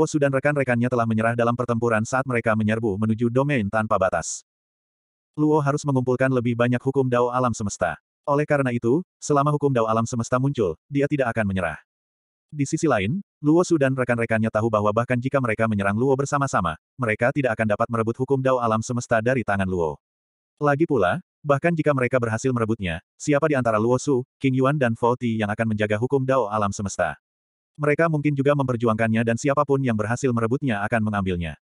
Wosu dan rekan-rekannya telah menyerah dalam pertempuran saat mereka menyerbu menuju domain tanpa batas. Luo harus mengumpulkan lebih banyak hukum dao alam semesta. Oleh karena itu, selama hukum dao alam semesta muncul, dia tidak akan menyerah. Di sisi lain, Luo Su dan rekan-rekannya tahu bahwa bahkan jika mereka menyerang Luo bersama-sama, mereka tidak akan dapat merebut hukum dao alam semesta dari tangan Luo. Lagi pula, bahkan jika mereka berhasil merebutnya, siapa di antara Luo Su, King Yuan dan Fo Ti yang akan menjaga hukum dao alam semesta? Mereka mungkin juga memperjuangkannya dan siapapun yang berhasil merebutnya akan mengambilnya.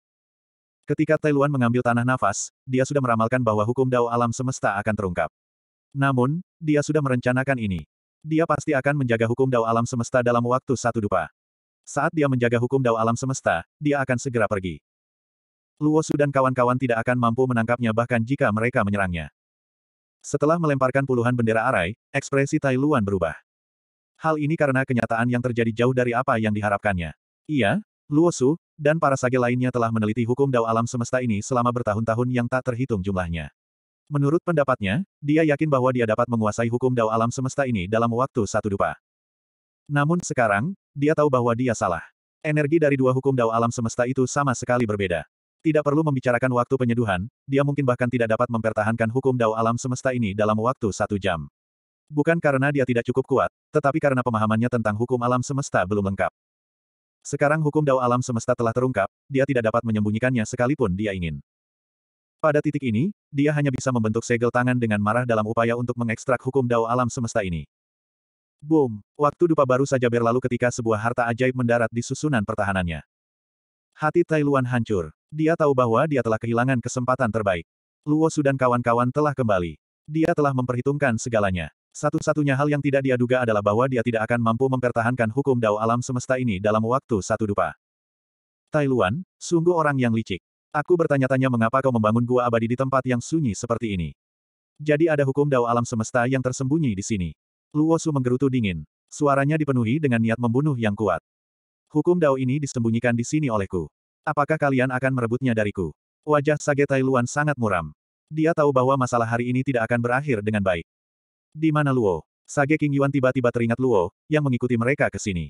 Ketika Tai Luan mengambil tanah nafas, dia sudah meramalkan bahwa hukum Dao alam semesta akan terungkap. Namun, dia sudah merencanakan ini. Dia pasti akan menjaga hukum Dao alam semesta dalam waktu satu dupa. Saat dia menjaga hukum Dao alam semesta, dia akan segera pergi. Luosu dan kawan-kawan tidak akan mampu menangkapnya bahkan jika mereka menyerangnya. Setelah melemparkan puluhan bendera arai, ekspresi Tai Luan berubah. Hal ini karena kenyataan yang terjadi jauh dari apa yang diharapkannya. Ia, Luo dan para sage lainnya telah meneliti hukum dao alam semesta ini selama bertahun-tahun yang tak terhitung jumlahnya. Menurut pendapatnya, dia yakin bahwa dia dapat menguasai hukum dao alam semesta ini dalam waktu satu dupa. Namun sekarang, dia tahu bahwa dia salah. Energi dari dua hukum dao alam semesta itu sama sekali berbeda. Tidak perlu membicarakan waktu penyeduhan, dia mungkin bahkan tidak dapat mempertahankan hukum dao alam semesta ini dalam waktu satu jam. Bukan karena dia tidak cukup kuat, tetapi karena pemahamannya tentang hukum alam semesta belum lengkap. Sekarang hukum dao alam semesta telah terungkap, dia tidak dapat menyembunyikannya sekalipun dia ingin. Pada titik ini, dia hanya bisa membentuk segel tangan dengan marah dalam upaya untuk mengekstrak hukum dao alam semesta ini. Boom! Waktu dupa baru saja berlalu ketika sebuah harta ajaib mendarat di susunan pertahanannya. Hati Tai Luan hancur. Dia tahu bahwa dia telah kehilangan kesempatan terbaik. Luo Su dan kawan-kawan telah kembali. Dia telah memperhitungkan segalanya. Satu-satunya hal yang tidak dia adalah bahwa dia tidak akan mampu mempertahankan hukum dao alam semesta ini dalam waktu satu dupa. Tai Luan, sungguh orang yang licik. Aku bertanya-tanya mengapa kau membangun gua abadi di tempat yang sunyi seperti ini. Jadi ada hukum dao alam semesta yang tersembunyi di sini. Luo Luosu menggerutu dingin. Suaranya dipenuhi dengan niat membunuh yang kuat. Hukum dao ini disembunyikan di sini olehku. Apakah kalian akan merebutnya dariku? Wajah Sage Tai Luan sangat muram. Dia tahu bahwa masalah hari ini tidak akan berakhir dengan baik. Di mana Luo? Sage King Yuan tiba-tiba teringat Luo, yang mengikuti mereka ke sini.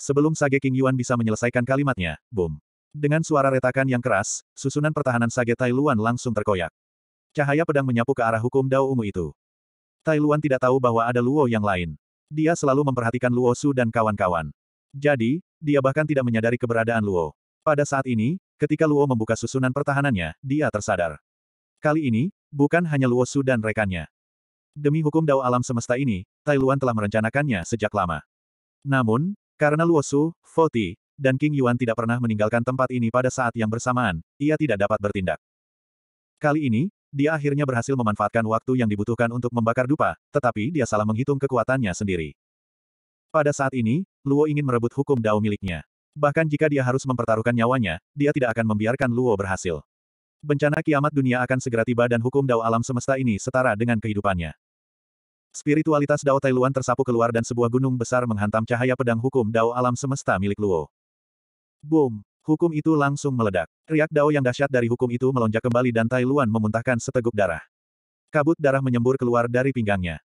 Sebelum Sage King Yuan bisa menyelesaikan kalimatnya, boom. Dengan suara retakan yang keras, susunan pertahanan Sage Tai Luan langsung terkoyak. Cahaya pedang menyapu ke arah hukum Dao Ungu itu. Tai Luan tidak tahu bahwa ada Luo yang lain. Dia selalu memperhatikan Luo Su dan kawan-kawan. Jadi, dia bahkan tidak menyadari keberadaan Luo. Pada saat ini, ketika Luo membuka susunan pertahanannya, dia tersadar. Kali ini, bukan hanya Luo Su dan rekannya. Demi hukum dao alam semesta ini, Tai Luan telah merencanakannya sejak lama. Namun, karena Luosu, Foti, dan King Yuan tidak pernah meninggalkan tempat ini pada saat yang bersamaan, ia tidak dapat bertindak. Kali ini, dia akhirnya berhasil memanfaatkan waktu yang dibutuhkan untuk membakar dupa, tetapi dia salah menghitung kekuatannya sendiri. Pada saat ini, Luo ingin merebut hukum Dao miliknya. Bahkan jika dia harus mempertaruhkan nyawanya, dia tidak akan membiarkan Luo berhasil. Bencana kiamat dunia akan segera tiba dan hukum Dao alam semesta ini setara dengan kehidupannya. Spiritualitas Dao Tai Luan tersapu keluar dan sebuah gunung besar menghantam cahaya pedang hukum Dao alam semesta milik Luo. Boom! Hukum itu langsung meledak. Riak Dao yang dahsyat dari hukum itu melonjak kembali dan Tai Luan memuntahkan seteguk darah. Kabut darah menyembur keluar dari pinggangnya.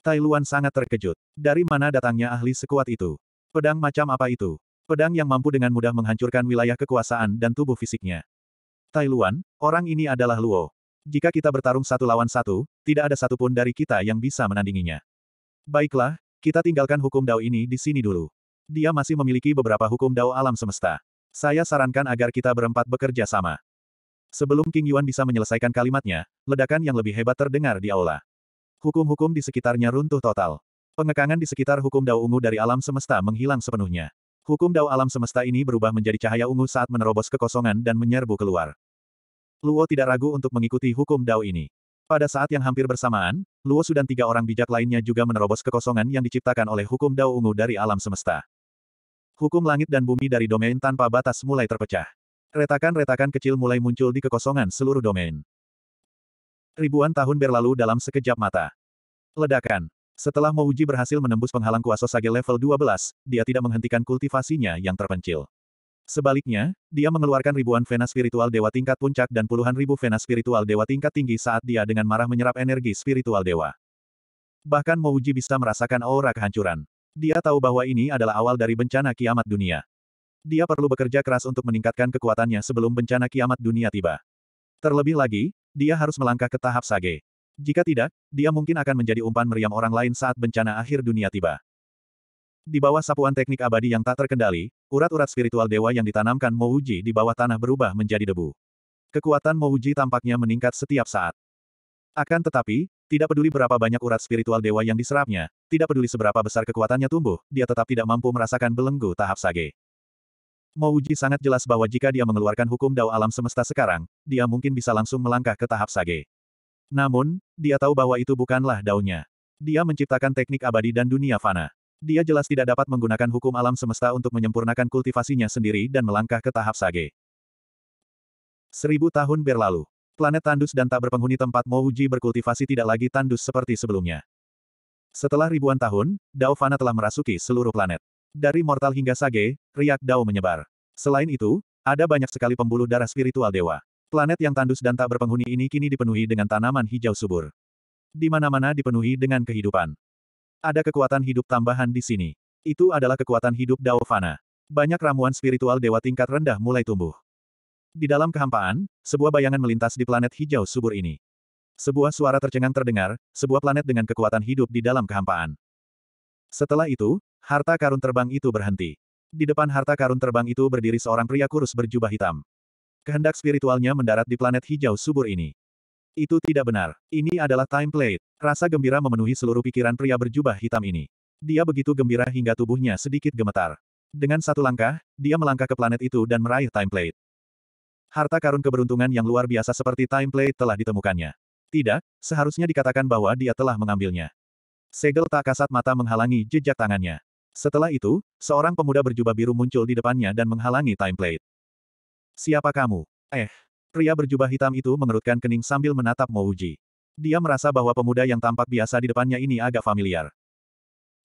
Tai Luan sangat terkejut. Dari mana datangnya ahli sekuat itu? Pedang macam apa itu? Pedang yang mampu dengan mudah menghancurkan wilayah kekuasaan dan tubuh fisiknya. Tai Luan, orang ini adalah Luo. Jika kita bertarung satu lawan satu, tidak ada satupun dari kita yang bisa menandinginya. Baiklah, kita tinggalkan hukum Dao ini di sini dulu. Dia masih memiliki beberapa hukum Dao alam semesta. Saya sarankan agar kita berempat bekerja sama. Sebelum King Yuan bisa menyelesaikan kalimatnya, ledakan yang lebih hebat terdengar di aula. Hukum-hukum di sekitarnya runtuh total. Pengekangan di sekitar hukum Dao ungu dari alam semesta menghilang sepenuhnya. Hukum Dao alam semesta ini berubah menjadi cahaya ungu saat menerobos kekosongan dan menyerbu keluar. Luo tidak ragu untuk mengikuti hukum Dao ini. Pada saat yang hampir bersamaan, Luo dan tiga orang bijak lainnya juga menerobos kekosongan yang diciptakan oleh hukum Dao Ungu dari alam semesta. Hukum langit dan bumi dari domain tanpa batas mulai terpecah. Retakan-retakan kecil mulai muncul di kekosongan seluruh domain. Ribuan tahun berlalu dalam sekejap mata. Ledakan. Setelah Mouji berhasil menembus penghalang kuasa sage level 12, dia tidak menghentikan kultivasinya yang terpencil. Sebaliknya, dia mengeluarkan ribuan vena spiritual dewa tingkat puncak dan puluhan ribu vena spiritual dewa tingkat tinggi saat dia dengan marah menyerap energi spiritual dewa. Bahkan Mouji bisa merasakan aura kehancuran. Dia tahu bahwa ini adalah awal dari bencana kiamat dunia. Dia perlu bekerja keras untuk meningkatkan kekuatannya sebelum bencana kiamat dunia tiba. Terlebih lagi, dia harus melangkah ke tahap sage. Jika tidak, dia mungkin akan menjadi umpan meriam orang lain saat bencana akhir dunia tiba. Di bawah sapuan teknik abadi yang tak terkendali, urat-urat spiritual dewa yang ditanamkan Mouji di bawah tanah berubah menjadi debu. Kekuatan Mouji tampaknya meningkat setiap saat. Akan tetapi, tidak peduli berapa banyak urat spiritual dewa yang diserapnya, tidak peduli seberapa besar kekuatannya tumbuh, dia tetap tidak mampu merasakan belenggu tahap sage. Mouji sangat jelas bahwa jika dia mengeluarkan hukum dao alam semesta sekarang, dia mungkin bisa langsung melangkah ke tahap sage. Namun, dia tahu bahwa itu bukanlah daunnya. Dia menciptakan teknik abadi dan dunia fana. Dia jelas tidak dapat menggunakan hukum alam semesta untuk menyempurnakan kultivasinya sendiri dan melangkah ke tahap sage. Seribu tahun berlalu. Planet tandus dan tak berpenghuni tempat Mouji berkultivasi tidak lagi tandus seperti sebelumnya. Setelah ribuan tahun, Dao Fana telah merasuki seluruh planet. Dari mortal hingga sage, riak Dao menyebar. Selain itu, ada banyak sekali pembuluh darah spiritual dewa. Planet yang tandus dan tak berpenghuni ini kini dipenuhi dengan tanaman hijau subur. Di mana-mana dipenuhi dengan kehidupan. Ada kekuatan hidup tambahan di sini. Itu adalah kekuatan hidup Daofana. Banyak ramuan spiritual dewa tingkat rendah mulai tumbuh. Di dalam kehampaan, sebuah bayangan melintas di planet hijau subur ini. Sebuah suara tercengang terdengar, sebuah planet dengan kekuatan hidup di dalam kehampaan. Setelah itu, harta karun terbang itu berhenti. Di depan harta karun terbang itu berdiri seorang pria kurus berjubah hitam. Kehendak spiritualnya mendarat di planet hijau subur ini. Itu tidak benar. Ini adalah time plate. Rasa gembira memenuhi seluruh pikiran pria berjubah hitam ini. Dia begitu gembira hingga tubuhnya sedikit gemetar. Dengan satu langkah, dia melangkah ke planet itu dan meraih time plate. Harta karun keberuntungan yang luar biasa seperti time plate telah ditemukannya. Tidak, seharusnya dikatakan bahwa dia telah mengambilnya. Segel tak kasat mata menghalangi jejak tangannya. Setelah itu, seorang pemuda berjubah biru muncul di depannya dan menghalangi time plate. Siapa kamu? Eh, Pria berjubah hitam itu mengerutkan kening sambil menatap Mouji. Dia merasa bahwa pemuda yang tampak biasa di depannya ini agak familiar.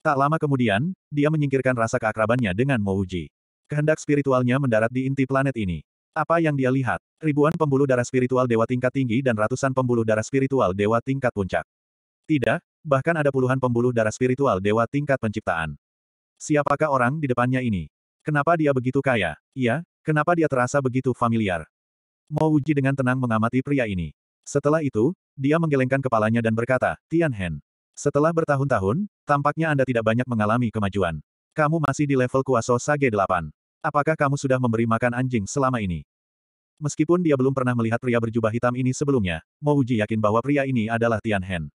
Tak lama kemudian, dia menyingkirkan rasa keakrabannya dengan Mouji. Kehendak spiritualnya mendarat di inti planet ini. Apa yang dia lihat? Ribuan pembuluh darah spiritual dewa tingkat tinggi dan ratusan pembuluh darah spiritual dewa tingkat puncak. Tidak, bahkan ada puluhan pembuluh darah spiritual dewa tingkat penciptaan. Siapakah orang di depannya ini? Kenapa dia begitu kaya? Iya, kenapa dia terasa begitu familiar? Mo Uji dengan tenang mengamati pria ini. Setelah itu, dia menggelengkan kepalanya dan berkata, Tian Hen. Setelah bertahun-tahun, tampaknya Anda tidak banyak mengalami kemajuan. Kamu masih di level kuasa Sage 8. Apakah kamu sudah memberi makan anjing selama ini? Meskipun dia belum pernah melihat pria berjubah hitam ini sebelumnya, Mo Uji yakin bahwa pria ini adalah Tian Hen.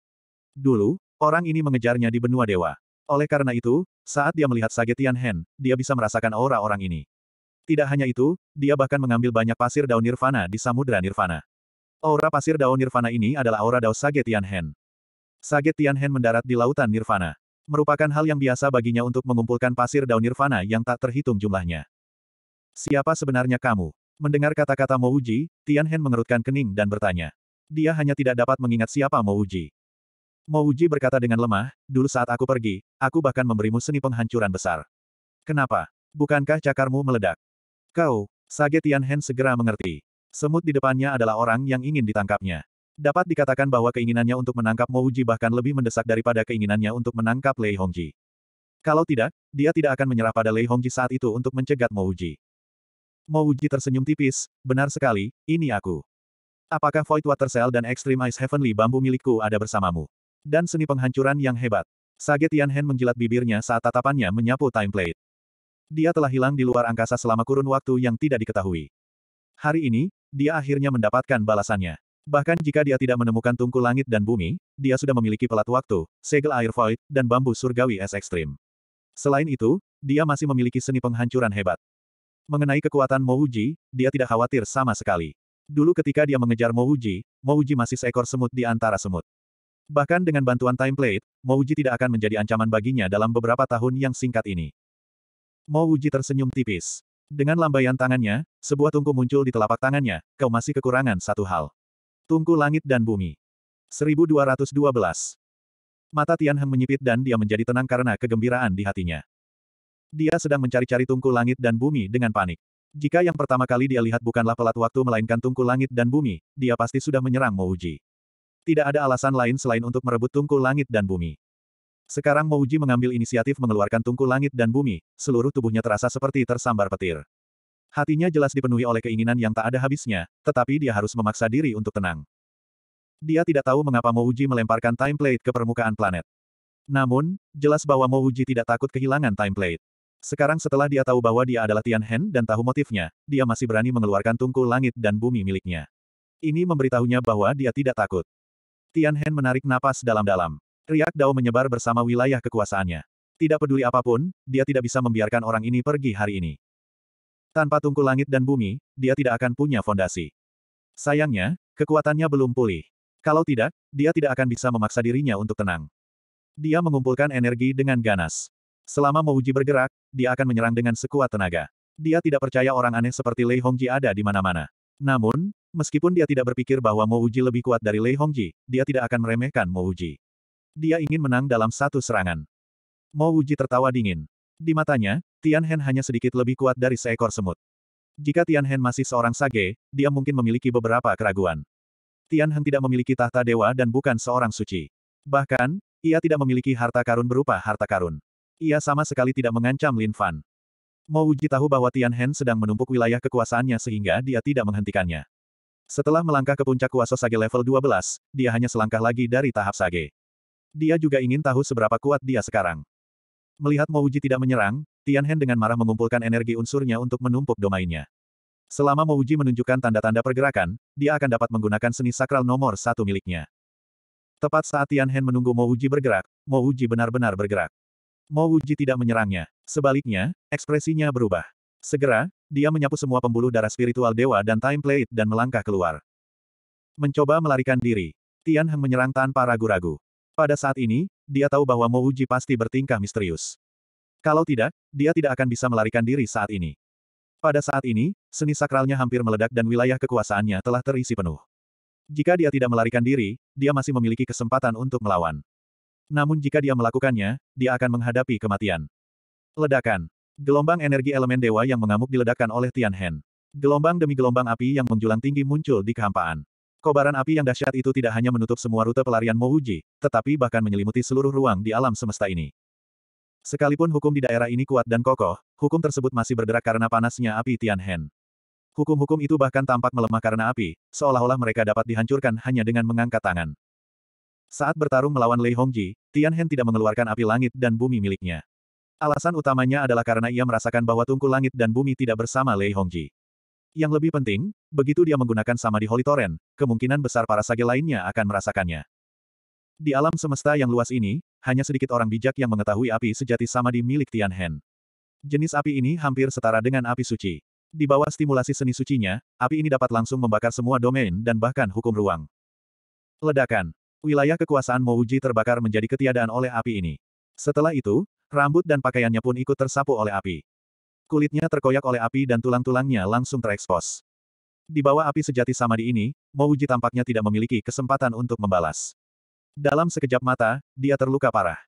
Dulu, orang ini mengejarnya di benua dewa. Oleh karena itu, saat dia melihat Sage Tian Hen, dia bisa merasakan aura orang ini. Tidak hanya itu, dia bahkan mengambil banyak pasir daun nirvana di samudera nirvana. Aura pasir daun nirvana ini adalah aura Dao Sage Tianhen. Sage Tianhen mendarat di lautan nirvana. Merupakan hal yang biasa baginya untuk mengumpulkan pasir daun nirvana yang tak terhitung jumlahnya. Siapa sebenarnya kamu? Mendengar kata-kata Mouji, Tianhen mengerutkan kening dan bertanya. Dia hanya tidak dapat mengingat siapa Uji. Mouji. Uji berkata dengan lemah, dulu saat aku pergi, aku bahkan memberimu seni penghancuran besar. Kenapa? Bukankah cakarmu meledak? Kau, Sage Tianhen segera mengerti. Semut di depannya adalah orang yang ingin ditangkapnya. Dapat dikatakan bahwa keinginannya untuk menangkap Uji bahkan lebih mendesak daripada keinginannya untuk menangkap Lei Hongji. Kalau tidak, dia tidak akan menyerah pada Lei Hongji saat itu untuk mencegat Uji. Mouji. Uji tersenyum tipis, benar sekali, ini aku. Apakah Void Water Cell dan Extreme Ice Heavenly Bambu milikku ada bersamamu? Dan seni penghancuran yang hebat. Sage Tianhen menjilat bibirnya saat tatapannya menyapu time plate dia telah hilang di luar angkasa selama kurun waktu yang tidak diketahui. Hari ini, dia akhirnya mendapatkan balasannya. Bahkan jika dia tidak menemukan tungku langit dan bumi, dia sudah memiliki pelat waktu, segel air void, dan bambu surgawi es ekstrim. Selain itu, dia masih memiliki seni penghancuran hebat. Mengenai kekuatan Mouji, dia tidak khawatir sama sekali. Dulu ketika dia mengejar Mouji, Mouji masih seekor semut di antara semut. Bahkan dengan bantuan time plate, Mouji tidak akan menjadi ancaman baginya dalam beberapa tahun yang singkat ini. Mo Wuji tersenyum tipis. Dengan lambaian tangannya, sebuah tungku muncul di telapak tangannya, kau masih kekurangan satu hal. Tungku langit dan bumi. 1212. Mata Tian Heng menyipit dan dia menjadi tenang karena kegembiraan di hatinya. Dia sedang mencari-cari tungku langit dan bumi dengan panik. Jika yang pertama kali dia lihat bukanlah pelat waktu melainkan tungku langit dan bumi, dia pasti sudah menyerang Mouji. Tidak ada alasan lain selain untuk merebut tungku langit dan bumi. Sekarang Mouji mengambil inisiatif mengeluarkan tungku langit dan bumi, seluruh tubuhnya terasa seperti tersambar petir. Hatinya jelas dipenuhi oleh keinginan yang tak ada habisnya, tetapi dia harus memaksa diri untuk tenang. Dia tidak tahu mengapa Mouji melemparkan time plate ke permukaan planet. Namun, jelas bahwa Mouji tidak takut kehilangan time plate. Sekarang setelah dia tahu bahwa dia adalah Tian Hen dan tahu motifnya, dia masih berani mengeluarkan tungku langit dan bumi miliknya. Ini memberitahunya bahwa dia tidak takut. Tian Hen menarik napas dalam-dalam. Riak Dao menyebar bersama wilayah kekuasaannya. Tidak peduli apapun, dia tidak bisa membiarkan orang ini pergi hari ini. Tanpa tungku langit dan bumi, dia tidak akan punya fondasi. Sayangnya, kekuatannya belum pulih. Kalau tidak, dia tidak akan bisa memaksa dirinya untuk tenang. Dia mengumpulkan energi dengan ganas. Selama Mouji bergerak, dia akan menyerang dengan sekuat tenaga. Dia tidak percaya orang aneh seperti Lei Hongji ada di mana-mana. Namun, meskipun dia tidak berpikir bahwa Mouji lebih kuat dari Lei Hongji, dia tidak akan meremehkan Mouji. Dia ingin menang dalam satu serangan. Mo Wuji tertawa dingin. Di matanya, Tian Hen hanya sedikit lebih kuat dari seekor semut. Jika Tian Hen masih seorang sage, dia mungkin memiliki beberapa keraguan. Tian Hen tidak memiliki tahta dewa dan bukan seorang suci. Bahkan, ia tidak memiliki harta karun berupa harta karun. Ia sama sekali tidak mengancam Lin Fan. Mo Wuji tahu bahwa Tian Hen sedang menumpuk wilayah kekuasaannya sehingga dia tidak menghentikannya. Setelah melangkah ke puncak kuasa Sage level 12, dia hanya selangkah lagi dari tahap Sage. Dia juga ingin tahu seberapa kuat dia sekarang. Melihat Mo Uji tidak menyerang, Tian Hen dengan marah mengumpulkan energi unsurnya untuk menumpuk domainnya. Selama Mo Uji menunjukkan tanda-tanda pergerakan, dia akan dapat menggunakan seni sakral nomor satu miliknya. Tepat saat Tian Hen menunggu Mo Uji bergerak, Mo Uji benar-benar bergerak. Mo Uji tidak menyerangnya. Sebaliknya, ekspresinya berubah. Segera, dia menyapu semua pembuluh darah spiritual dewa dan time plate dan melangkah keluar. Mencoba melarikan diri, Tian Heng menyerang tanpa ragu-ragu. Pada saat ini, dia tahu bahwa Mouji pasti bertingkah misterius. Kalau tidak, dia tidak akan bisa melarikan diri saat ini. Pada saat ini, seni sakralnya hampir meledak dan wilayah kekuasaannya telah terisi penuh. Jika dia tidak melarikan diri, dia masih memiliki kesempatan untuk melawan. Namun jika dia melakukannya, dia akan menghadapi kematian. Ledakan. Gelombang energi elemen dewa yang mengamuk diledakkan oleh Tian Hen. Gelombang demi gelombang api yang menjulang tinggi muncul di kehampaan. Kobaran api yang dahsyat itu tidak hanya menutup semua rute pelarian Mouji, tetapi bahkan menyelimuti seluruh ruang di alam semesta ini. Sekalipun hukum di daerah ini kuat dan kokoh, hukum tersebut masih bergerak karena panasnya api Tianhen. Hukum-hukum itu bahkan tampak melemah karena api, seolah-olah mereka dapat dihancurkan hanya dengan mengangkat tangan. Saat bertarung melawan Lei Hongji, Tianhen tidak mengeluarkan api langit dan bumi miliknya. Alasan utamanya adalah karena ia merasakan bahwa tungku langit dan bumi tidak bersama Lei Hongji. Yang lebih penting, begitu dia menggunakan sama di Holy Torrent, kemungkinan besar para sage lainnya akan merasakannya. Di alam semesta yang luas ini, hanya sedikit orang bijak yang mengetahui api sejati sama di milik Tian Hen. Jenis api ini hampir setara dengan api suci. Di bawah stimulasi seni sucinya, api ini dapat langsung membakar semua domain dan bahkan hukum ruang. Ledakan. Wilayah kekuasaan Mouji terbakar menjadi ketiadaan oleh api ini. Setelah itu, rambut dan pakaiannya pun ikut tersapu oleh api. Kulitnya terkoyak oleh api dan tulang-tulangnya langsung terekspos. Di bawah api sejati samadi ini, Mouji tampaknya tidak memiliki kesempatan untuk membalas. Dalam sekejap mata, dia terluka parah.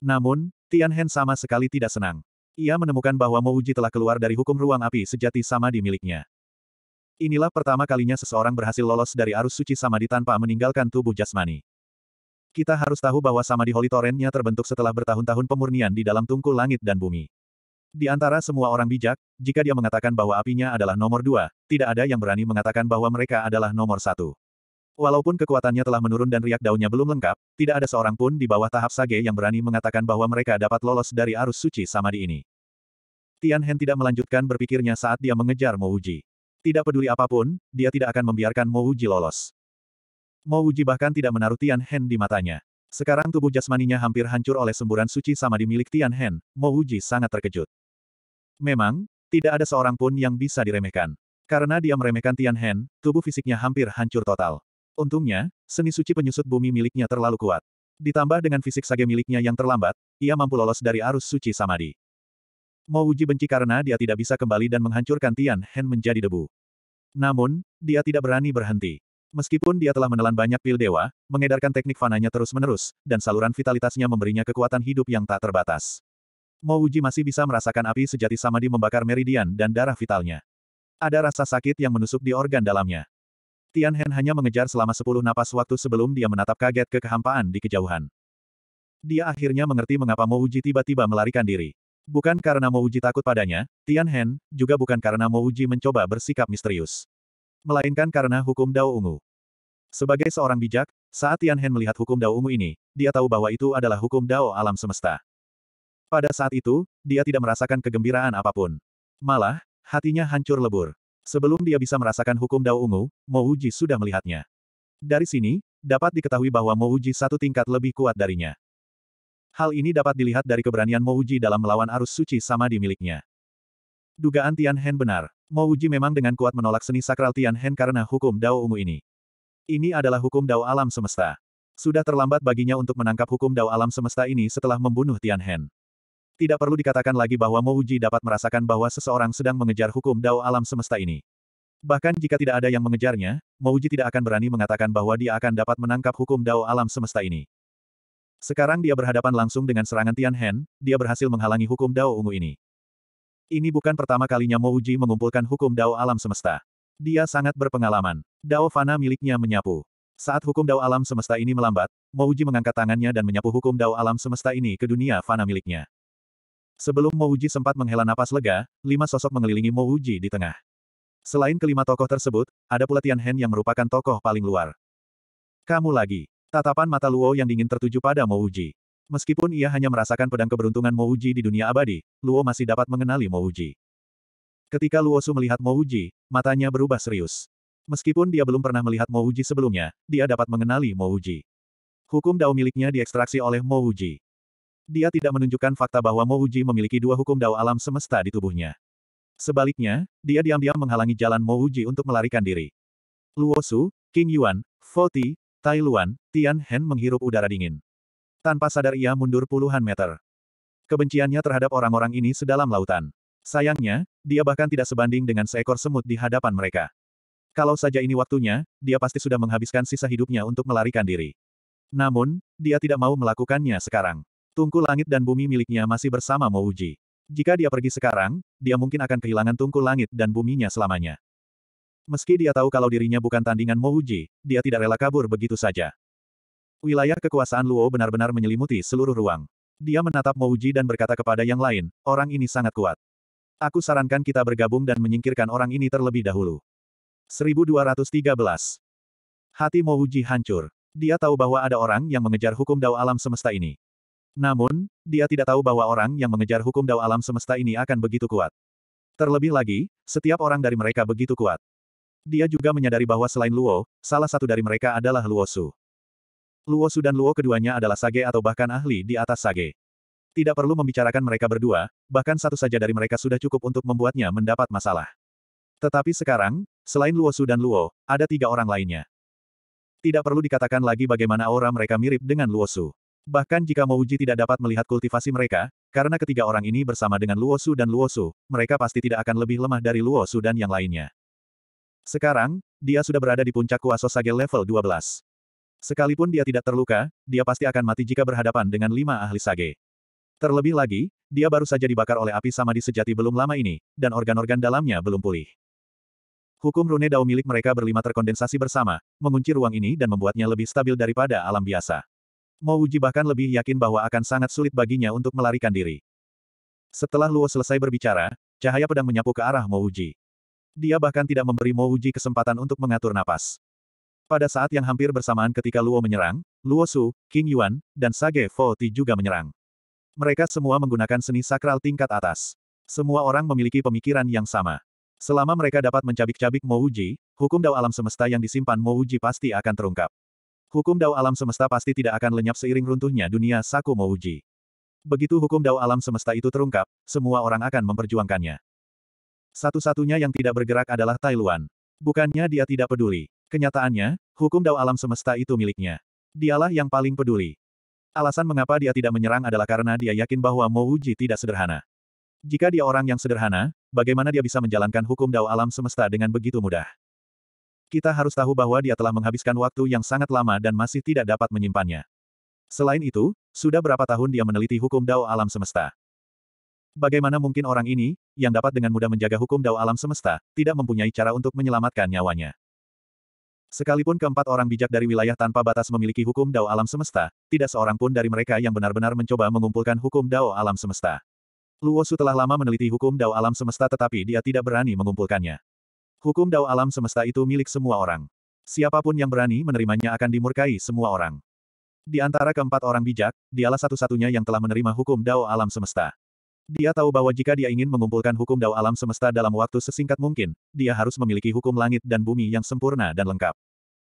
Namun, Tian Hen sama sekali tidak senang. Ia menemukan bahwa Mouji telah keluar dari hukum ruang api sejati samadi miliknya. Inilah pertama kalinya seseorang berhasil lolos dari arus suci samadi tanpa meninggalkan tubuh jasmani. Kita harus tahu bahwa samadi Holy Torrentnya terbentuk setelah bertahun-tahun pemurnian di dalam tungku langit dan bumi. Di antara semua orang bijak, jika dia mengatakan bahwa apinya adalah nomor dua, tidak ada yang berani mengatakan bahwa mereka adalah nomor satu. Walaupun kekuatannya telah menurun dan riak daunnya belum lengkap, tidak ada seorang pun di bawah tahap sage yang berani mengatakan bahwa mereka dapat lolos dari arus suci samadi ini. Tian Hen tidak melanjutkan berpikirnya saat dia mengejar Mo Wuji. Tidak peduli apapun, dia tidak akan membiarkan Mo Wuji lolos. Mo Wuji bahkan tidak menaruh Tian Hen di matanya. Sekarang tubuh jasmaninya hampir hancur oleh semburan suci samadi milik Tian Hen, Wuji sangat terkejut. Memang, tidak ada seorang pun yang bisa diremehkan. Karena dia meremehkan Tian Hen, tubuh fisiknya hampir hancur total. Untungnya, seni suci penyusut bumi miliknya terlalu kuat. Ditambah dengan fisik sage miliknya yang terlambat, ia mampu lolos dari arus suci Samadi. Mau Uji benci karena dia tidak bisa kembali dan menghancurkan Tian Hen menjadi debu. Namun, dia tidak berani berhenti. Meskipun dia telah menelan banyak pil dewa, mengedarkan teknik fananya terus-menerus, dan saluran vitalitasnya memberinya kekuatan hidup yang tak terbatas. Mo Uji masih bisa merasakan api sejati samadi membakar meridian dan darah vitalnya. Ada rasa sakit yang menusuk di organ dalamnya. Tian Hen hanya mengejar selama sepuluh napas waktu sebelum dia menatap kaget ke kehampaan di kejauhan. Dia akhirnya mengerti mengapa Mo Uji tiba-tiba melarikan diri. Bukan karena Mo Uji takut padanya, Tian Hen, juga bukan karena Mo Uji mencoba bersikap misterius. Melainkan karena hukum Dao Ungu. Sebagai seorang bijak, saat Tian Hen melihat hukum Dao Ungu ini, dia tahu bahwa itu adalah hukum Dao alam semesta. Pada saat itu, dia tidak merasakan kegembiraan apapun. Malah, hatinya hancur lebur. Sebelum dia bisa merasakan hukum Dao Ungu, Uji sudah melihatnya. Dari sini, dapat diketahui bahwa Uji satu tingkat lebih kuat darinya. Hal ini dapat dilihat dari keberanian Uji dalam melawan arus suci sama di miliknya. Dugaan Tian Hen benar. Uji memang dengan kuat menolak seni sakral Tian Hen karena hukum Dao Ungu ini. Ini adalah hukum Dao alam semesta. Sudah terlambat baginya untuk menangkap hukum Dao alam semesta ini setelah membunuh Tian Hen. Tidak perlu dikatakan lagi bahwa Mouji dapat merasakan bahwa seseorang sedang mengejar hukum dao alam semesta ini. Bahkan jika tidak ada yang mengejarnya, Mouji tidak akan berani mengatakan bahwa dia akan dapat menangkap hukum dao alam semesta ini. Sekarang dia berhadapan langsung dengan serangan Tian Hen, dia berhasil menghalangi hukum Dao ungu ini. Ini bukan pertama kalinya Mo Uji mengumpulkan hukum Dao alam semesta. Dia sangat berpengalaman. Dao Fana miliknya menyapu. Saat hukum Dao alam semesta ini melambat, Mo Uji mengangkat tangannya dan menyapu hukum Dao alam semesta ini ke dunia Fana miliknya. Sebelum Mouji sempat menghela napas lega, lima sosok mengelilingi Mouji di tengah. Selain kelima tokoh tersebut, ada pula Tian Hen yang merupakan tokoh paling luar. Kamu lagi. Tatapan mata Luo yang dingin tertuju pada Mouji. Meskipun ia hanya merasakan pedang keberuntungan Mouji di dunia abadi, Luo masih dapat mengenali Mouji. Ketika Luo Su melihat Mouji, matanya berubah serius. Meskipun dia belum pernah melihat Mouji sebelumnya, dia dapat mengenali Mouji. Hukum dao miliknya diekstraksi oleh Mouji. Dia tidak menunjukkan fakta bahwa Mo Uji memiliki dua hukum dao alam semesta di tubuhnya. Sebaliknya, dia diam-diam menghalangi jalan Mo Uji untuk melarikan diri. Luosu, King Yuan, Foti, Tai Luan, Tian Hen menghirup udara dingin. Tanpa sadar ia mundur puluhan meter. Kebenciannya terhadap orang-orang ini sedalam lautan. Sayangnya, dia bahkan tidak sebanding dengan seekor semut di hadapan mereka. Kalau saja ini waktunya, dia pasti sudah menghabiskan sisa hidupnya untuk melarikan diri. Namun, dia tidak mau melakukannya sekarang. Tungku langit dan bumi miliknya masih bersama Mouji. Jika dia pergi sekarang, dia mungkin akan kehilangan tungku langit dan buminya selamanya. Meski dia tahu kalau dirinya bukan tandingan Mouji, dia tidak rela kabur begitu saja. Wilayah kekuasaan Luo benar-benar menyelimuti seluruh ruang. Dia menatap Mouji dan berkata kepada yang lain, orang ini sangat kuat. Aku sarankan kita bergabung dan menyingkirkan orang ini terlebih dahulu. 1213. Hati Mouji hancur. Dia tahu bahwa ada orang yang mengejar hukum dao alam semesta ini. Namun, dia tidak tahu bahwa orang yang mengejar hukum dao alam semesta ini akan begitu kuat. Terlebih lagi, setiap orang dari mereka begitu kuat. Dia juga menyadari bahwa selain Luo, salah satu dari mereka adalah Luo Su. Luo Su dan Luo keduanya adalah sage atau bahkan ahli di atas sage. Tidak perlu membicarakan mereka berdua, bahkan satu saja dari mereka sudah cukup untuk membuatnya mendapat masalah. Tetapi sekarang, selain Luo Su dan Luo, ada tiga orang lainnya. Tidak perlu dikatakan lagi bagaimana aura mereka mirip dengan Luo Su. Bahkan jika Mouji tidak dapat melihat kultivasi mereka, karena ketiga orang ini bersama dengan Luosu dan Luosu, mereka pasti tidak akan lebih lemah dari Luosu dan yang lainnya. Sekarang, dia sudah berada di puncak kuasa Sage level 12. Sekalipun dia tidak terluka, dia pasti akan mati jika berhadapan dengan lima ahli Sage. Terlebih lagi, dia baru saja dibakar oleh api sama di sejati belum lama ini, dan organ-organ dalamnya belum pulih. Hukum rune dao milik mereka berlima terkondensasi bersama, mengunci ruang ini dan membuatnya lebih stabil daripada alam biasa. Mo Uji bahkan lebih yakin bahwa akan sangat sulit baginya untuk melarikan diri. Setelah Luo selesai berbicara, cahaya pedang menyapu ke arah Mo Uji. Dia bahkan tidak memberi Mo Uji kesempatan untuk mengatur napas. Pada saat yang hampir bersamaan ketika Luo menyerang, Luo Su, King Yuan, dan Sage Fo Ti juga menyerang. Mereka semua menggunakan seni sakral tingkat atas. Semua orang memiliki pemikiran yang sama. Selama mereka dapat mencabik-cabik Mo Uji, hukum Dao alam semesta yang disimpan Mo Uji pasti akan terungkap. Hukum Dao alam semesta pasti tidak akan lenyap seiring runtuhnya dunia Saku Mouji. Begitu hukum Dao alam semesta itu terungkap, semua orang akan memperjuangkannya. Satu-satunya yang tidak bergerak adalah Taiwan. Bukannya dia tidak peduli. Kenyataannya, hukum Dao alam semesta itu miliknya. Dialah yang paling peduli. Alasan mengapa dia tidak menyerang adalah karena dia yakin bahwa Mouji tidak sederhana. Jika dia orang yang sederhana, bagaimana dia bisa menjalankan hukum Dao alam semesta dengan begitu mudah? Kita harus tahu bahwa dia telah menghabiskan waktu yang sangat lama dan masih tidak dapat menyimpannya. Selain itu, sudah berapa tahun dia meneliti hukum Dao alam semesta. Bagaimana mungkin orang ini, yang dapat dengan mudah menjaga hukum Dao alam semesta, tidak mempunyai cara untuk menyelamatkan nyawanya? Sekalipun keempat orang bijak dari wilayah tanpa batas memiliki hukum Dao alam semesta, tidak seorang pun dari mereka yang benar-benar mencoba mengumpulkan hukum Dao alam semesta. Luosu telah lama meneliti hukum Dao alam semesta tetapi dia tidak berani mengumpulkannya. Hukum dao alam semesta itu milik semua orang. Siapapun yang berani menerimanya akan dimurkai semua orang. Di antara keempat orang bijak, dialah satu-satunya yang telah menerima hukum dao alam semesta. Dia tahu bahwa jika dia ingin mengumpulkan hukum dao alam semesta dalam waktu sesingkat mungkin, dia harus memiliki hukum langit dan bumi yang sempurna dan lengkap.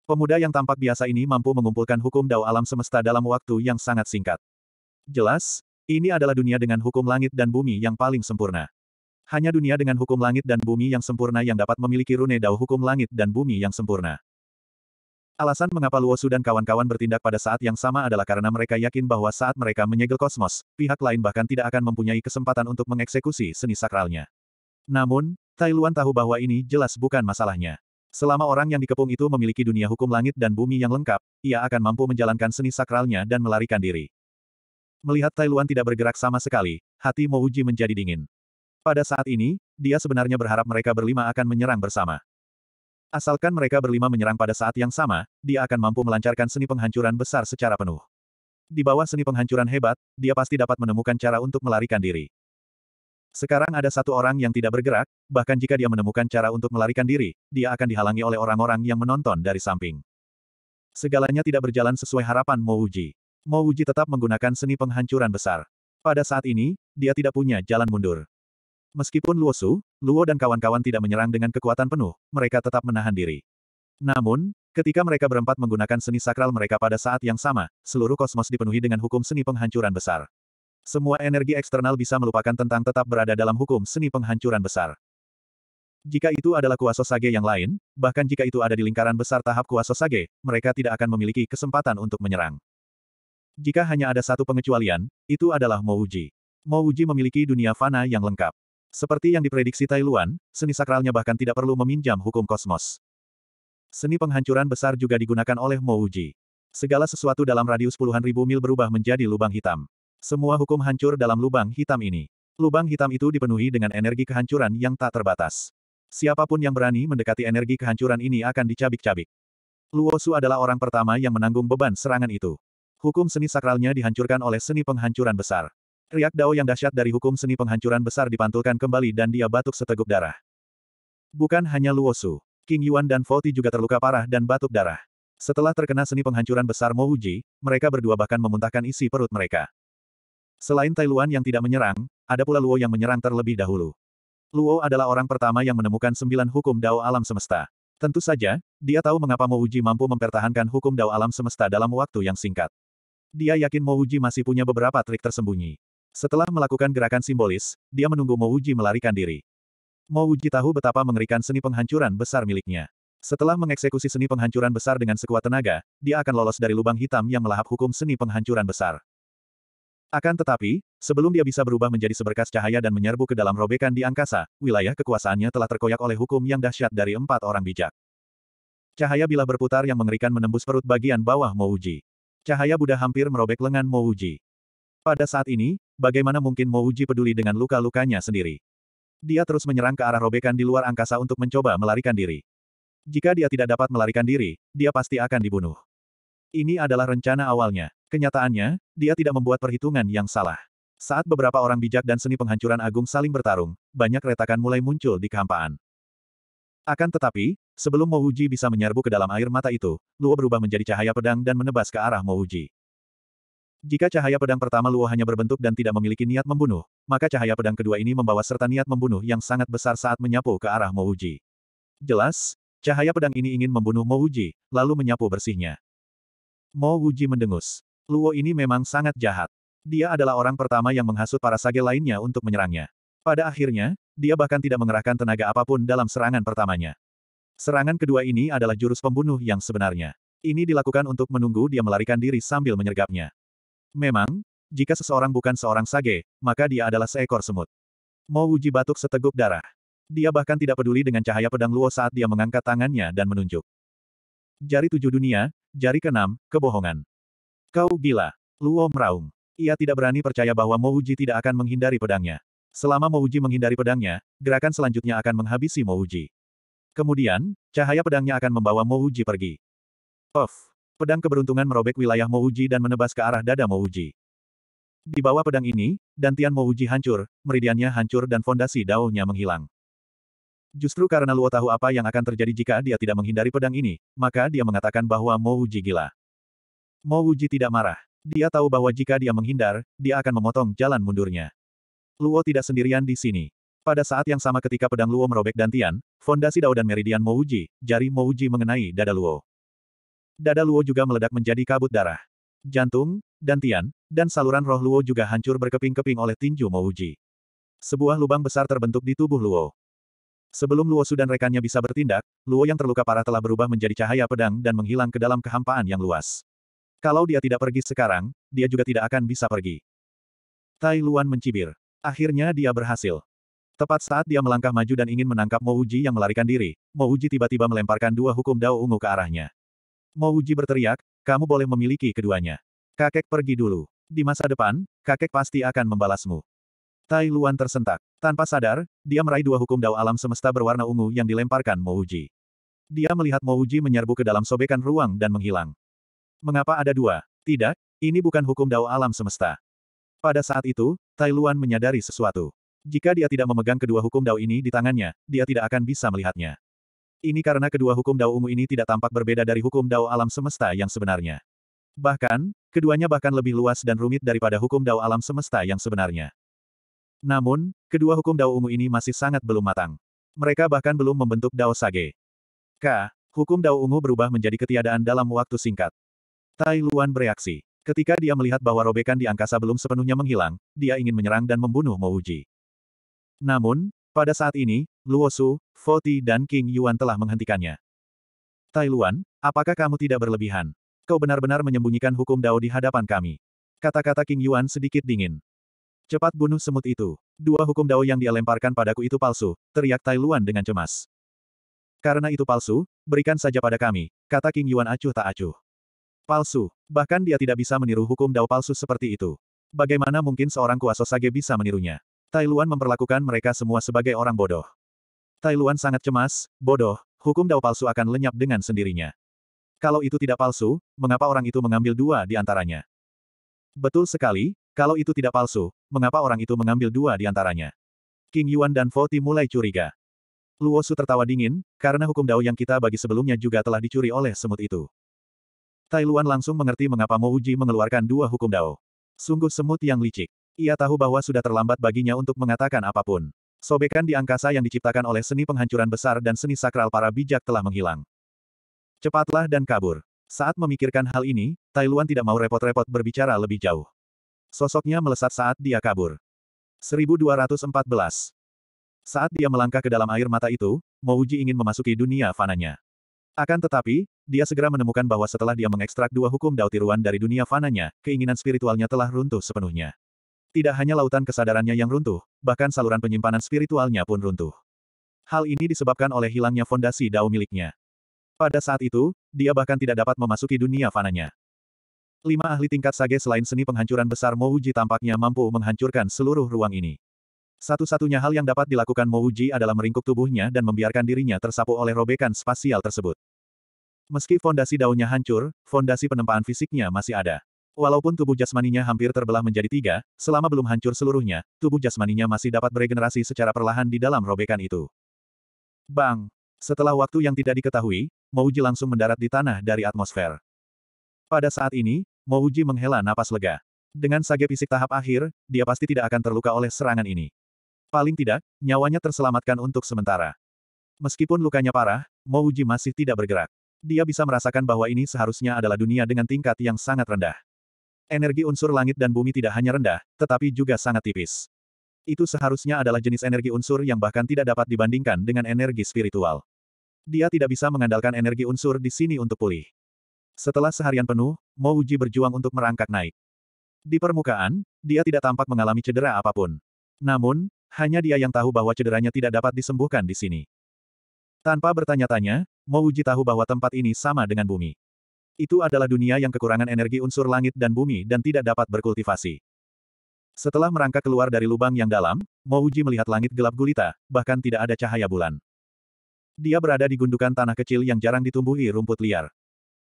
Pemuda yang tampak biasa ini mampu mengumpulkan hukum dao alam semesta dalam waktu yang sangat singkat. Jelas, ini adalah dunia dengan hukum langit dan bumi yang paling sempurna. Hanya dunia dengan hukum langit dan bumi yang sempurna yang dapat memiliki rune dao hukum langit dan bumi yang sempurna. Alasan mengapa Luosu dan kawan-kawan bertindak pada saat yang sama adalah karena mereka yakin bahwa saat mereka menyegel kosmos, pihak lain bahkan tidak akan mempunyai kesempatan untuk mengeksekusi seni sakralnya. Namun, Tai Luan tahu bahwa ini jelas bukan masalahnya. Selama orang yang dikepung itu memiliki dunia hukum langit dan bumi yang lengkap, ia akan mampu menjalankan seni sakralnya dan melarikan diri. Melihat Tai Luan tidak bergerak sama sekali, hati Mouji menjadi dingin. Pada saat ini, dia sebenarnya berharap mereka berlima akan menyerang bersama. Asalkan mereka berlima menyerang pada saat yang sama, dia akan mampu melancarkan seni penghancuran besar secara penuh. Di bawah seni penghancuran hebat, dia pasti dapat menemukan cara untuk melarikan diri. Sekarang ada satu orang yang tidak bergerak, bahkan jika dia menemukan cara untuk melarikan diri, dia akan dihalangi oleh orang-orang yang menonton dari samping. Segalanya tidak berjalan sesuai harapan Mo Uji. Mo Uji tetap menggunakan seni penghancuran besar. Pada saat ini, dia tidak punya jalan mundur. Meskipun Luo Su, Luo dan kawan-kawan tidak menyerang dengan kekuatan penuh, mereka tetap menahan diri. Namun, ketika mereka berempat menggunakan seni sakral mereka pada saat yang sama, seluruh kosmos dipenuhi dengan hukum seni penghancuran besar. Semua energi eksternal bisa melupakan tentang tetap berada dalam hukum seni penghancuran besar. Jika itu adalah kuasa sage yang lain, bahkan jika itu ada di lingkaran besar tahap kuasa sage, mereka tidak akan memiliki kesempatan untuk menyerang. Jika hanya ada satu pengecualian, itu adalah Mouji. Mouji memiliki dunia fana yang lengkap. Seperti yang diprediksi Tai Luan, seni sakralnya bahkan tidak perlu meminjam hukum kosmos. Seni penghancuran besar juga digunakan oleh Mo Uji. Segala sesuatu dalam radius puluhan ribu mil berubah menjadi lubang hitam. Semua hukum hancur dalam lubang hitam ini. Lubang hitam itu dipenuhi dengan energi kehancuran yang tak terbatas. Siapapun yang berani mendekati energi kehancuran ini akan dicabik-cabik. Luosu adalah orang pertama yang menanggung beban serangan itu. Hukum seni sakralnya dihancurkan oleh seni penghancuran besar. Riak Dao yang dahsyat dari hukum seni penghancuran besar dipantulkan kembali dan dia batuk seteguk darah. Bukan hanya Luo Su, King Yuan dan Foti juga terluka parah dan batuk darah. Setelah terkena seni penghancuran besar Mo Wuji, mereka berdua bahkan memuntahkan isi perut mereka. Selain Tai Luan yang tidak menyerang, ada pula Luo yang menyerang terlebih dahulu. Luo adalah orang pertama yang menemukan sembilan hukum Dao alam semesta. Tentu saja, dia tahu mengapa Mo Wuji mampu mempertahankan hukum Dao alam semesta dalam waktu yang singkat. Dia yakin Mo Wuji masih punya beberapa trik tersembunyi. Setelah melakukan gerakan simbolis, dia menunggu Mouji melarikan diri. Mouji tahu betapa mengerikan seni penghancuran besar miliknya. Setelah mengeksekusi seni penghancuran besar dengan sekuat tenaga, dia akan lolos dari lubang hitam yang melahap hukum seni penghancuran besar. Akan tetapi, sebelum dia bisa berubah menjadi seberkas cahaya dan menyerbu ke dalam robekan di angkasa, wilayah kekuasaannya telah terkoyak oleh hukum yang dahsyat dari empat orang bijak. Cahaya bila berputar yang mengerikan menembus perut bagian bawah Mouji. Cahaya Buddha hampir merobek lengan Mouji. Pada saat ini, bagaimana mungkin Uji peduli dengan luka-lukanya sendiri? Dia terus menyerang ke arah robekan di luar angkasa untuk mencoba melarikan diri. Jika dia tidak dapat melarikan diri, dia pasti akan dibunuh. Ini adalah rencana awalnya. Kenyataannya, dia tidak membuat perhitungan yang salah. Saat beberapa orang bijak dan seni penghancuran agung saling bertarung, banyak retakan mulai muncul di kehampaan. Akan tetapi, sebelum Mouji bisa menyerbu ke dalam air mata itu, Luo berubah menjadi cahaya pedang dan menebas ke arah Mouji. Jika cahaya pedang pertama Luo hanya berbentuk dan tidak memiliki niat membunuh, maka cahaya pedang kedua ini membawa serta niat membunuh yang sangat besar saat menyapu ke arah Mouji. Jelas, cahaya pedang ini ingin membunuh Mouji, lalu menyapu bersihnya. Mouji mendengus. Luo ini memang sangat jahat. Dia adalah orang pertama yang menghasut para sage lainnya untuk menyerangnya. Pada akhirnya, dia bahkan tidak mengerahkan tenaga apapun dalam serangan pertamanya. Serangan kedua ini adalah jurus pembunuh yang sebenarnya. Ini dilakukan untuk menunggu dia melarikan diri sambil menyergapnya. Memang, jika seseorang bukan seorang sage, maka dia adalah seekor semut. Mo Wuji batuk seteguk darah. Dia bahkan tidak peduli dengan cahaya pedang Luo saat dia mengangkat tangannya dan menunjuk. Jari tujuh dunia, jari keenam, kebohongan. Kau gila. Luo meraung. Ia tidak berani percaya bahwa Mo Wuji tidak akan menghindari pedangnya. Selama Mo Wuji menghindari pedangnya, gerakan selanjutnya akan menghabisi Mo Wuji. Kemudian, cahaya pedangnya akan membawa Mo Wuji pergi. Off. Pedang keberuntungan merobek wilayah Mouji dan menebas ke arah dada Mouji. Di bawah pedang ini, dantian Mouji hancur, meridiannya hancur dan fondasi daunnya menghilang. Justru karena Luo tahu apa yang akan terjadi jika dia tidak menghindari pedang ini, maka dia mengatakan bahwa Mouji gila. Mouji tidak marah. Dia tahu bahwa jika dia menghindar, dia akan memotong jalan mundurnya. Luo tidak sendirian di sini. Pada saat yang sama ketika pedang Luo merobek dantian, fondasi Dao dan meridian Mouji, jari Mouji mengenai dada Luo. Dada Luo juga meledak menjadi kabut darah. Jantung, dantian, dan saluran roh Luo juga hancur berkeping-keping oleh tinju Mouji. Sebuah lubang besar terbentuk di tubuh Luo. Sebelum Luo Su dan rekannya bisa bertindak, Luo yang terluka parah telah berubah menjadi cahaya pedang dan menghilang ke dalam kehampaan yang luas. Kalau dia tidak pergi sekarang, dia juga tidak akan bisa pergi. Tai Luan mencibir. Akhirnya dia berhasil. Tepat saat dia melangkah maju dan ingin menangkap Mo yang melarikan diri, Mo tiba-tiba melemparkan dua hukum Dao Ungu ke arahnya. Mo Mouji berteriak, kamu boleh memiliki keduanya. Kakek pergi dulu. Di masa depan, kakek pasti akan membalasmu. Tai Luan tersentak. Tanpa sadar, dia meraih dua hukum dao alam semesta berwarna ungu yang dilemparkan Mo Uji. Dia melihat Mo Uji menyerbu ke dalam sobekan ruang dan menghilang. Mengapa ada dua? Tidak, ini bukan hukum dao alam semesta. Pada saat itu, Tai Luan menyadari sesuatu. Jika dia tidak memegang kedua hukum dao ini di tangannya, dia tidak akan bisa melihatnya. Ini karena kedua hukum Dao Ungu ini tidak tampak berbeda dari hukum Dao alam semesta yang sebenarnya. Bahkan, keduanya bahkan lebih luas dan rumit daripada hukum Dao alam semesta yang sebenarnya. Namun, kedua hukum Dao Ungu ini masih sangat belum matang. Mereka bahkan belum membentuk Dao Sage. K. Hukum Dao Ungu berubah menjadi ketiadaan dalam waktu singkat. Tai Luan bereaksi. Ketika dia melihat bahwa robekan di angkasa belum sepenuhnya menghilang, dia ingin menyerang dan membunuh Mouji. Namun, pada saat ini, Luo Su, Fo dan King Yuan telah menghentikannya. Tai Luan, apakah kamu tidak berlebihan? Kau benar-benar menyembunyikan hukum Dao di hadapan kami. Kata-kata King Yuan sedikit dingin. Cepat bunuh semut itu. Dua hukum Dao yang dia lemparkan padaku itu palsu, teriak Tai Luan dengan cemas. Karena itu palsu, berikan saja pada kami, kata King Yuan acuh tak acuh. Palsu, bahkan dia tidak bisa meniru hukum Dao palsu seperti itu. Bagaimana mungkin seorang kuasa sage bisa menirunya? Tai Luan memperlakukan mereka semua sebagai orang bodoh. Tai Luan sangat cemas, bodoh, hukum dao palsu akan lenyap dengan sendirinya. Kalau itu tidak palsu, mengapa orang itu mengambil dua di antaranya? Betul sekali, kalau itu tidak palsu, mengapa orang itu mengambil dua di antaranya? King Yuan dan Foti mulai curiga. Luo Su tertawa dingin, karena hukum dao yang kita bagi sebelumnya juga telah dicuri oleh semut itu. Tai Luan langsung mengerti mengapa Mo Uji mengeluarkan dua hukum dao. Sungguh semut yang licik. Ia tahu bahwa sudah terlambat baginya untuk mengatakan apapun. Sobekan di angkasa yang diciptakan oleh seni penghancuran besar dan seni sakral para bijak telah menghilang. Cepatlah dan kabur. Saat memikirkan hal ini, Tailuan tidak mau repot-repot berbicara lebih jauh. Sosoknya melesat saat dia kabur. 1214 Saat dia melangkah ke dalam air mata itu, Mouji ingin memasuki dunia fananya. Akan tetapi, dia segera menemukan bahwa setelah dia mengekstrak dua hukum dao tiruan dari dunia fananya, keinginan spiritualnya telah runtuh sepenuhnya. Tidak hanya lautan kesadarannya yang runtuh, bahkan saluran penyimpanan spiritualnya pun runtuh. Hal ini disebabkan oleh hilangnya fondasi dao miliknya. Pada saat itu, dia bahkan tidak dapat memasuki dunia fananya. Lima ahli tingkat sage selain seni penghancuran besar Mouji tampaknya mampu menghancurkan seluruh ruang ini. Satu-satunya hal yang dapat dilakukan Mouji adalah meringkuk tubuhnya dan membiarkan dirinya tersapu oleh robekan spasial tersebut. Meski fondasi daunnya hancur, fondasi penempaan fisiknya masih ada. Walaupun tubuh jasmaninya hampir terbelah menjadi tiga, selama belum hancur seluruhnya, tubuh jasmaninya masih dapat beregenerasi secara perlahan di dalam robekan itu. Bang! Setelah waktu yang tidak diketahui, Mouji langsung mendarat di tanah dari atmosfer. Pada saat ini, Mouji menghela napas lega. Dengan sage fisik tahap akhir, dia pasti tidak akan terluka oleh serangan ini. Paling tidak, nyawanya terselamatkan untuk sementara. Meskipun lukanya parah, Mouji masih tidak bergerak. Dia bisa merasakan bahwa ini seharusnya adalah dunia dengan tingkat yang sangat rendah. Energi unsur langit dan bumi tidak hanya rendah, tetapi juga sangat tipis. Itu seharusnya adalah jenis energi unsur yang bahkan tidak dapat dibandingkan dengan energi spiritual. Dia tidak bisa mengandalkan energi unsur di sini untuk pulih. Setelah seharian penuh, Mo Uji berjuang untuk merangkak naik. Di permukaan, dia tidak tampak mengalami cedera apapun. Namun, hanya dia yang tahu bahwa cederanya tidak dapat disembuhkan di sini. Tanpa bertanya-tanya, Mo Uji tahu bahwa tempat ini sama dengan bumi. Itu adalah dunia yang kekurangan energi unsur langit dan bumi dan tidak dapat berkultivasi. Setelah merangkak keluar dari lubang yang dalam, Mouji melihat langit gelap gulita, bahkan tidak ada cahaya bulan. Dia berada di gundukan tanah kecil yang jarang ditumbuhi rumput liar.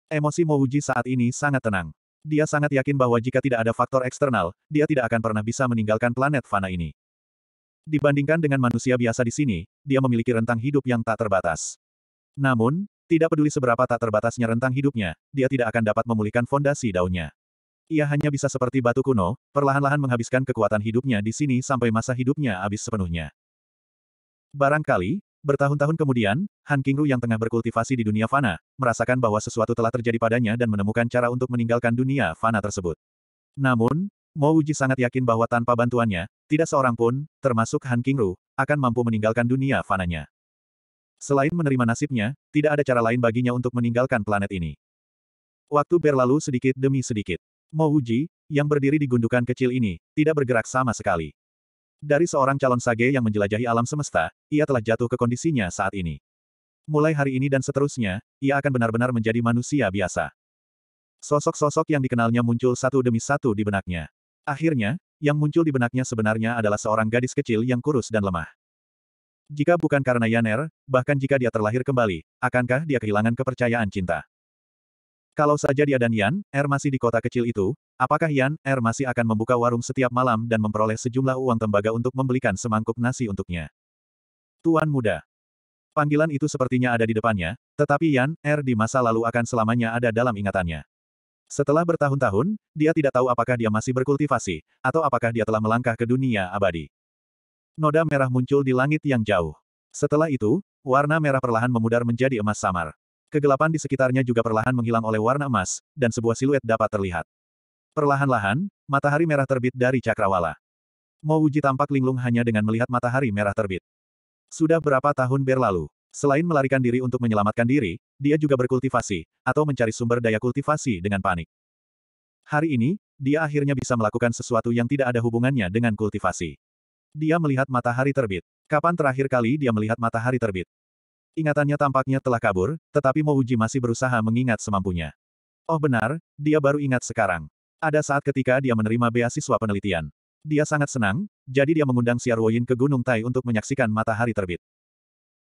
Emosi Mouji saat ini sangat tenang. Dia sangat yakin bahwa jika tidak ada faktor eksternal, dia tidak akan pernah bisa meninggalkan planet fana ini. Dibandingkan dengan manusia biasa di sini, dia memiliki rentang hidup yang tak terbatas. Namun, tidak peduli seberapa tak terbatasnya rentang hidupnya, dia tidak akan dapat memulihkan fondasi daunnya. Ia hanya bisa seperti batu kuno, perlahan-lahan menghabiskan kekuatan hidupnya di sini sampai masa hidupnya habis sepenuhnya. Barangkali, bertahun-tahun kemudian, Han Kingru yang tengah berkultivasi di dunia fana, merasakan bahwa sesuatu telah terjadi padanya dan menemukan cara untuk meninggalkan dunia fana tersebut. Namun, Mo Uji sangat yakin bahwa tanpa bantuannya, tidak seorang pun, termasuk Han Kingru, akan mampu meninggalkan dunia fananya. Selain menerima nasibnya, tidak ada cara lain baginya untuk meninggalkan planet ini. Waktu berlalu sedikit demi sedikit. Mouji, yang berdiri di gundukan kecil ini, tidak bergerak sama sekali. Dari seorang calon sage yang menjelajahi alam semesta, ia telah jatuh ke kondisinya saat ini. Mulai hari ini dan seterusnya, ia akan benar-benar menjadi manusia biasa. Sosok-sosok yang dikenalnya muncul satu demi satu di benaknya. Akhirnya, yang muncul di benaknya sebenarnya adalah seorang gadis kecil yang kurus dan lemah. Jika bukan karena Yaner, bahkan jika dia terlahir kembali, akankah dia kehilangan kepercayaan cinta? Kalau saja dia dan Yan, Er masih di kota kecil itu, apakah Yan, Er masih akan membuka warung setiap malam dan memperoleh sejumlah uang tembaga untuk membelikan semangkuk nasi untuknya? Tuan muda. Panggilan itu sepertinya ada di depannya, tetapi Yan, Er di masa lalu akan selamanya ada dalam ingatannya. Setelah bertahun-tahun, dia tidak tahu apakah dia masih berkultivasi, atau apakah dia telah melangkah ke dunia abadi noda merah muncul di langit yang jauh. Setelah itu, warna merah perlahan memudar menjadi emas samar. Kegelapan di sekitarnya juga perlahan menghilang oleh warna emas, dan sebuah siluet dapat terlihat. Perlahan-lahan, matahari merah terbit dari cakrawala. Mouji tampak linglung hanya dengan melihat matahari merah terbit. Sudah berapa tahun berlalu? Selain melarikan diri untuk menyelamatkan diri, dia juga berkultivasi, atau mencari sumber daya kultivasi dengan panik. Hari ini, dia akhirnya bisa melakukan sesuatu yang tidak ada hubungannya dengan kultivasi. Dia melihat matahari terbit. Kapan terakhir kali dia melihat matahari terbit? Ingatannya tampaknya telah kabur, tetapi Mouji masih berusaha mengingat semampunya. Oh benar, dia baru ingat sekarang. Ada saat ketika dia menerima beasiswa penelitian. Dia sangat senang, jadi dia mengundang Siar Woyin ke Gunung Tai untuk menyaksikan matahari terbit.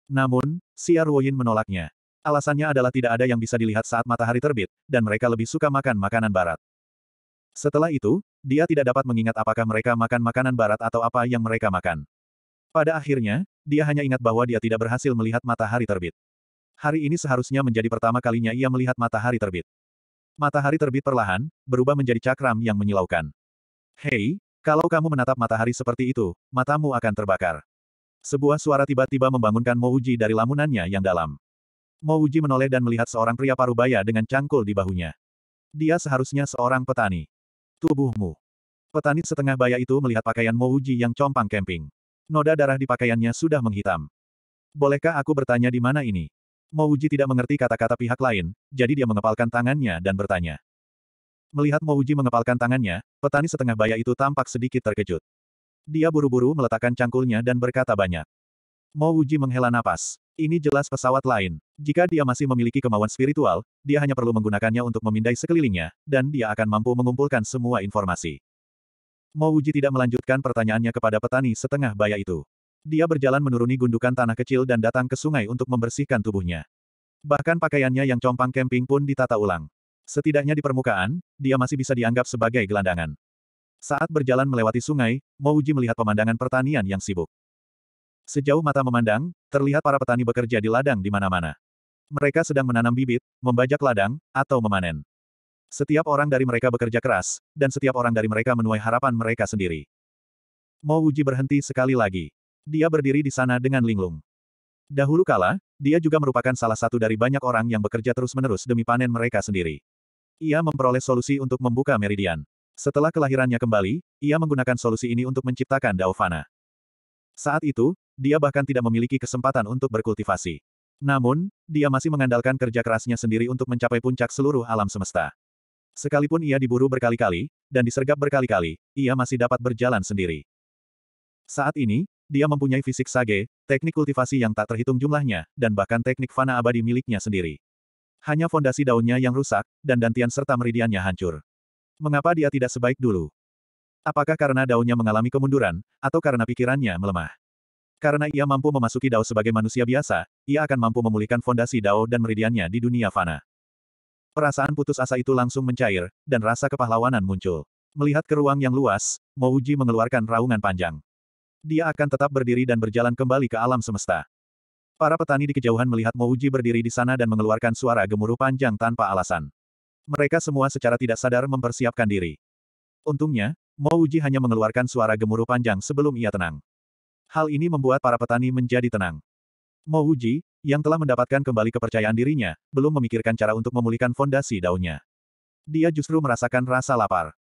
Namun, Siar Woyin menolaknya. Alasannya adalah tidak ada yang bisa dilihat saat matahari terbit, dan mereka lebih suka makan makanan barat. Setelah itu, dia tidak dapat mengingat apakah mereka makan makanan barat atau apa yang mereka makan. Pada akhirnya, dia hanya ingat bahwa dia tidak berhasil melihat matahari terbit. Hari ini seharusnya menjadi pertama kalinya ia melihat matahari terbit. Matahari terbit perlahan, berubah menjadi cakram yang menyilaukan. Hei, kalau kamu menatap matahari seperti itu, matamu akan terbakar. Sebuah suara tiba-tiba membangunkan Mouji dari lamunannya yang dalam. Mouji menoleh dan melihat seorang pria parubaya dengan cangkul di bahunya. Dia seharusnya seorang petani. Tubuhmu. Petani setengah baya itu melihat pakaian Mouji yang compang camping. Noda darah di pakaiannya sudah menghitam. Bolehkah aku bertanya di mana ini? Mouji tidak mengerti kata-kata pihak lain, jadi dia mengepalkan tangannya dan bertanya. Melihat Mouji mengepalkan tangannya, petani setengah baya itu tampak sedikit terkejut. Dia buru-buru meletakkan cangkulnya dan berkata banyak. Mouji menghela napas. Ini jelas pesawat lain. Jika dia masih memiliki kemauan spiritual, dia hanya perlu menggunakannya untuk memindai sekelilingnya, dan dia akan mampu mengumpulkan semua informasi. Mo Wuji tidak melanjutkan pertanyaannya kepada petani setengah baya itu. Dia berjalan menuruni gundukan tanah kecil dan datang ke sungai untuk membersihkan tubuhnya. Bahkan pakaiannya yang compang camping pun ditata ulang. Setidaknya di permukaan, dia masih bisa dianggap sebagai gelandangan. Saat berjalan melewati sungai, Mouji melihat pemandangan pertanian yang sibuk. Sejauh mata memandang, terlihat para petani bekerja di ladang di mana-mana. Mereka sedang menanam bibit, membajak ladang, atau memanen. Setiap orang dari mereka bekerja keras, dan setiap orang dari mereka menuai harapan mereka sendiri. Mo Wuji berhenti sekali lagi. Dia berdiri di sana dengan linglung. Dahulu kala, dia juga merupakan salah satu dari banyak orang yang bekerja terus-menerus demi panen mereka sendiri. Ia memperoleh solusi untuk membuka meridian. Setelah kelahirannya kembali, ia menggunakan solusi ini untuk menciptakan Daofana. Saat itu, dia bahkan tidak memiliki kesempatan untuk berkultivasi. Namun, dia masih mengandalkan kerja kerasnya sendiri untuk mencapai puncak seluruh alam semesta. Sekalipun ia diburu berkali-kali, dan disergap berkali-kali, ia masih dapat berjalan sendiri. Saat ini, dia mempunyai fisik sage, teknik kultivasi yang tak terhitung jumlahnya, dan bahkan teknik fana abadi miliknya sendiri. Hanya fondasi daunnya yang rusak, dan dantian serta meridiannya hancur. Mengapa dia tidak sebaik dulu? Apakah karena daunnya mengalami kemunduran, atau karena pikirannya melemah? Karena ia mampu memasuki Dao sebagai manusia biasa, ia akan mampu memulihkan fondasi Dao dan meridiannya di dunia fana. Perasaan putus asa itu langsung mencair, dan rasa kepahlawanan muncul. Melihat ke ruang yang luas, Mouji mengeluarkan raungan panjang. Dia akan tetap berdiri dan berjalan kembali ke alam semesta. Para petani di kejauhan melihat Mouji berdiri di sana dan mengeluarkan suara gemuruh panjang tanpa alasan. Mereka semua secara tidak sadar mempersiapkan diri. Untungnya, Mouji hanya mengeluarkan suara gemuruh panjang sebelum ia tenang. Hal ini membuat para petani menjadi tenang. Mo Wuji, yang telah mendapatkan kembali kepercayaan dirinya, belum memikirkan cara untuk memulihkan fondasi daunnya. Dia justru merasakan rasa lapar.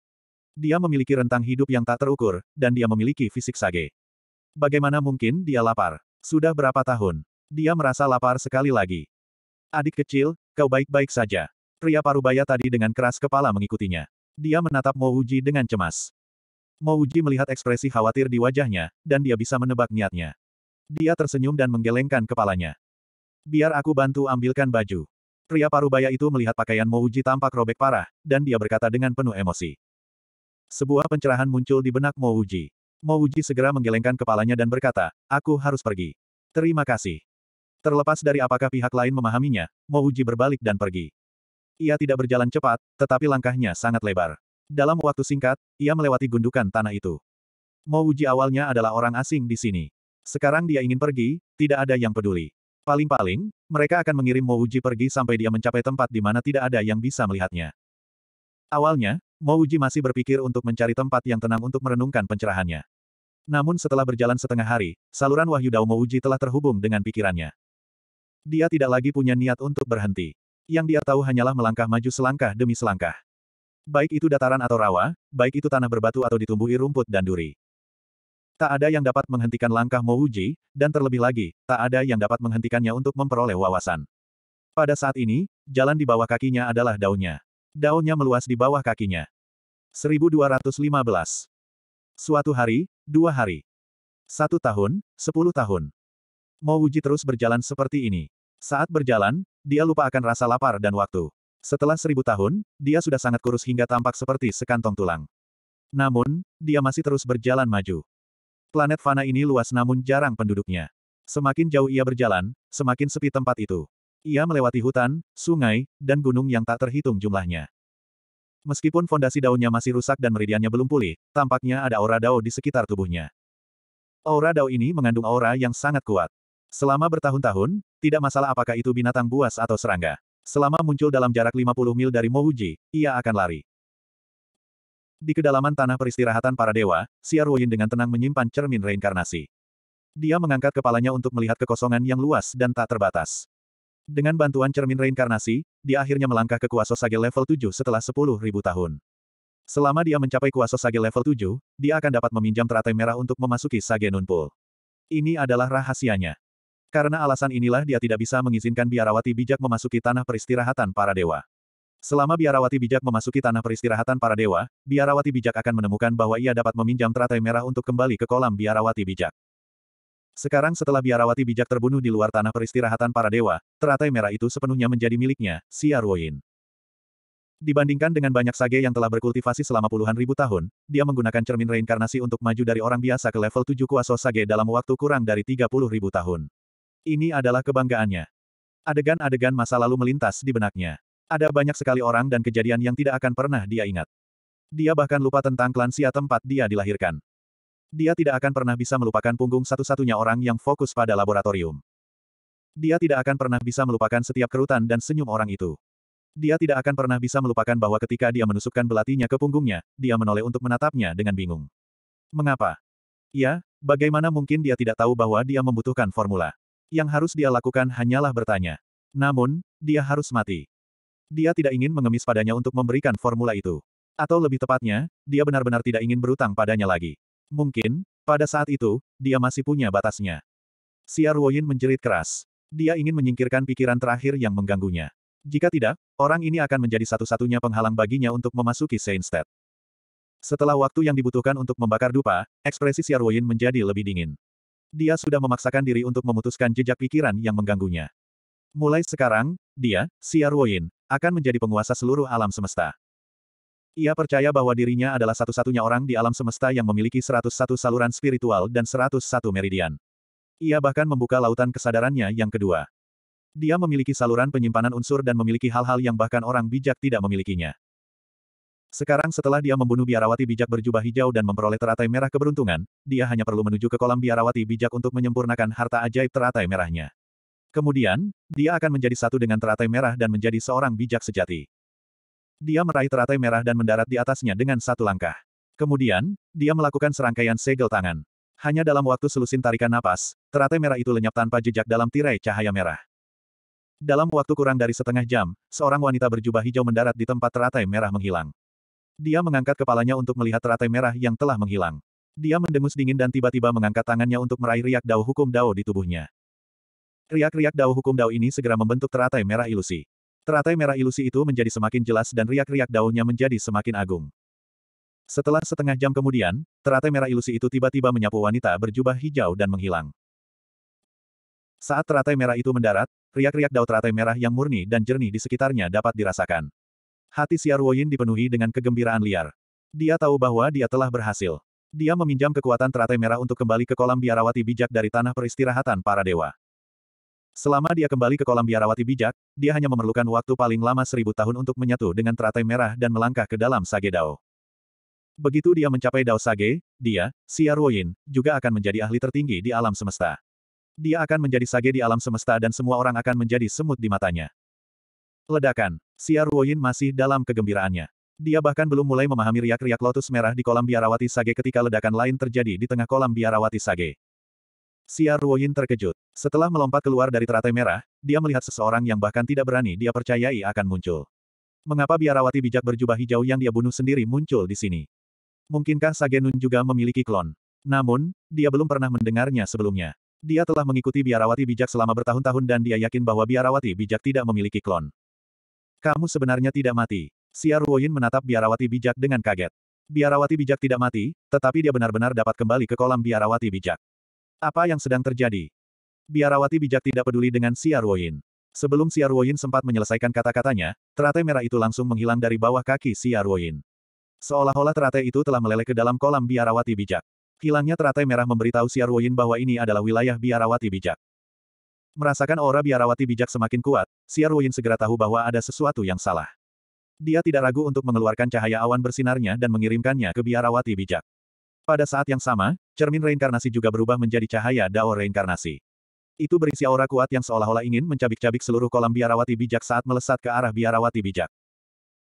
Dia memiliki rentang hidup yang tak terukur, dan dia memiliki fisik sage. Bagaimana mungkin dia lapar? Sudah berapa tahun? Dia merasa lapar sekali lagi. Adik kecil, kau baik-baik saja. Pria parubaya tadi dengan keras kepala mengikutinya. Dia menatap Mo Wuji dengan cemas. Mo Uji melihat ekspresi khawatir di wajahnya, dan dia bisa menebak niatnya. Dia tersenyum dan menggelengkan kepalanya. Biar aku bantu ambilkan baju. Pria parubaya itu melihat pakaian Mo Uji tampak robek parah, dan dia berkata dengan penuh emosi. Sebuah pencerahan muncul di benak Mo Uji. Mo Uji segera menggelengkan kepalanya dan berkata, aku harus pergi. Terima kasih. Terlepas dari apakah pihak lain memahaminya, Mo berbalik dan pergi. Ia tidak berjalan cepat, tetapi langkahnya sangat lebar. Dalam waktu singkat, ia melewati gundukan tanah itu. Mo Uji awalnya adalah orang asing di sini. Sekarang dia ingin pergi, tidak ada yang peduli. Paling-paling, mereka akan mengirim Mo Uji pergi sampai dia mencapai tempat di mana tidak ada yang bisa melihatnya. Awalnya, Mo Uji masih berpikir untuk mencari tempat yang tenang untuk merenungkan pencerahannya. Namun setelah berjalan setengah hari, saluran wahyu Dao Mo Uji telah terhubung dengan pikirannya. Dia tidak lagi punya niat untuk berhenti. Yang dia tahu hanyalah melangkah maju selangkah demi selangkah. Baik itu dataran atau rawa, baik itu tanah berbatu atau ditumbuhi rumput dan duri. Tak ada yang dapat menghentikan langkah Mouji, dan terlebih lagi, tak ada yang dapat menghentikannya untuk memperoleh wawasan. Pada saat ini, jalan di bawah kakinya adalah daunnya. Daunnya meluas di bawah kakinya. 1215. Suatu hari, dua hari. Satu tahun, sepuluh tahun. Mouji terus berjalan seperti ini. Saat berjalan, dia lupa akan rasa lapar dan waktu. Setelah seribu tahun, dia sudah sangat kurus hingga tampak seperti sekantong tulang. Namun, dia masih terus berjalan maju. Planet Fana ini luas namun jarang penduduknya. Semakin jauh ia berjalan, semakin sepi tempat itu. Ia melewati hutan, sungai, dan gunung yang tak terhitung jumlahnya. Meskipun fondasi daunnya masih rusak dan meridiannya belum pulih, tampaknya ada aura dao di sekitar tubuhnya. Aura dao ini mengandung aura yang sangat kuat. Selama bertahun-tahun, tidak masalah apakah itu binatang buas atau serangga. Selama muncul dalam jarak 50 mil dari Mouji, ia akan lari. Di kedalaman tanah peristirahatan para dewa, Siar Woyin dengan tenang menyimpan cermin reinkarnasi. Dia mengangkat kepalanya untuk melihat kekosongan yang luas dan tak terbatas. Dengan bantuan cermin reinkarnasi, dia akhirnya melangkah ke kuasa sage level 7 setelah 10.000 tahun. Selama dia mencapai kuasa sage level 7, dia akan dapat meminjam teratai merah untuk memasuki sage nunpul. Ini adalah rahasianya. Karena alasan inilah dia tidak bisa mengizinkan biarawati bijak memasuki tanah peristirahatan para dewa. Selama biarawati bijak memasuki tanah peristirahatan para dewa, biarawati bijak akan menemukan bahwa ia dapat meminjam teratai merah untuk kembali ke kolam biarawati bijak. Sekarang setelah biarawati bijak terbunuh di luar tanah peristirahatan para dewa, teratai merah itu sepenuhnya menjadi miliknya, Arwoyin. Dibandingkan dengan banyak sage yang telah berkultivasi selama puluhan ribu tahun, dia menggunakan cermin reinkarnasi untuk maju dari orang biasa ke level 7 kuasa sage dalam waktu kurang dari 30 ribu tahun. Ini adalah kebanggaannya. Adegan-adegan masa lalu melintas di benaknya. Ada banyak sekali orang dan kejadian yang tidak akan pernah dia ingat. Dia bahkan lupa tentang klan Sia tempat dia dilahirkan. Dia tidak akan pernah bisa melupakan punggung satu-satunya orang yang fokus pada laboratorium. Dia tidak akan pernah bisa melupakan setiap kerutan dan senyum orang itu. Dia tidak akan pernah bisa melupakan bahwa ketika dia menusukkan belatinya ke punggungnya, dia menoleh untuk menatapnya dengan bingung. Mengapa? Ya, bagaimana mungkin dia tidak tahu bahwa dia membutuhkan formula? yang harus dia lakukan hanyalah bertanya. Namun, dia harus mati. Dia tidak ingin mengemis padanya untuk memberikan formula itu. Atau lebih tepatnya, dia benar-benar tidak ingin berutang padanya lagi. Mungkin, pada saat itu, dia masih punya batasnya. Siar Ruoyin menjerit keras. Dia ingin menyingkirkan pikiran terakhir yang mengganggunya. Jika tidak, orang ini akan menjadi satu-satunya penghalang baginya untuk memasuki Seinstead. Setelah waktu yang dibutuhkan untuk membakar dupa, ekspresi Siar Ruoyin menjadi lebih dingin dia sudah memaksakan diri untuk memutuskan jejak pikiran yang mengganggunya. Mulai sekarang, dia, Siar Woyin, akan menjadi penguasa seluruh alam semesta. Ia percaya bahwa dirinya adalah satu-satunya orang di alam semesta yang memiliki 101 saluran spiritual dan 101 meridian. Ia bahkan membuka lautan kesadarannya yang kedua. Dia memiliki saluran penyimpanan unsur dan memiliki hal-hal yang bahkan orang bijak tidak memilikinya. Sekarang setelah dia membunuh biarawati bijak berjubah hijau dan memperoleh teratai merah keberuntungan, dia hanya perlu menuju ke kolam biarawati bijak untuk menyempurnakan harta ajaib teratai merahnya. Kemudian, dia akan menjadi satu dengan teratai merah dan menjadi seorang bijak sejati. Dia meraih teratai merah dan mendarat di atasnya dengan satu langkah. Kemudian, dia melakukan serangkaian segel tangan. Hanya dalam waktu selusin tarikan napas, teratai merah itu lenyap tanpa jejak dalam tirai cahaya merah. Dalam waktu kurang dari setengah jam, seorang wanita berjubah hijau mendarat di tempat teratai merah menghilang. Dia mengangkat kepalanya untuk melihat teratai merah yang telah menghilang. Dia mendengus dingin dan tiba-tiba mengangkat tangannya untuk meraih riak dao hukum dao di tubuhnya. Riak-riak dao hukum dao ini segera membentuk teratai merah ilusi. Teratai merah ilusi itu menjadi semakin jelas dan riak-riak daunnya menjadi semakin agung. Setelah setengah jam kemudian, teratai merah ilusi itu tiba-tiba menyapu wanita berjubah hijau dan menghilang. Saat teratai merah itu mendarat, riak-riak dao teratai merah yang murni dan jernih di sekitarnya dapat dirasakan. Hati Ruoyin dipenuhi dengan kegembiraan liar. Dia tahu bahwa dia telah berhasil. Dia meminjam kekuatan teratai merah untuk kembali ke kolam biarawati bijak dari tanah peristirahatan para dewa. Selama dia kembali ke kolam biarawati bijak, dia hanya memerlukan waktu paling lama seribu tahun untuk menyatu dengan teratai merah dan melangkah ke dalam Sage Dao. Begitu dia mencapai Dao Sage, dia, Ruoyin, juga akan menjadi ahli tertinggi di alam semesta. Dia akan menjadi Sage di alam semesta dan semua orang akan menjadi semut di matanya. Ledakan. Siar Ruoyin masih dalam kegembiraannya. Dia bahkan belum mulai memahami riak-riak lotus merah di kolam biarawati Sage ketika ledakan lain terjadi di tengah kolam biarawati Sage. Siar Ruoyin terkejut. Setelah melompat keluar dari teratai merah, dia melihat seseorang yang bahkan tidak berani dia percayai akan muncul. Mengapa biarawati bijak berjubah hijau yang dia bunuh sendiri muncul di sini? Mungkinkah Sage Nun juga memiliki klon? Namun, dia belum pernah mendengarnya sebelumnya. Dia telah mengikuti biarawati bijak selama bertahun-tahun dan dia yakin bahwa biarawati bijak tidak memiliki klon. Kamu sebenarnya tidak mati. Siar Ruoyin menatap biarawati bijak dengan kaget. Biarawati bijak tidak mati, tetapi dia benar-benar dapat kembali ke kolam biarawati bijak. Apa yang sedang terjadi? Biarawati bijak tidak peduli dengan Siar Ruoyin. Sebelum Siar Ruoyin sempat menyelesaikan kata-katanya, teratai merah itu langsung menghilang dari bawah kaki Siar Ruoyin. Seolah-olah teratai itu telah meleleh ke dalam kolam biarawati bijak. Hilangnya teratai merah memberitahu Siar Ruoyin bahwa ini adalah wilayah biarawati bijak. Merasakan aura biarawati bijak semakin kuat, Siarwin segera tahu bahwa ada sesuatu yang salah. Dia tidak ragu untuk mengeluarkan cahaya awan bersinarnya dan mengirimkannya ke biarawati bijak. Pada saat yang sama, cermin reinkarnasi juga berubah menjadi cahaya dao reinkarnasi. Itu berisi aura kuat yang seolah-olah ingin mencabik-cabik seluruh kolam biarawati bijak saat melesat ke arah biarawati bijak.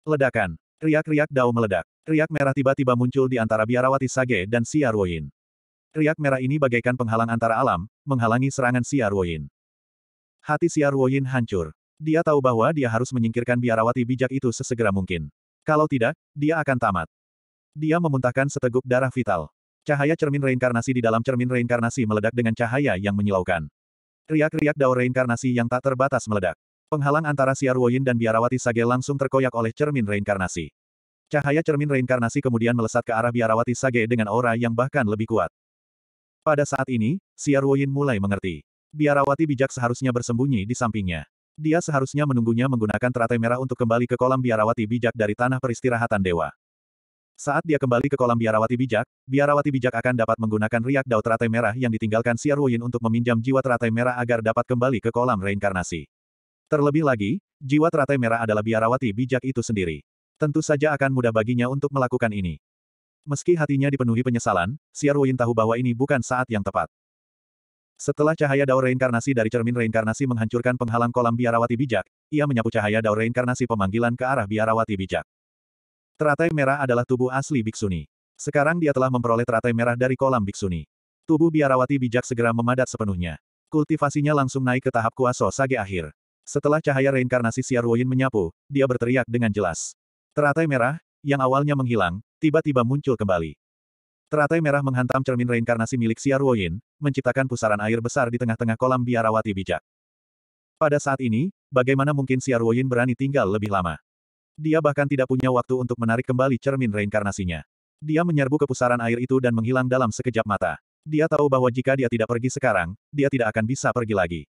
Ledakan. Riak-riak dao meledak. Riak merah tiba-tiba muncul di antara biarawati Sage dan Siarwoin. Riak merah ini bagaikan penghalang antara alam, menghalangi serangan Siarwoin. Hati Siarwoin hancur. Dia tahu bahwa dia harus menyingkirkan biarawati bijak itu sesegera mungkin. Kalau tidak, dia akan tamat. Dia memuntahkan seteguk darah vital. Cahaya cermin reinkarnasi di dalam cermin reinkarnasi meledak dengan cahaya yang menyilaukan. Riak-riak dao reinkarnasi yang tak terbatas meledak. Penghalang antara Siar dan biarawati Sage langsung terkoyak oleh cermin reinkarnasi. Cahaya cermin reinkarnasi kemudian melesat ke arah biarawati Sage dengan aura yang bahkan lebih kuat. Pada saat ini, Siar mulai mengerti. Biarawati bijak seharusnya bersembunyi di sampingnya. Dia seharusnya menunggunya menggunakan teratai merah untuk kembali ke kolam biarawati bijak dari tanah peristirahatan dewa. Saat dia kembali ke kolam biarawati bijak, biarawati bijak akan dapat menggunakan riak dao teratai merah yang ditinggalkan Siar Wuyin untuk meminjam jiwa teratai merah agar dapat kembali ke kolam reinkarnasi. Terlebih lagi, jiwa teratai merah adalah biarawati bijak itu sendiri. Tentu saja akan mudah baginya untuk melakukan ini. Meski hatinya dipenuhi penyesalan, Siar Wuyin tahu bahwa ini bukan saat yang tepat. Setelah cahaya daur reinkarnasi dari cermin reinkarnasi menghancurkan penghalang kolam biarawati bijak, ia menyapu cahaya daur reinkarnasi pemanggilan ke arah biarawati bijak. Teratai merah adalah tubuh asli biksuni. Sekarang dia telah memperoleh teratai merah dari kolam biksuni. Tubuh biarawati bijak segera memadat sepenuhnya. Kultivasinya langsung naik ke tahap kuasa sage akhir. Setelah cahaya reinkarnasi siar Woyin menyapu, dia berteriak dengan jelas. Teratai merah, yang awalnya menghilang, tiba-tiba muncul kembali. Teratai merah menghantam cermin reinkarnasi milik Xia Ruoyin, menciptakan pusaran air besar di tengah-tengah kolam biarawati bijak. Pada saat ini, bagaimana mungkin Xia Ruoyin berani tinggal lebih lama? Dia bahkan tidak punya waktu untuk menarik kembali cermin reinkarnasinya. Dia menyerbu ke pusaran air itu dan menghilang dalam sekejap mata. Dia tahu bahwa jika dia tidak pergi sekarang, dia tidak akan bisa pergi lagi.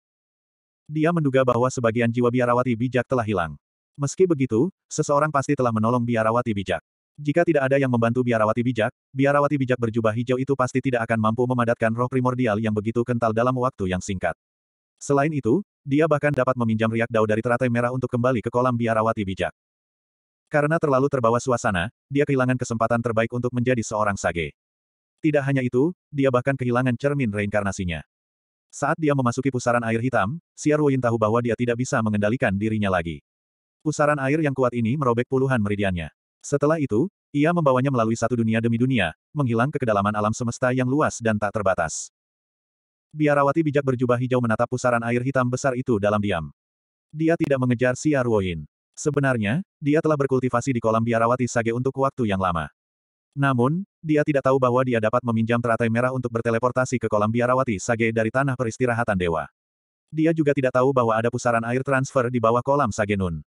Dia menduga bahwa sebagian jiwa biarawati bijak telah hilang. Meski begitu, seseorang pasti telah menolong biarawati bijak. Jika tidak ada yang membantu biarawati bijak, biarawati bijak berjubah hijau itu pasti tidak akan mampu memadatkan roh primordial yang begitu kental dalam waktu yang singkat. Selain itu, dia bahkan dapat meminjam riak dao dari teratai merah untuk kembali ke kolam biarawati bijak. Karena terlalu terbawa suasana, dia kehilangan kesempatan terbaik untuk menjadi seorang sage. Tidak hanya itu, dia bahkan kehilangan cermin reinkarnasinya. Saat dia memasuki pusaran air hitam, Siar Woyin tahu bahwa dia tidak bisa mengendalikan dirinya lagi. Pusaran air yang kuat ini merobek puluhan meridiannya. Setelah itu, ia membawanya melalui satu dunia demi dunia, menghilang ke kedalaman alam semesta yang luas dan tak terbatas. Biarawati bijak berjubah hijau menatap pusaran air hitam besar itu dalam diam. Dia tidak mengejar si Arwoin. Sebenarnya, dia telah berkultivasi di kolam biarawati sage untuk waktu yang lama. Namun, dia tidak tahu bahwa dia dapat meminjam teratai merah untuk berteleportasi ke kolam biarawati sage dari tanah peristirahatan dewa. Dia juga tidak tahu bahwa ada pusaran air transfer di bawah kolam sage nun.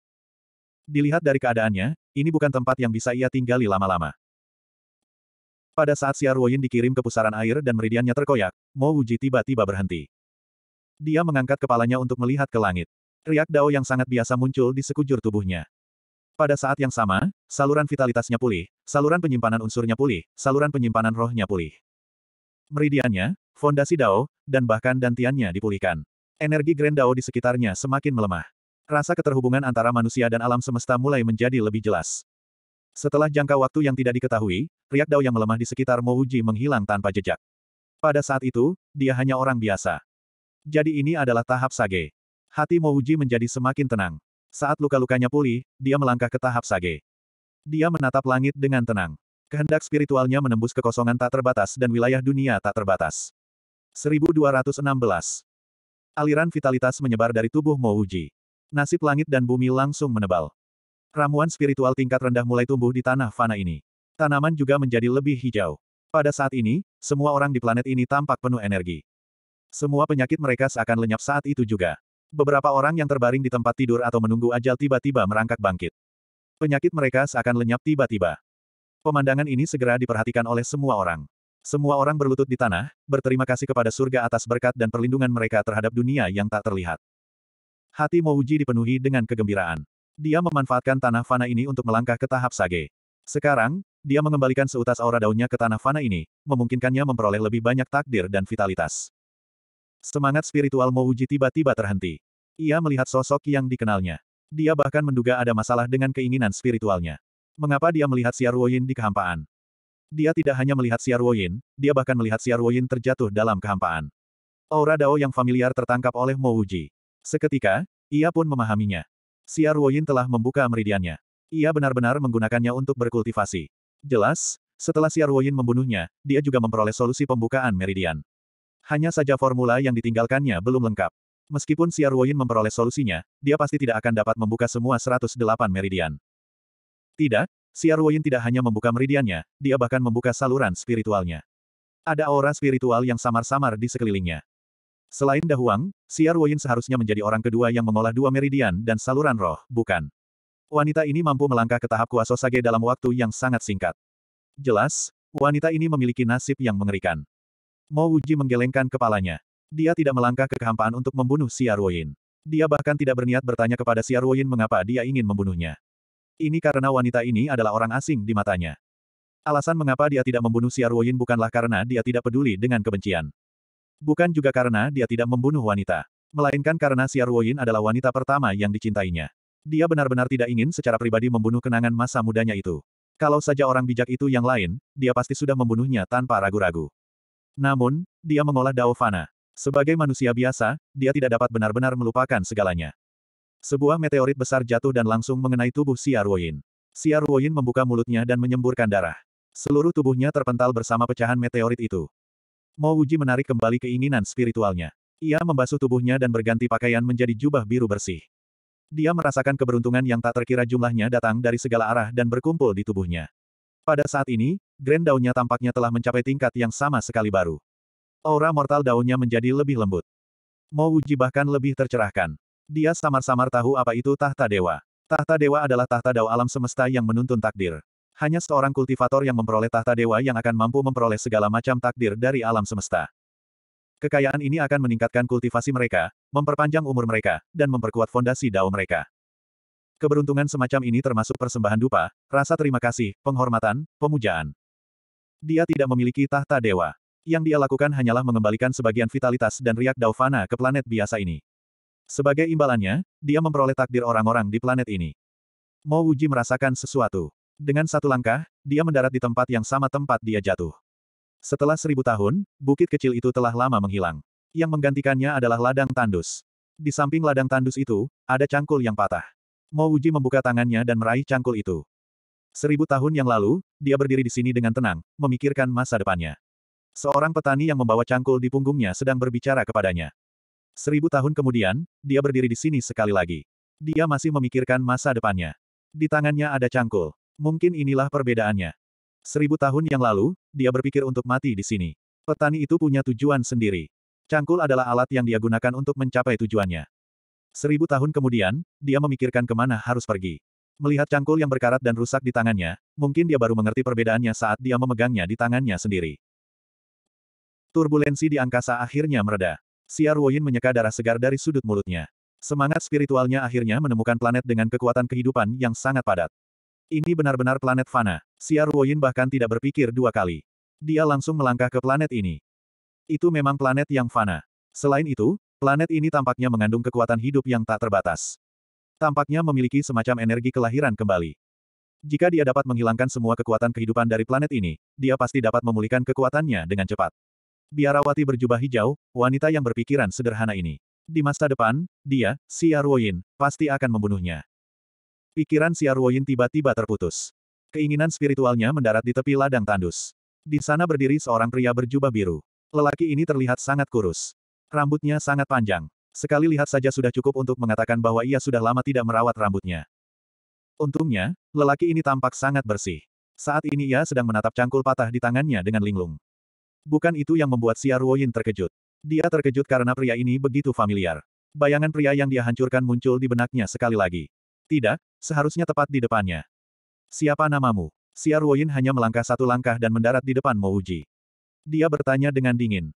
Dilihat dari keadaannya, ini bukan tempat yang bisa ia tinggali lama-lama. Pada saat siar Ruoyin dikirim ke pusaran air dan meridiannya terkoyak, Mo Wuji tiba-tiba berhenti. Dia mengangkat kepalanya untuk melihat ke langit. Riak Dao yang sangat biasa muncul di sekujur tubuhnya. Pada saat yang sama, saluran vitalitasnya pulih, saluran penyimpanan unsurnya pulih, saluran penyimpanan rohnya pulih. Meridiannya, fondasi Dao, dan bahkan dantiannya dipulihkan. Energi Grand Dao di sekitarnya semakin melemah. Rasa keterhubungan antara manusia dan alam semesta mulai menjadi lebih jelas. Setelah jangka waktu yang tidak diketahui, riak Dao yang melemah di sekitar Mo Uji menghilang tanpa jejak. Pada saat itu, dia hanya orang biasa. Jadi ini adalah tahap sage. Hati Mo Uji menjadi semakin tenang. Saat luka-lukanya pulih, dia melangkah ke tahap sage. Dia menatap langit dengan tenang. Kehendak spiritualnya menembus kekosongan tak terbatas dan wilayah dunia tak terbatas. 1216. Aliran vitalitas menyebar dari tubuh Mo Uji. Nasib langit dan bumi langsung menebal. Ramuan spiritual tingkat rendah mulai tumbuh di tanah fana ini. Tanaman juga menjadi lebih hijau. Pada saat ini, semua orang di planet ini tampak penuh energi. Semua penyakit mereka seakan lenyap saat itu juga. Beberapa orang yang terbaring di tempat tidur atau menunggu ajal tiba-tiba merangkak bangkit. Penyakit mereka seakan lenyap tiba-tiba. Pemandangan ini segera diperhatikan oleh semua orang. Semua orang berlutut di tanah, berterima kasih kepada surga atas berkat dan perlindungan mereka terhadap dunia yang tak terlihat. Hati Mouji dipenuhi dengan kegembiraan. Dia memanfaatkan tanah fana ini untuk melangkah ke tahap sage. Sekarang, dia mengembalikan seutas aura daunnya ke tanah fana ini, memungkinkannya memperoleh lebih banyak takdir dan vitalitas. Semangat spiritual Mouji tiba-tiba terhenti. Ia melihat sosok yang dikenalnya. Dia bahkan menduga ada masalah dengan keinginan spiritualnya. Mengapa dia melihat Siar Woyin di kehampaan? Dia tidak hanya melihat Siar Woyin, dia bahkan melihat Siar Woyin terjatuh dalam kehampaan. Aura Dao yang familiar tertangkap oleh Mouji. Seketika, ia pun memahaminya. Siar Woyin telah membuka meridiannya. Ia benar-benar menggunakannya untuk berkultivasi. Jelas, setelah Siar Woyin membunuhnya, dia juga memperoleh solusi pembukaan meridian. Hanya saja formula yang ditinggalkannya belum lengkap. Meskipun Siar Woyin memperoleh solusinya, dia pasti tidak akan dapat membuka semua 108 meridian. Tidak, Siar Woyin tidak hanya membuka meridiannya, dia bahkan membuka saluran spiritualnya. Ada aura spiritual yang samar-samar di sekelilingnya. Selain Dahuang, Siar Woyin seharusnya menjadi orang kedua yang mengolah dua meridian dan saluran roh, bukan? Wanita ini mampu melangkah ke tahap kuasa Sage dalam waktu yang sangat singkat. Jelas, wanita ini memiliki nasib yang mengerikan. Mo Wuji menggelengkan kepalanya. Dia tidak melangkah ke kehampaan untuk membunuh Siar Woyin. Dia bahkan tidak berniat bertanya kepada Siar Woyin mengapa dia ingin membunuhnya. Ini karena wanita ini adalah orang asing di matanya. Alasan mengapa dia tidak membunuh Siar Woyin bukanlah karena dia tidak peduli dengan kebencian. Bukan juga karena dia tidak membunuh wanita. Melainkan karena Siar Woyin adalah wanita pertama yang dicintainya. Dia benar-benar tidak ingin secara pribadi membunuh kenangan masa mudanya itu. Kalau saja orang bijak itu yang lain, dia pasti sudah membunuhnya tanpa ragu-ragu. Namun, dia mengolah Dao Fana. Sebagai manusia biasa, dia tidak dapat benar-benar melupakan segalanya. Sebuah meteorit besar jatuh dan langsung mengenai tubuh Siar Woyin. Siar Woyin membuka mulutnya dan menyemburkan darah. Seluruh tubuhnya terpental bersama pecahan meteorit itu. Mo Wuji menarik kembali keinginan spiritualnya. Ia membasuh tubuhnya dan berganti pakaian menjadi jubah biru bersih. Dia merasakan keberuntungan yang tak terkira jumlahnya datang dari segala arah dan berkumpul di tubuhnya. Pada saat ini, Grand Daunnya tampaknya telah mencapai tingkat yang sama sekali baru. Aura mortal Daunnya menjadi lebih lembut. Mo Wuji bahkan lebih tercerahkan. Dia samar-samar tahu apa itu tahta dewa. Tahta dewa adalah tahta Dao alam semesta yang menuntun takdir. Hanya seorang kultivator yang memperoleh tahta dewa yang akan mampu memperoleh segala macam takdir dari alam semesta. Kekayaan ini akan meningkatkan kultivasi mereka, memperpanjang umur mereka, dan memperkuat fondasi dao mereka. Keberuntungan semacam ini termasuk persembahan dupa, rasa terima kasih, penghormatan, pemujaan. Dia tidak memiliki tahta dewa. Yang dia lakukan hanyalah mengembalikan sebagian vitalitas dan riak dao ke planet biasa ini. Sebagai imbalannya, dia memperoleh takdir orang-orang di planet ini. Mo Wuji merasakan sesuatu. Dengan satu langkah, dia mendarat di tempat yang sama tempat dia jatuh. Setelah seribu tahun, bukit kecil itu telah lama menghilang. Yang menggantikannya adalah ladang tandus. Di samping ladang tandus itu, ada cangkul yang patah. Mo Uji membuka tangannya dan meraih cangkul itu. Seribu tahun yang lalu, dia berdiri di sini dengan tenang, memikirkan masa depannya. Seorang petani yang membawa cangkul di punggungnya sedang berbicara kepadanya. Seribu tahun kemudian, dia berdiri di sini sekali lagi. Dia masih memikirkan masa depannya. Di tangannya ada cangkul. Mungkin inilah perbedaannya. Seribu tahun yang lalu, dia berpikir untuk mati di sini. Petani itu punya tujuan sendiri. Cangkul adalah alat yang dia gunakan untuk mencapai tujuannya. Seribu tahun kemudian, dia memikirkan kemana harus pergi. Melihat cangkul yang berkarat dan rusak di tangannya, mungkin dia baru mengerti perbedaannya saat dia memegangnya di tangannya sendiri. Turbulensi di angkasa akhirnya mereda. Siar Woyin menyeka darah segar dari sudut mulutnya. Semangat spiritualnya akhirnya menemukan planet dengan kekuatan kehidupan yang sangat padat. Ini benar-benar planet fana. Siar Ruoyin bahkan tidak berpikir dua kali. Dia langsung melangkah ke planet ini. Itu memang planet yang fana. Selain itu, planet ini tampaknya mengandung kekuatan hidup yang tak terbatas. Tampaknya memiliki semacam energi kelahiran kembali. Jika dia dapat menghilangkan semua kekuatan kehidupan dari planet ini, dia pasti dapat memulihkan kekuatannya dengan cepat. Biarawati berjubah hijau, wanita yang berpikiran sederhana ini. Di masa depan, dia, si Arwoyin, pasti akan membunuhnya. Pikiran Xiaoruoyin tiba-tiba terputus. Keinginan spiritualnya mendarat di tepi ladang tandus. Di sana berdiri seorang pria berjubah biru. Lelaki ini terlihat sangat kurus. Rambutnya sangat panjang. Sekali lihat saja sudah cukup untuk mengatakan bahwa ia sudah lama tidak merawat rambutnya. Untungnya, lelaki ini tampak sangat bersih. Saat ini ia sedang menatap cangkul patah di tangannya dengan linglung. Bukan itu yang membuat Xia Ruoyin terkejut. Dia terkejut karena pria ini begitu familiar. Bayangan pria yang dia hancurkan muncul di benaknya sekali lagi. Tidak, seharusnya tepat di depannya. Siapa namamu? Xia Ruoyin hanya melangkah satu langkah dan mendarat di depan Mo Uji. Dia bertanya dengan dingin.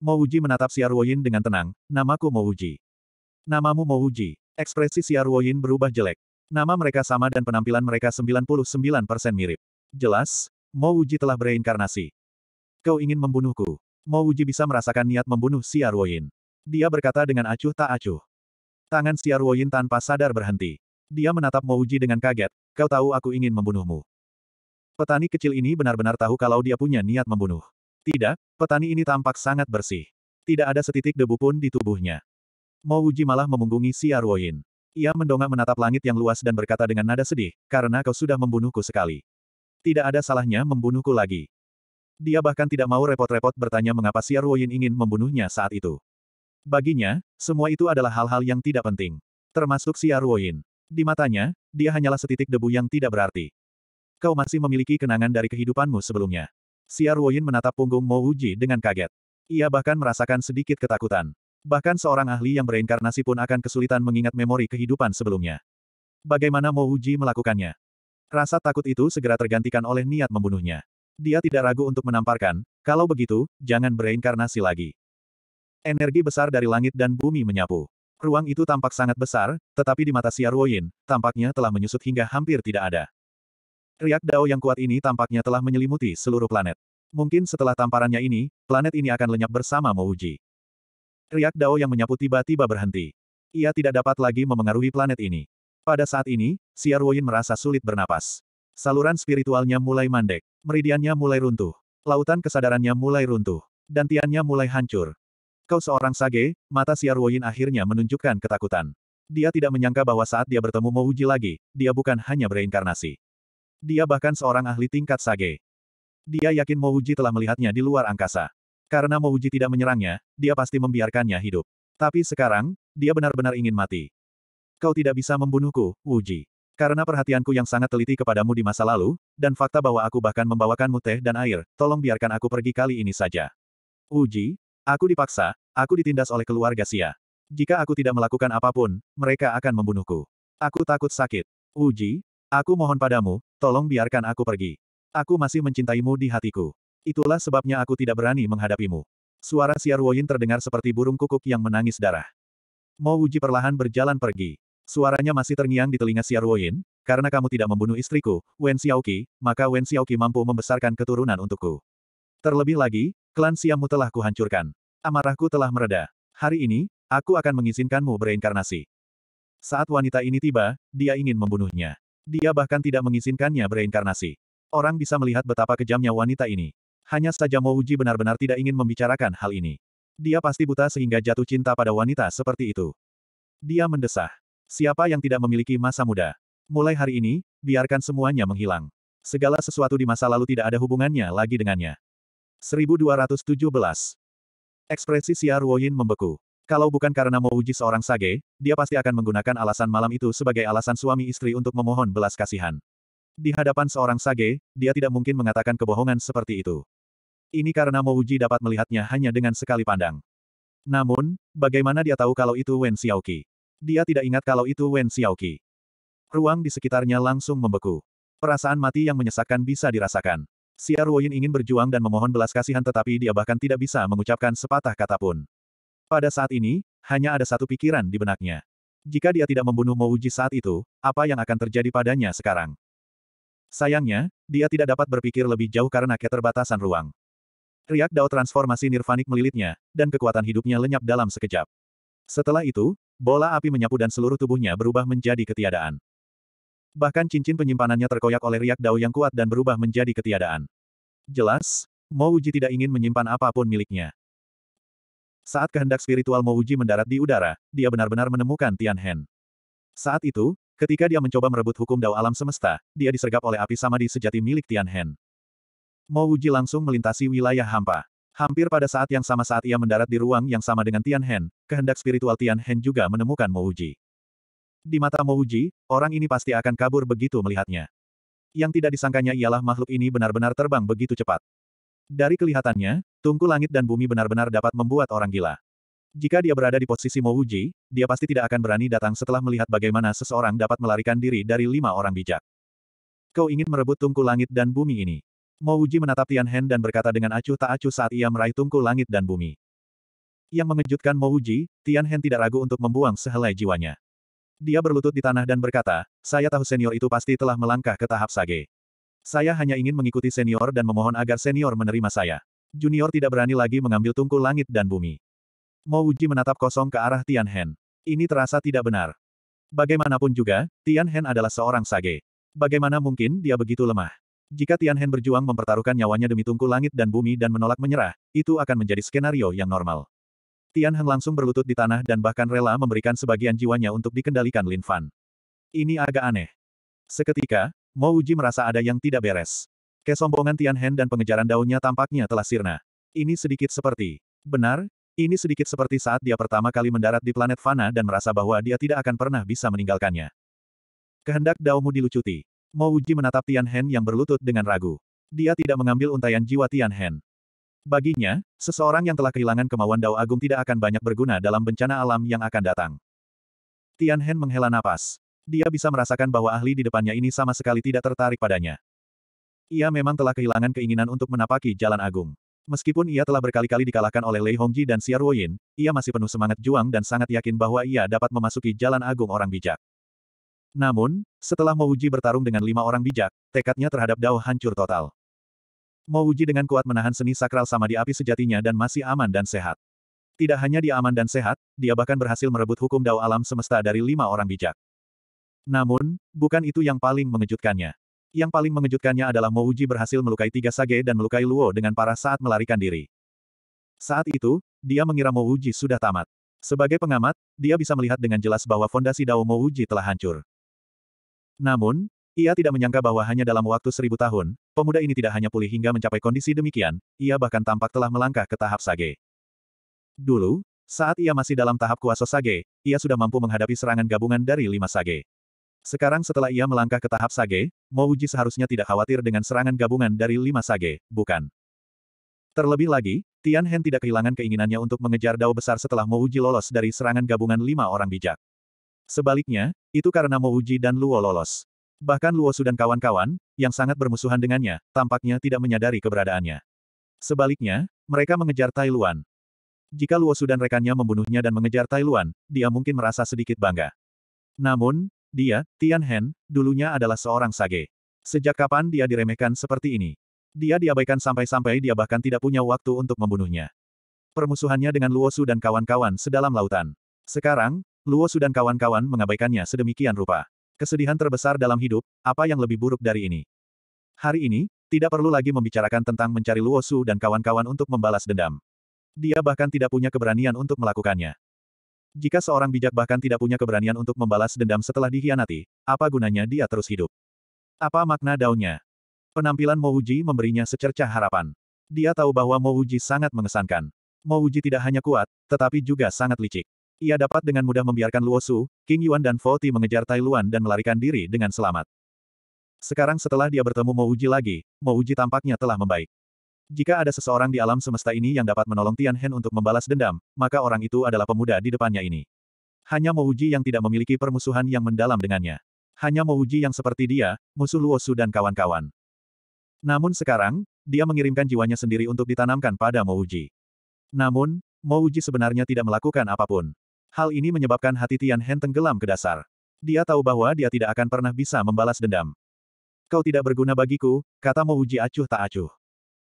Mo Uji menatap Xia Ruoyin dengan tenang, namaku Mo Uji. Namamu Mo Uji. Ekspresi Xia Ruoyin berubah jelek. Nama mereka sama dan penampilan mereka 99% mirip. Jelas, Mo Uji telah bereinkarnasi. Kau ingin membunuhku. Mo Uji bisa merasakan niat membunuh Xia Ruoyin. Dia berkata dengan acuh tak acuh. Tangan Xia Ruoyin tanpa sadar berhenti. Dia menatap Mouji dengan kaget, kau tahu aku ingin membunuhmu. Petani kecil ini benar-benar tahu kalau dia punya niat membunuh. Tidak, petani ini tampak sangat bersih. Tidak ada setitik debu pun di tubuhnya. Mouji malah memunggungi Arwoyin. Ia mendongak menatap langit yang luas dan berkata dengan nada sedih, karena kau sudah membunuhku sekali. Tidak ada salahnya membunuhku lagi. Dia bahkan tidak mau repot-repot bertanya mengapa si Arwoyin ingin membunuhnya saat itu. Baginya, semua itu adalah hal-hal yang tidak penting. Termasuk si Arwoyin. Di matanya, dia hanyalah setitik debu yang tidak berarti. Kau masih memiliki kenangan dari kehidupanmu sebelumnya. Siar Ruoyin menatap punggung Mo Wuji dengan kaget. Ia bahkan merasakan sedikit ketakutan. Bahkan seorang ahli yang bereinkarnasi pun akan kesulitan mengingat memori kehidupan sebelumnya. Bagaimana Mo Wuji melakukannya? Rasa takut itu segera tergantikan oleh niat membunuhnya. Dia tidak ragu untuk menamparkan, kalau begitu, jangan bereinkarnasi lagi. Energi besar dari langit dan bumi menyapu. Ruang itu tampak sangat besar, tetapi di mata Xiao Ruoyin, tampaknya telah menyusut hingga hampir tidak ada. Riak Dao yang kuat ini tampaknya telah menyelimuti seluruh planet. Mungkin setelah tamparannya ini, planet ini akan lenyap bersama Mouji. Riak Dao yang menyapu tiba-tiba berhenti. Ia tidak dapat lagi memengaruhi planet ini. Pada saat ini, Xiao Ruoyin merasa sulit bernapas. Saluran spiritualnya mulai mandek, meridiannya mulai runtuh, lautan kesadarannya mulai runtuh, dan tiannya mulai hancur. Kau seorang sage, mata siar Woyin akhirnya menunjukkan ketakutan. Dia tidak menyangka bahwa saat dia bertemu Mouji lagi, dia bukan hanya bereinkarnasi. Dia bahkan seorang ahli tingkat sage. Dia yakin Mouji telah melihatnya di luar angkasa. Karena Mouji tidak menyerangnya, dia pasti membiarkannya hidup. Tapi sekarang, dia benar-benar ingin mati. Kau tidak bisa membunuhku, Wuji. Karena perhatianku yang sangat teliti kepadamu di masa lalu, dan fakta bahwa aku bahkan membawakanmu teh dan air, tolong biarkan aku pergi kali ini saja. Uji, Aku dipaksa, aku ditindas oleh keluarga Sia. Jika aku tidak melakukan apapun, mereka akan membunuhku. Aku takut sakit. Uji, aku mohon padamu, tolong biarkan aku pergi. Aku masih mencintaimu di hatiku. Itulah sebabnya aku tidak berani menghadapimu. Suara siar Woyin terdengar seperti burung kukuk yang menangis darah. Mo Uji perlahan berjalan pergi. Suaranya masih terngiang di telinga siar Woyin, karena kamu tidak membunuh istriku, Wen Xiaoki, maka Wen Xiaoki mampu membesarkan keturunan untukku. Terlebih lagi, Klan Siamu telah kuhancurkan. Amarahku telah mereda. Hari ini, aku akan mengizinkanmu bereinkarnasi. Saat wanita ini tiba, dia ingin membunuhnya. Dia bahkan tidak mengizinkannya bereinkarnasi. Orang bisa melihat betapa kejamnya wanita ini. Hanya saja Uji benar-benar tidak ingin membicarakan hal ini. Dia pasti buta sehingga jatuh cinta pada wanita seperti itu. Dia mendesah. Siapa yang tidak memiliki masa muda? Mulai hari ini, biarkan semuanya menghilang. Segala sesuatu di masa lalu tidak ada hubungannya lagi dengannya. 1217. Ekspresi Xia Ruoyin membeku. Kalau bukan karena mau uji seorang sage, dia pasti akan menggunakan alasan malam itu sebagai alasan suami istri untuk memohon belas kasihan. Di hadapan seorang sage, dia tidak mungkin mengatakan kebohongan seperti itu. Ini karena Uji dapat melihatnya hanya dengan sekali pandang. Namun, bagaimana dia tahu kalau itu Wen Xiaoki? Dia tidak ingat kalau itu Wen Xiaoki. Ruang di sekitarnya langsung membeku. Perasaan mati yang menyesakkan bisa dirasakan. Xia Ruoyin ingin berjuang dan memohon belas kasihan tetapi dia bahkan tidak bisa mengucapkan sepatah kata pun. Pada saat ini, hanya ada satu pikiran di benaknya. Jika dia tidak membunuh Mouji saat itu, apa yang akan terjadi padanya sekarang? Sayangnya, dia tidak dapat berpikir lebih jauh karena keterbatasan ruang. Riak Dao transformasi nirvanik melilitnya, dan kekuatan hidupnya lenyap dalam sekejap. Setelah itu, bola api menyapu dan seluruh tubuhnya berubah menjadi ketiadaan. Bahkan cincin penyimpanannya terkoyak oleh riak dao yang kuat dan berubah menjadi ketiadaan. Jelas, Uji tidak ingin menyimpan apapun miliknya. Saat kehendak spiritual Uji mendarat di udara, dia benar-benar menemukan Tian Hen. Saat itu, ketika dia mencoba merebut hukum dao alam semesta, dia disergap oleh api samadi sejati milik Tian Hen. Uji langsung melintasi wilayah hampa. Hampir pada saat yang sama saat ia mendarat di ruang yang sama dengan Tian Hen, kehendak spiritual Tian Hen juga menemukan Uji. Di mata Mouji, orang ini pasti akan kabur begitu melihatnya. Yang tidak disangkanya ialah makhluk ini benar-benar terbang begitu cepat. Dari kelihatannya, tungku langit dan bumi benar-benar dapat membuat orang gila. Jika dia berada di posisi Mouji, dia pasti tidak akan berani datang setelah melihat bagaimana seseorang dapat melarikan diri dari lima orang bijak. Kau ingin merebut tungku langit dan bumi ini. Mouji menatap Tian Hen dan berkata dengan acuh tak acuh saat ia meraih tungku langit dan bumi. Yang mengejutkan Mouji, Tian Hen tidak ragu untuk membuang sehelai jiwanya. Dia berlutut di tanah dan berkata, saya tahu senior itu pasti telah melangkah ke tahap sage. Saya hanya ingin mengikuti senior dan memohon agar senior menerima saya. Junior tidak berani lagi mengambil tungku langit dan bumi. Mo Wuji menatap kosong ke arah Tian Hen. Ini terasa tidak benar. Bagaimanapun juga, Tian Hen adalah seorang sage. Bagaimana mungkin dia begitu lemah? Jika Tian Hen berjuang mempertaruhkan nyawanya demi tungku langit dan bumi dan menolak menyerah, itu akan menjadi skenario yang normal. Tian Heng langsung berlutut di tanah dan bahkan rela memberikan sebagian jiwanya untuk dikendalikan Lin Fan. Ini agak aneh. Seketika, Mo Uji merasa ada yang tidak beres. Kesombongan Tian Heng dan pengejaran daunnya tampaknya telah sirna. Ini sedikit seperti, benar, ini sedikit seperti saat dia pertama kali mendarat di planet Fana dan merasa bahwa dia tidak akan pernah bisa meninggalkannya. Kehendak Daomu dilucuti. Mo Uji menatap Tian Hen yang berlutut dengan ragu. Dia tidak mengambil untayan jiwa Tian Hen. Baginya, seseorang yang telah kehilangan kemauan Dao Agung tidak akan banyak berguna dalam bencana alam yang akan datang. Tian Hen menghela napas. Dia bisa merasakan bahwa ahli di depannya ini sama sekali tidak tertarik padanya. Ia memang telah kehilangan keinginan untuk menapaki jalan agung. Meskipun ia telah berkali-kali dikalahkan oleh Lei Hongji dan Xia Ruoyin, ia masih penuh semangat juang dan sangat yakin bahwa ia dapat memasuki jalan agung orang bijak. Namun, setelah Mouji bertarung dengan lima orang bijak, tekadnya terhadap Dao hancur total. Mo Uji dengan kuat menahan seni sakral sama di api sejatinya dan masih aman dan sehat. Tidak hanya dia aman dan sehat, dia bahkan berhasil merebut hukum dao alam semesta dari lima orang bijak. Namun, bukan itu yang paling mengejutkannya. Yang paling mengejutkannya adalah Mo Uji berhasil melukai tiga sage dan melukai Luo dengan parah saat melarikan diri. Saat itu, dia mengira Mo Uji sudah tamat. Sebagai pengamat, dia bisa melihat dengan jelas bahwa fondasi Dao Mo Uji telah hancur. Namun, ia tidak menyangka bahwa hanya dalam waktu seribu tahun, pemuda ini tidak hanya pulih hingga mencapai kondisi demikian, ia bahkan tampak telah melangkah ke tahap Sage. Dulu, saat ia masih dalam tahap kuasa Sage, ia sudah mampu menghadapi serangan gabungan dari lima Sage. Sekarang setelah ia melangkah ke tahap Sage, Mouji seharusnya tidak khawatir dengan serangan gabungan dari lima Sage, bukan? Terlebih lagi, Tian Hen tidak kehilangan keinginannya untuk mengejar dao besar setelah Mouji lolos dari serangan gabungan lima orang bijak. Sebaliknya, itu karena Mouji dan Luo lolos. Bahkan Luosu dan kawan-kawan, yang sangat bermusuhan dengannya, tampaknya tidak menyadari keberadaannya. Sebaliknya, mereka mengejar Tai Luan. Jika Luosu dan rekannya membunuhnya dan mengejar Tai Luan, dia mungkin merasa sedikit bangga. Namun, dia, Tian Hen, dulunya adalah seorang sage. Sejak kapan dia diremehkan seperti ini? Dia diabaikan sampai-sampai dia bahkan tidak punya waktu untuk membunuhnya. Permusuhannya dengan Luosu dan kawan-kawan sedalam lautan. Sekarang, Luosu dan kawan-kawan mengabaikannya sedemikian rupa. Kesedihan terbesar dalam hidup, apa yang lebih buruk dari ini? Hari ini, tidak perlu lagi membicarakan tentang mencari Luosu dan kawan-kawan untuk membalas dendam. Dia bahkan tidak punya keberanian untuk melakukannya. Jika seorang bijak bahkan tidak punya keberanian untuk membalas dendam setelah dikhianati, apa gunanya dia terus hidup? Apa makna daunnya? Penampilan Mouji memberinya secercah harapan. Dia tahu bahwa Mouji sangat mengesankan. Mouji tidak hanya kuat, tetapi juga sangat licik. Ia dapat dengan mudah membiarkan Luo Su, King Yuan dan Fo Ti mengejar Tai Luan dan melarikan diri dengan selamat. Sekarang setelah dia bertemu Mo Uji lagi, Mo Uji tampaknya telah membaik. Jika ada seseorang di alam semesta ini yang dapat menolong Tian Hen untuk membalas dendam, maka orang itu adalah pemuda di depannya ini. Hanya Mo Uji yang tidak memiliki permusuhan yang mendalam dengannya. Hanya Mo Uji yang seperti dia, musuh Luo Su dan kawan-kawan. Namun sekarang, dia mengirimkan jiwanya sendiri untuk ditanamkan pada Mo Uji. Namun, Mo Uji sebenarnya tidak melakukan apapun. Hal ini menyebabkan hati Tian Hen tenggelam ke dasar. Dia tahu bahwa dia tidak akan pernah bisa membalas dendam. Kau tidak berguna bagiku, kata Mo Uji acuh tak acuh.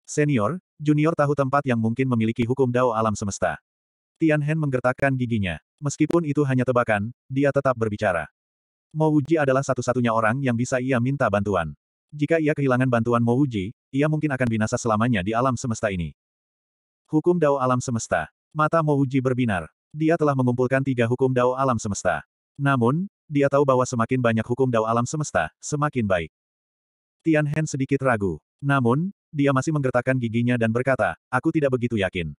Senior, junior tahu tempat yang mungkin memiliki hukum dao alam semesta. Tian Hen menggertakkan giginya. Meskipun itu hanya tebakan, dia tetap berbicara. Mo Uji adalah satu-satunya orang yang bisa ia minta bantuan. Jika ia kehilangan bantuan Mo Uji, ia mungkin akan binasa selamanya di alam semesta ini. Hukum Dao Alam Semesta. Mata Mo Uji berbinar. Dia telah mengumpulkan tiga hukum Dao alam semesta. Namun, dia tahu bahwa semakin banyak hukum Dao alam semesta, semakin baik. Tian Hen sedikit ragu. Namun, dia masih menggertakkan giginya dan berkata, aku tidak begitu yakin.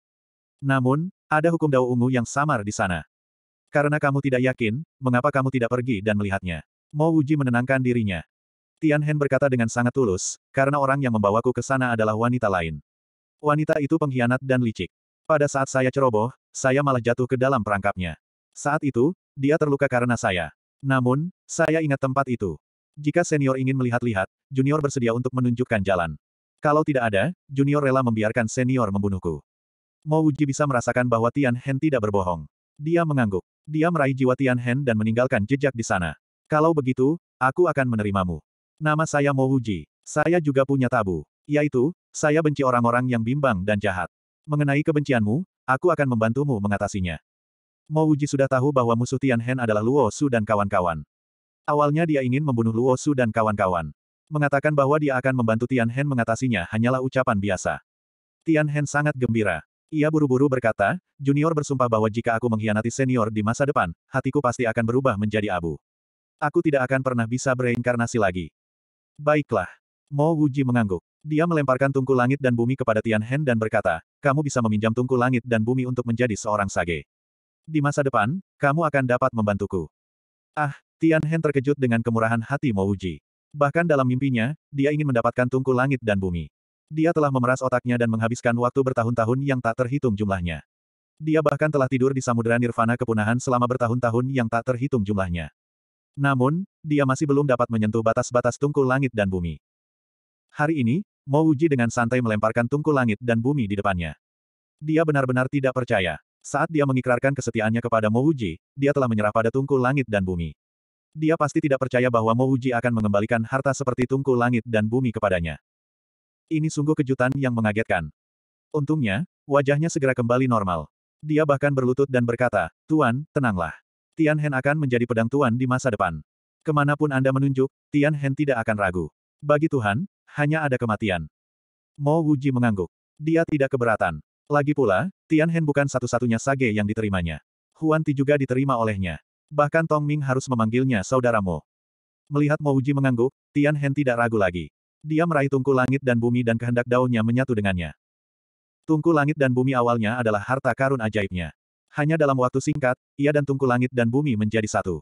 Namun, ada hukum Dao ungu yang samar di sana. Karena kamu tidak yakin, mengapa kamu tidak pergi dan melihatnya? Mo Wuji menenangkan dirinya. Tian Hen berkata dengan sangat tulus, karena orang yang membawaku ke sana adalah wanita lain. Wanita itu pengkhianat dan licik. Pada saat saya ceroboh, saya malah jatuh ke dalam perangkapnya. Saat itu, dia terluka karena saya. Namun, saya ingat tempat itu. Jika senior ingin melihat-lihat, junior bersedia untuk menunjukkan jalan. Kalau tidak ada, junior rela membiarkan senior membunuhku. Mo Wuji bisa merasakan bahwa Tian Hen tidak berbohong. Dia mengangguk. Dia meraih jiwa Tian Hen dan meninggalkan jejak di sana. Kalau begitu, aku akan menerimamu. Nama saya Mo Wuji. Saya juga punya tabu. Yaitu, saya benci orang-orang yang bimbang dan jahat. Mengenai kebencianmu, Aku akan membantumu mengatasinya. Mo Uji sudah tahu bahwa musuh Tianhen adalah Luo Su dan kawan-kawan. Awalnya dia ingin membunuh Luo Su dan kawan-kawan. Mengatakan bahwa dia akan membantu Tianhen mengatasinya hanyalah ucapan biasa. Tianhen sangat gembira. Ia buru-buru berkata, Junior bersumpah bahwa jika aku mengkhianati senior di masa depan, hatiku pasti akan berubah menjadi abu. Aku tidak akan pernah bisa bereinkarnasi lagi. Baiklah. Mo Wuji mengangguk. Dia melemparkan tungku langit dan bumi kepada Tian Hen dan berkata, kamu bisa meminjam tungku langit dan bumi untuk menjadi seorang sage. Di masa depan, kamu akan dapat membantuku. Ah, Tian Hen terkejut dengan kemurahan hati Mouji. Bahkan dalam mimpinya, dia ingin mendapatkan tungku langit dan bumi. Dia telah memeras otaknya dan menghabiskan waktu bertahun-tahun yang tak terhitung jumlahnya. Dia bahkan telah tidur di samudera nirvana kepunahan selama bertahun-tahun yang tak terhitung jumlahnya. Namun, dia masih belum dapat menyentuh batas-batas tungku langit dan bumi. Hari ini, Mo Uji dengan santai melemparkan tungku langit dan bumi di depannya. Dia benar-benar tidak percaya. Saat dia mengikrarkan kesetiaannya kepada Mo Uji, dia telah menyerah pada tungku langit dan bumi. Dia pasti tidak percaya bahwa Mo Uji akan mengembalikan harta seperti tungku langit dan bumi kepadanya. Ini sungguh kejutan yang mengagetkan. Untungnya, wajahnya segera kembali normal. Dia bahkan berlutut dan berkata, Tuan, tenanglah. Tian Hen akan menjadi pedang Tuan di masa depan. Kemanapun Anda menunjuk, Tian Hen tidak akan ragu. Bagi Tuhan, hanya ada kematian. Mo Wuji mengangguk. Dia tidak keberatan. Lagi pula, Tian Hen bukan satu-satunya sage yang diterimanya. Huan Ti juga diterima olehnya. Bahkan Tong Ming harus memanggilnya saudaramu. Melihat Mo Wuji mengangguk, Tian Hen tidak ragu lagi. Dia meraih tungku langit dan bumi dan kehendak daunnya menyatu dengannya. Tungku langit dan bumi awalnya adalah harta karun ajaibnya. Hanya dalam waktu singkat, ia dan tungku langit dan bumi menjadi satu.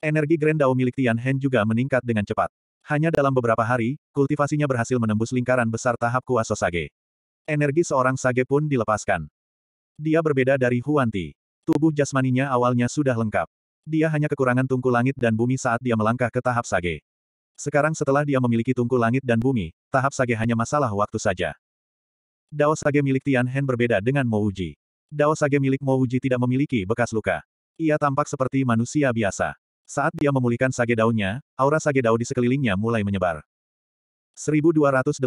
Energi Grand Dao milik Tian Hen juga meningkat dengan cepat. Hanya dalam beberapa hari, kultivasinya berhasil menembus lingkaran besar tahap kuasa sage. Energi seorang sage pun dilepaskan. Dia berbeda dari Huanti. Tubuh jasmaninya awalnya sudah lengkap. Dia hanya kekurangan tungku langit dan bumi saat dia melangkah ke tahap sage. Sekarang setelah dia memiliki tungku langit dan bumi, tahap sage hanya masalah waktu saja. Dao sage milik Tian Hen berbeda dengan Mouji. Dao sage milik Mouji tidak memiliki bekas luka. Ia tampak seperti manusia biasa. Saat dia memulihkan sage daunnya, aura sage daun di sekelilingnya mulai menyebar. 1218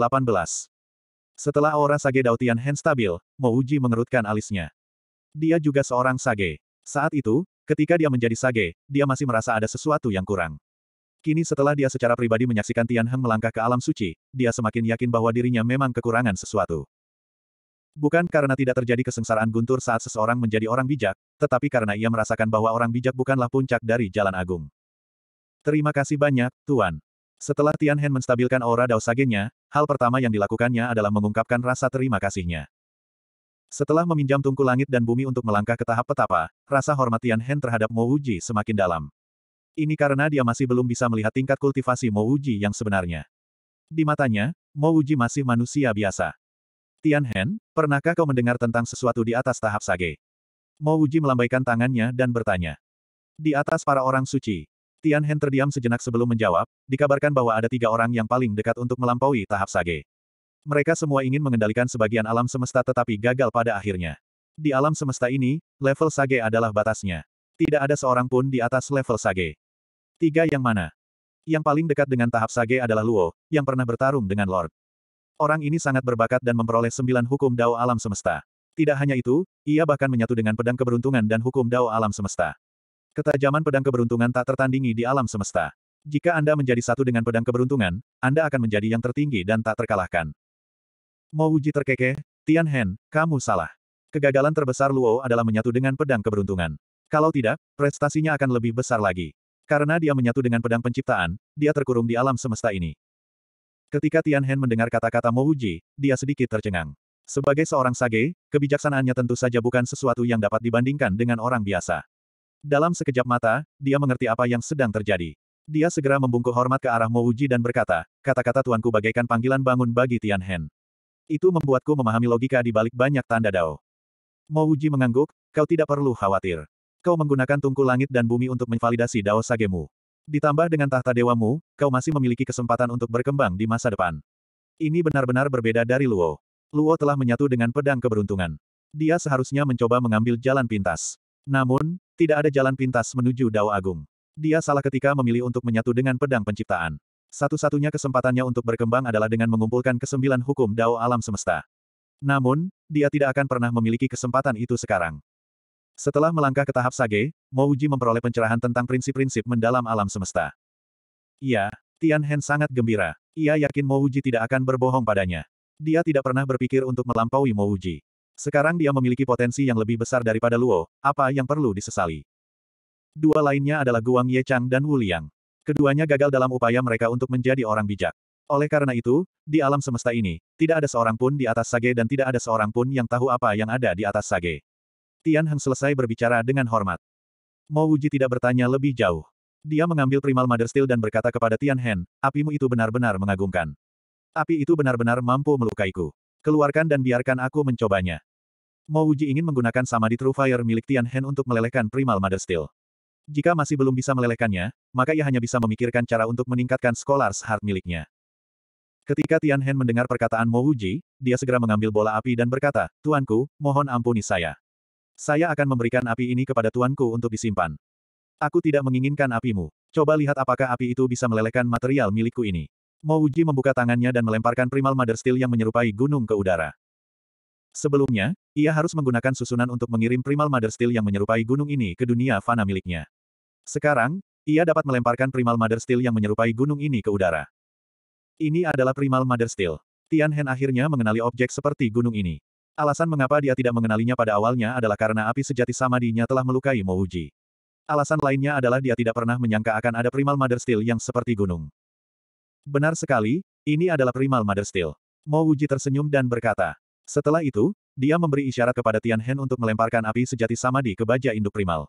Setelah aura sage dao Hen stabil, Mouji mengerutkan alisnya. Dia juga seorang sage. Saat itu, ketika dia menjadi sage, dia masih merasa ada sesuatu yang kurang. Kini setelah dia secara pribadi menyaksikan Tian Heng melangkah ke alam suci, dia semakin yakin bahwa dirinya memang kekurangan sesuatu. Bukan karena tidak terjadi kesengsaraan guntur saat seseorang menjadi orang bijak, tetapi karena ia merasakan bahwa orang bijak bukanlah puncak dari jalan agung. Terima kasih banyak, Tuan. Setelah Tian Hen menstabilkan aura Sagenya, hal pertama yang dilakukannya adalah mengungkapkan rasa terima kasihnya. Setelah meminjam tungku langit dan bumi untuk melangkah ke tahap petapa, rasa hormat Tian Hen terhadap Mo Uji semakin dalam. Ini karena dia masih belum bisa melihat tingkat kultivasi Mo Uji yang sebenarnya. Di matanya, Mo Uji masih manusia biasa. Tian Hen, pernahkah kau mendengar tentang sesuatu di atas tahap sage? Mo Wuji melambaikan tangannya dan bertanya. Di atas para orang suci. Tian Hen terdiam sejenak sebelum menjawab, dikabarkan bahwa ada tiga orang yang paling dekat untuk melampaui tahap sage. Mereka semua ingin mengendalikan sebagian alam semesta tetapi gagal pada akhirnya. Di alam semesta ini, level sage adalah batasnya. Tidak ada seorang pun di atas level sage. Tiga yang mana? Yang paling dekat dengan tahap sage adalah Luo, yang pernah bertarung dengan Lord. Orang ini sangat berbakat dan memperoleh sembilan hukum dao alam semesta. Tidak hanya itu, ia bahkan menyatu dengan pedang keberuntungan dan hukum dao alam semesta. Ketajaman pedang keberuntungan tak tertandingi di alam semesta. Jika Anda menjadi satu dengan pedang keberuntungan, Anda akan menjadi yang tertinggi dan tak terkalahkan. Mau uji terkekeh, Tian Hen, kamu salah. Kegagalan terbesar Luo adalah menyatu dengan pedang keberuntungan. Kalau tidak, prestasinya akan lebih besar lagi. Karena dia menyatu dengan pedang penciptaan, dia terkurung di alam semesta ini. Ketika Tian Hen mendengar kata-kata Mo Uji, dia sedikit tercengang. Sebagai seorang sage, kebijaksanaannya tentu saja bukan sesuatu yang dapat dibandingkan dengan orang biasa. Dalam sekejap mata, dia mengerti apa yang sedang terjadi. Dia segera membungkuk hormat ke arah Mo Uji dan berkata, kata-kata tuanku bagaikan panggilan bangun bagi Tian Hen. Itu membuatku memahami logika di balik banyak tanda dao. Mo Uji mengangguk, kau tidak perlu khawatir. Kau menggunakan tungku langit dan bumi untuk menvalidasi dao sagemu. Ditambah dengan tahta dewamu, kau masih memiliki kesempatan untuk berkembang di masa depan. Ini benar-benar berbeda dari Luo. Luo telah menyatu dengan pedang keberuntungan. Dia seharusnya mencoba mengambil jalan pintas. Namun, tidak ada jalan pintas menuju Dao Agung. Dia salah ketika memilih untuk menyatu dengan pedang penciptaan. Satu-satunya kesempatannya untuk berkembang adalah dengan mengumpulkan kesembilan hukum Dao alam semesta. Namun, dia tidak akan pernah memiliki kesempatan itu sekarang. Setelah melangkah ke tahap sage, Mouji memperoleh pencerahan tentang prinsip-prinsip mendalam alam semesta. Iya, Tian Hen sangat gembira. Ia yakin Mouji tidak akan berbohong padanya. Dia tidak pernah berpikir untuk melampaui Mouji. Sekarang dia memiliki potensi yang lebih besar daripada Luo, apa yang perlu disesali. Dua lainnya adalah Guang Yechang dan Wu Liang. Keduanya gagal dalam upaya mereka untuk menjadi orang bijak. Oleh karena itu, di alam semesta ini, tidak ada seorang pun di atas Sage dan tidak ada seorang pun yang tahu apa yang ada di atas Sage. Tian Heng selesai berbicara dengan hormat. Mo Wuji tidak bertanya lebih jauh. Dia mengambil primal mother steel dan berkata kepada Tian Hen, apimu itu benar-benar mengagumkan. Api itu benar-benar mampu melukaiku. Keluarkan dan biarkan aku mencobanya. Mo Wuji ingin menggunakan sama di True Fire milik Tian Hen untuk melelehkan primal mother steel. Jika masih belum bisa melelehkannya, maka ia hanya bisa memikirkan cara untuk meningkatkan Scholar's Heart miliknya. Ketika Tian Hen mendengar perkataan Mo Wuji, dia segera mengambil bola api dan berkata, Tuanku, mohon ampuni saya. Saya akan memberikan api ini kepada tuanku untuk disimpan. Aku tidak menginginkan apimu. Coba lihat apakah api itu bisa melelehkan material milikku ini. Mouji membuka tangannya dan melemparkan primal mother steel yang menyerupai gunung ke udara. Sebelumnya, ia harus menggunakan susunan untuk mengirim primal mother steel yang menyerupai gunung ini ke dunia fana miliknya. Sekarang, ia dapat melemparkan primal mother steel yang menyerupai gunung ini ke udara. Ini adalah primal mother steel. Tian akhirnya mengenali objek seperti gunung ini. Alasan mengapa dia tidak mengenalinya pada awalnya adalah karena api sejati samadinya telah melukai Mouji. Alasan lainnya adalah dia tidak pernah menyangka akan ada primal mother steel yang seperti gunung. Benar sekali, ini adalah primal mother steel. Mouji tersenyum dan berkata. Setelah itu, dia memberi isyarat kepada Tian Hen untuk melemparkan api sejati samadi ke baja induk primal.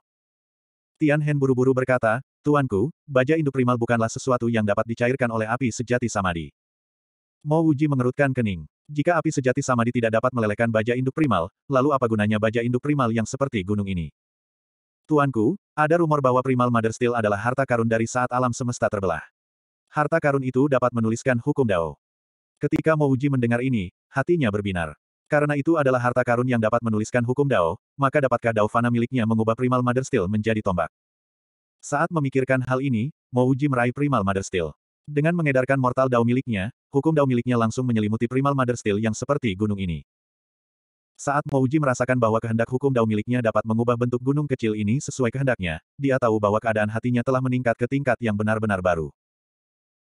Tian Hen buru-buru berkata, Tuanku, baja induk primal bukanlah sesuatu yang dapat dicairkan oleh api sejati samadi. Mo Wuji mengerutkan kening. Jika api sejati sama Samadi tidak dapat melelehkan baja induk primal, lalu apa gunanya baja induk primal yang seperti gunung ini? Tuanku, ada rumor bahwa primal Mother Steel adalah harta karun dari saat alam semesta terbelah. Harta karun itu dapat menuliskan hukum Dao. Ketika Mo Wuji mendengar ini, hatinya berbinar. Karena itu adalah harta karun yang dapat menuliskan hukum Dao, maka dapatkah Dao Fana miliknya mengubah primal Mother Steel menjadi tombak? Saat memikirkan hal ini, Mo Wuji meraih primal Mother Steel. Dengan mengedarkan mortal Dao miliknya, hukum dao miliknya langsung menyelimuti primal mother steel yang seperti gunung ini. Saat Mouji merasakan bahwa kehendak hukum dao miliknya dapat mengubah bentuk gunung kecil ini sesuai kehendaknya, dia tahu bahwa keadaan hatinya telah meningkat ke tingkat yang benar-benar baru.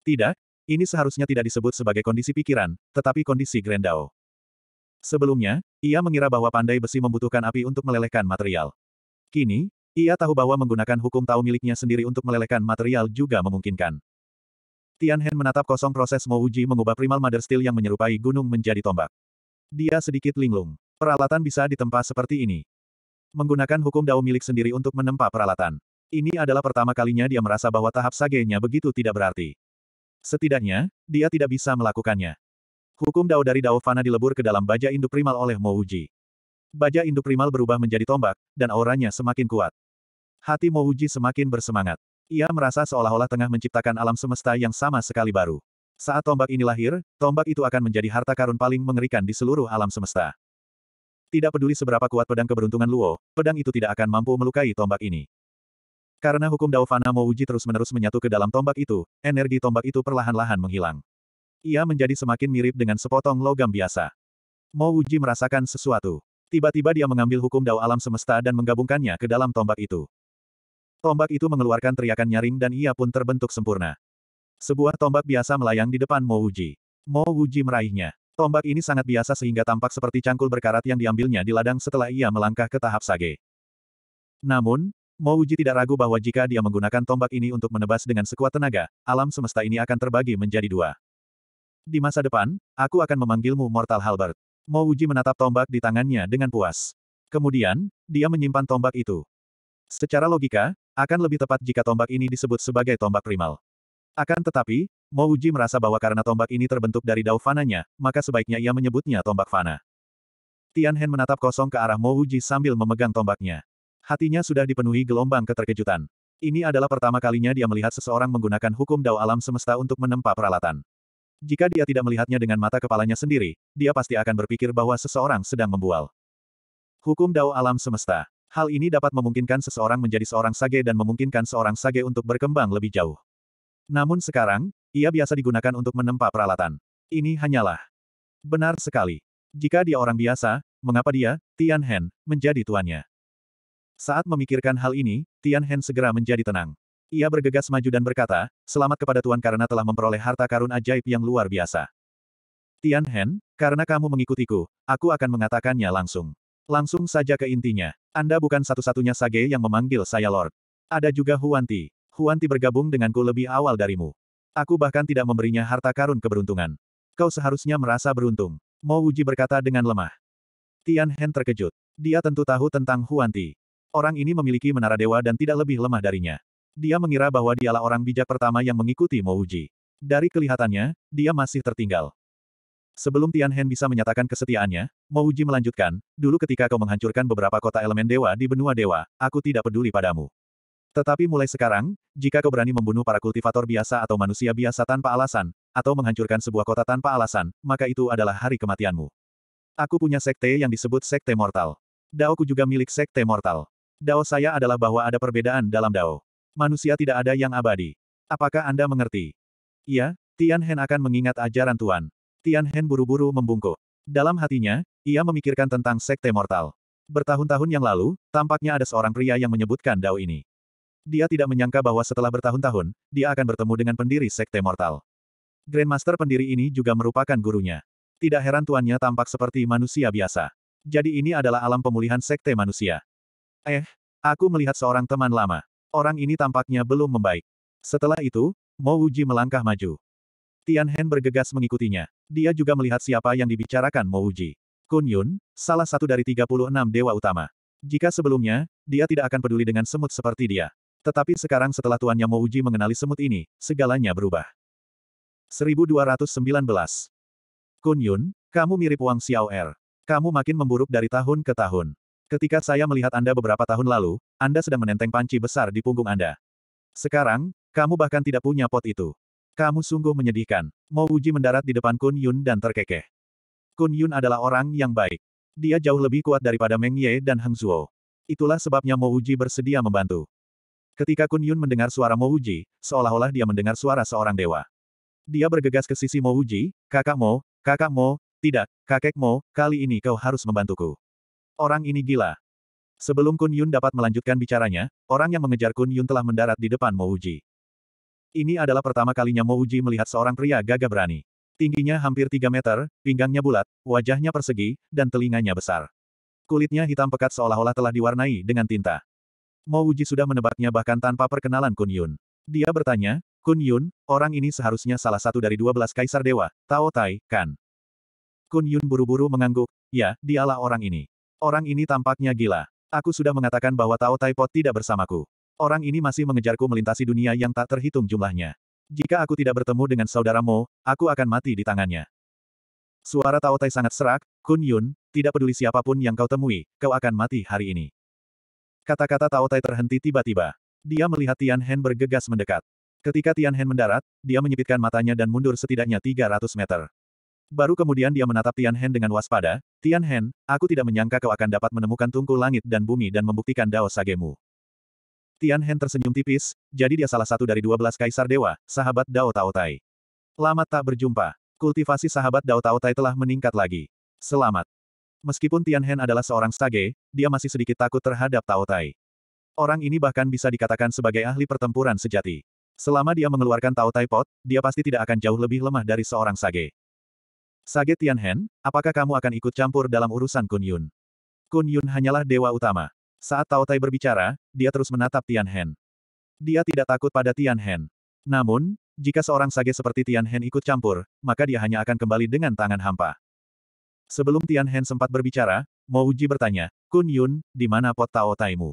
Tidak, ini seharusnya tidak disebut sebagai kondisi pikiran, tetapi kondisi grand Dao. Sebelumnya, ia mengira bahwa pandai besi membutuhkan api untuk melelehkan material. Kini, ia tahu bahwa menggunakan hukum tahu miliknya sendiri untuk melelehkan material juga memungkinkan. Tian Hen menatap kosong proses Mo Uji mengubah primal mother steel yang menyerupai gunung menjadi tombak. Dia sedikit linglung. Peralatan bisa ditempa seperti ini. Menggunakan hukum dao milik sendiri untuk menempa peralatan. Ini adalah pertama kalinya dia merasa bahwa tahap sagenya begitu tidak berarti. Setidaknya, dia tidak bisa melakukannya. Hukum dao dari dao fana dilebur ke dalam baja induk primal oleh Mo Uji. Baja induk primal berubah menjadi tombak, dan auranya semakin kuat. Hati Mo Uji semakin bersemangat. Ia merasa seolah-olah tengah menciptakan alam semesta yang sama sekali baru. Saat tombak ini lahir, tombak itu akan menjadi harta karun paling mengerikan di seluruh alam semesta. Tidak peduli seberapa kuat pedang keberuntungan Luo, pedang itu tidak akan mampu melukai tombak ini. Karena hukum Dao Fana Daofana Mouji terus-menerus menyatu ke dalam tombak itu, energi tombak itu perlahan-lahan menghilang. Ia menjadi semakin mirip dengan sepotong logam biasa. Mouji merasakan sesuatu. Tiba-tiba dia mengambil hukum Dao alam semesta dan menggabungkannya ke dalam tombak itu. Tombak itu mengeluarkan teriakan nyaring dan ia pun terbentuk sempurna. Sebuah tombak biasa melayang di depan Mo Wuji. Mo Wuji meraihnya. Tombak ini sangat biasa sehingga tampak seperti cangkul berkarat yang diambilnya di ladang setelah ia melangkah ke tahap sage. Namun, Mo Wuji tidak ragu bahwa jika dia menggunakan tombak ini untuk menebas dengan sekuat tenaga, alam semesta ini akan terbagi menjadi dua. Di masa depan, aku akan memanggilmu Mortal Halbert. Mo Wuji menatap tombak di tangannya dengan puas. Kemudian, dia menyimpan tombak itu. Secara logika, akan lebih tepat jika tombak ini disebut sebagai tombak primal. Akan tetapi, Mo Uji merasa bahwa karena tombak ini terbentuk dari dao fananya, maka sebaiknya ia menyebutnya tombak fana. Tian Hen menatap kosong ke arah Mo Uji sambil memegang tombaknya. Hatinya sudah dipenuhi gelombang keterkejutan. Ini adalah pertama kalinya dia melihat seseorang menggunakan hukum dao alam semesta untuk menempa peralatan. Jika dia tidak melihatnya dengan mata kepalanya sendiri, dia pasti akan berpikir bahwa seseorang sedang membual. Hukum Dao Alam Semesta Hal ini dapat memungkinkan seseorang menjadi seorang sage dan memungkinkan seorang sage untuk berkembang lebih jauh. Namun sekarang, ia biasa digunakan untuk menempa peralatan. Ini hanyalah benar sekali. Jika dia orang biasa, mengapa dia, Tian Hen, menjadi tuannya? Saat memikirkan hal ini, Tian Hen segera menjadi tenang. Ia bergegas maju dan berkata, selamat kepada Tuan karena telah memperoleh harta karun ajaib yang luar biasa. Tian Hen, karena kamu mengikutiku, aku akan mengatakannya langsung. Langsung saja ke intinya. Anda bukan satu-satunya Sage yang memanggil saya Lord. Ada juga Huanti. Huanti bergabung denganku lebih awal darimu. Aku bahkan tidak memberinya harta karun keberuntungan. Kau seharusnya merasa beruntung. Mo Wuji berkata dengan lemah. Tian Hen terkejut. Dia tentu tahu tentang Huanti. Orang ini memiliki menara dewa dan tidak lebih lemah darinya. Dia mengira bahwa dialah orang bijak pertama yang mengikuti Mo Wuji. Dari kelihatannya, dia masih tertinggal. Sebelum Tian Hen bisa menyatakan kesetiaannya, Mo Uji melanjutkan, dulu ketika kau menghancurkan beberapa kota elemen dewa di benua dewa, aku tidak peduli padamu. Tetapi mulai sekarang, jika kau berani membunuh para kultivator biasa atau manusia biasa tanpa alasan, atau menghancurkan sebuah kota tanpa alasan, maka itu adalah hari kematianmu. Aku punya sekte yang disebut sekte mortal. Dao ku juga milik sekte mortal. Dao saya adalah bahwa ada perbedaan dalam Dao. Manusia tidak ada yang abadi. Apakah Anda mengerti? Iya, Tian Hen akan mengingat ajaran Tuan. Tian Hen buru-buru membungkuk. Dalam hatinya, ia memikirkan tentang sekte mortal. Bertahun-tahun yang lalu, tampaknya ada seorang pria yang menyebutkan dao ini. Dia tidak menyangka bahwa setelah bertahun-tahun, dia akan bertemu dengan pendiri sekte mortal. Grandmaster pendiri ini juga merupakan gurunya. Tidak heran tuannya tampak seperti manusia biasa. Jadi ini adalah alam pemulihan sekte manusia. Eh, aku melihat seorang teman lama. Orang ini tampaknya belum membaik. Setelah itu, Mo Wuji melangkah maju. Tian Hen bergegas mengikutinya. Dia juga melihat siapa yang dibicarakan Mouji. Kun Yun, salah satu dari 36 dewa utama. Jika sebelumnya, dia tidak akan peduli dengan semut seperti dia. Tetapi sekarang setelah tuannya Mouji mengenali semut ini, segalanya berubah. 1219. Kun Yun, kamu mirip Wang Xiao Er. Kamu makin memburuk dari tahun ke tahun. Ketika saya melihat Anda beberapa tahun lalu, Anda sedang menenteng panci besar di punggung Anda. Sekarang, kamu bahkan tidak punya pot itu. Kamu sungguh menyedihkan. Mo Uji mendarat di depan Kun Yun dan terkekeh. Kun Yun adalah orang yang baik. Dia jauh lebih kuat daripada Meng Ye dan Heng Zhuo. Itulah sebabnya Mo Uji bersedia membantu. Ketika Kun Yun mendengar suara Mo Uji, seolah-olah dia mendengar suara seorang dewa. Dia bergegas ke sisi Mo Uji, kakak Mo, kakak Mo, tidak, kakek Mo, kali ini kau harus membantuku. Orang ini gila. Sebelum Kun Yun dapat melanjutkan bicaranya, orang yang mengejar Kun Yun telah mendarat di depan Mo Uji. Ini adalah pertama kalinya Mouji melihat seorang pria gagah berani. Tingginya hampir 3 meter, pinggangnya bulat, wajahnya persegi, dan telinganya besar. Kulitnya hitam pekat seolah-olah telah diwarnai dengan tinta. Mouji sudah menebaknya bahkan tanpa perkenalan Kun Yun. Dia bertanya, Kun Yun, orang ini seharusnya salah satu dari 12 kaisar dewa, Tao Tai, kan? Kun Yun buru-buru mengangguk, ya, dialah orang ini. Orang ini tampaknya gila. Aku sudah mengatakan bahwa Tao Tai Pot tidak bersamaku. Orang ini masih mengejarku melintasi dunia yang tak terhitung jumlahnya. Jika aku tidak bertemu dengan saudaramu, aku akan mati di tangannya. Suara Tao Tai sangat serak, Kun Yun, tidak peduli siapapun yang kau temui, kau akan mati hari ini. Kata-kata Tao Tai terhenti tiba-tiba. Dia melihat Tian Hen bergegas mendekat. Ketika Tian Hen mendarat, dia menyipitkan matanya dan mundur setidaknya 300 meter. Baru kemudian dia menatap Tian Hen dengan waspada, Tian Hen, aku tidak menyangka kau akan dapat menemukan tungku langit dan bumi dan membuktikan Dao Sagemu. Tian Hen tersenyum tipis, jadi dia salah satu dari dua belas kaisar dewa, sahabat Dao Tao Tai. Lama tak berjumpa. Kultivasi sahabat Dao Tao Tai telah meningkat lagi. Selamat. Meskipun Tian Hen adalah seorang stage, dia masih sedikit takut terhadap Tao Tai. Orang ini bahkan bisa dikatakan sebagai ahli pertempuran sejati. Selama dia mengeluarkan Tao Tai Pot, dia pasti tidak akan jauh lebih lemah dari seorang sage. Sage Tian Hen, apakah kamu akan ikut campur dalam urusan Kun Yun? Kun Yun hanyalah dewa utama. Saat Tao Tai berbicara, dia terus menatap Tian Hen. Dia tidak takut pada Tian Hen. Namun, jika seorang sage seperti Tian Hen ikut campur, maka dia hanya akan kembali dengan tangan hampa. Sebelum Tian Hen sempat berbicara, Mo Uji bertanya, Kun Yun, di mana pot Tao Taimu?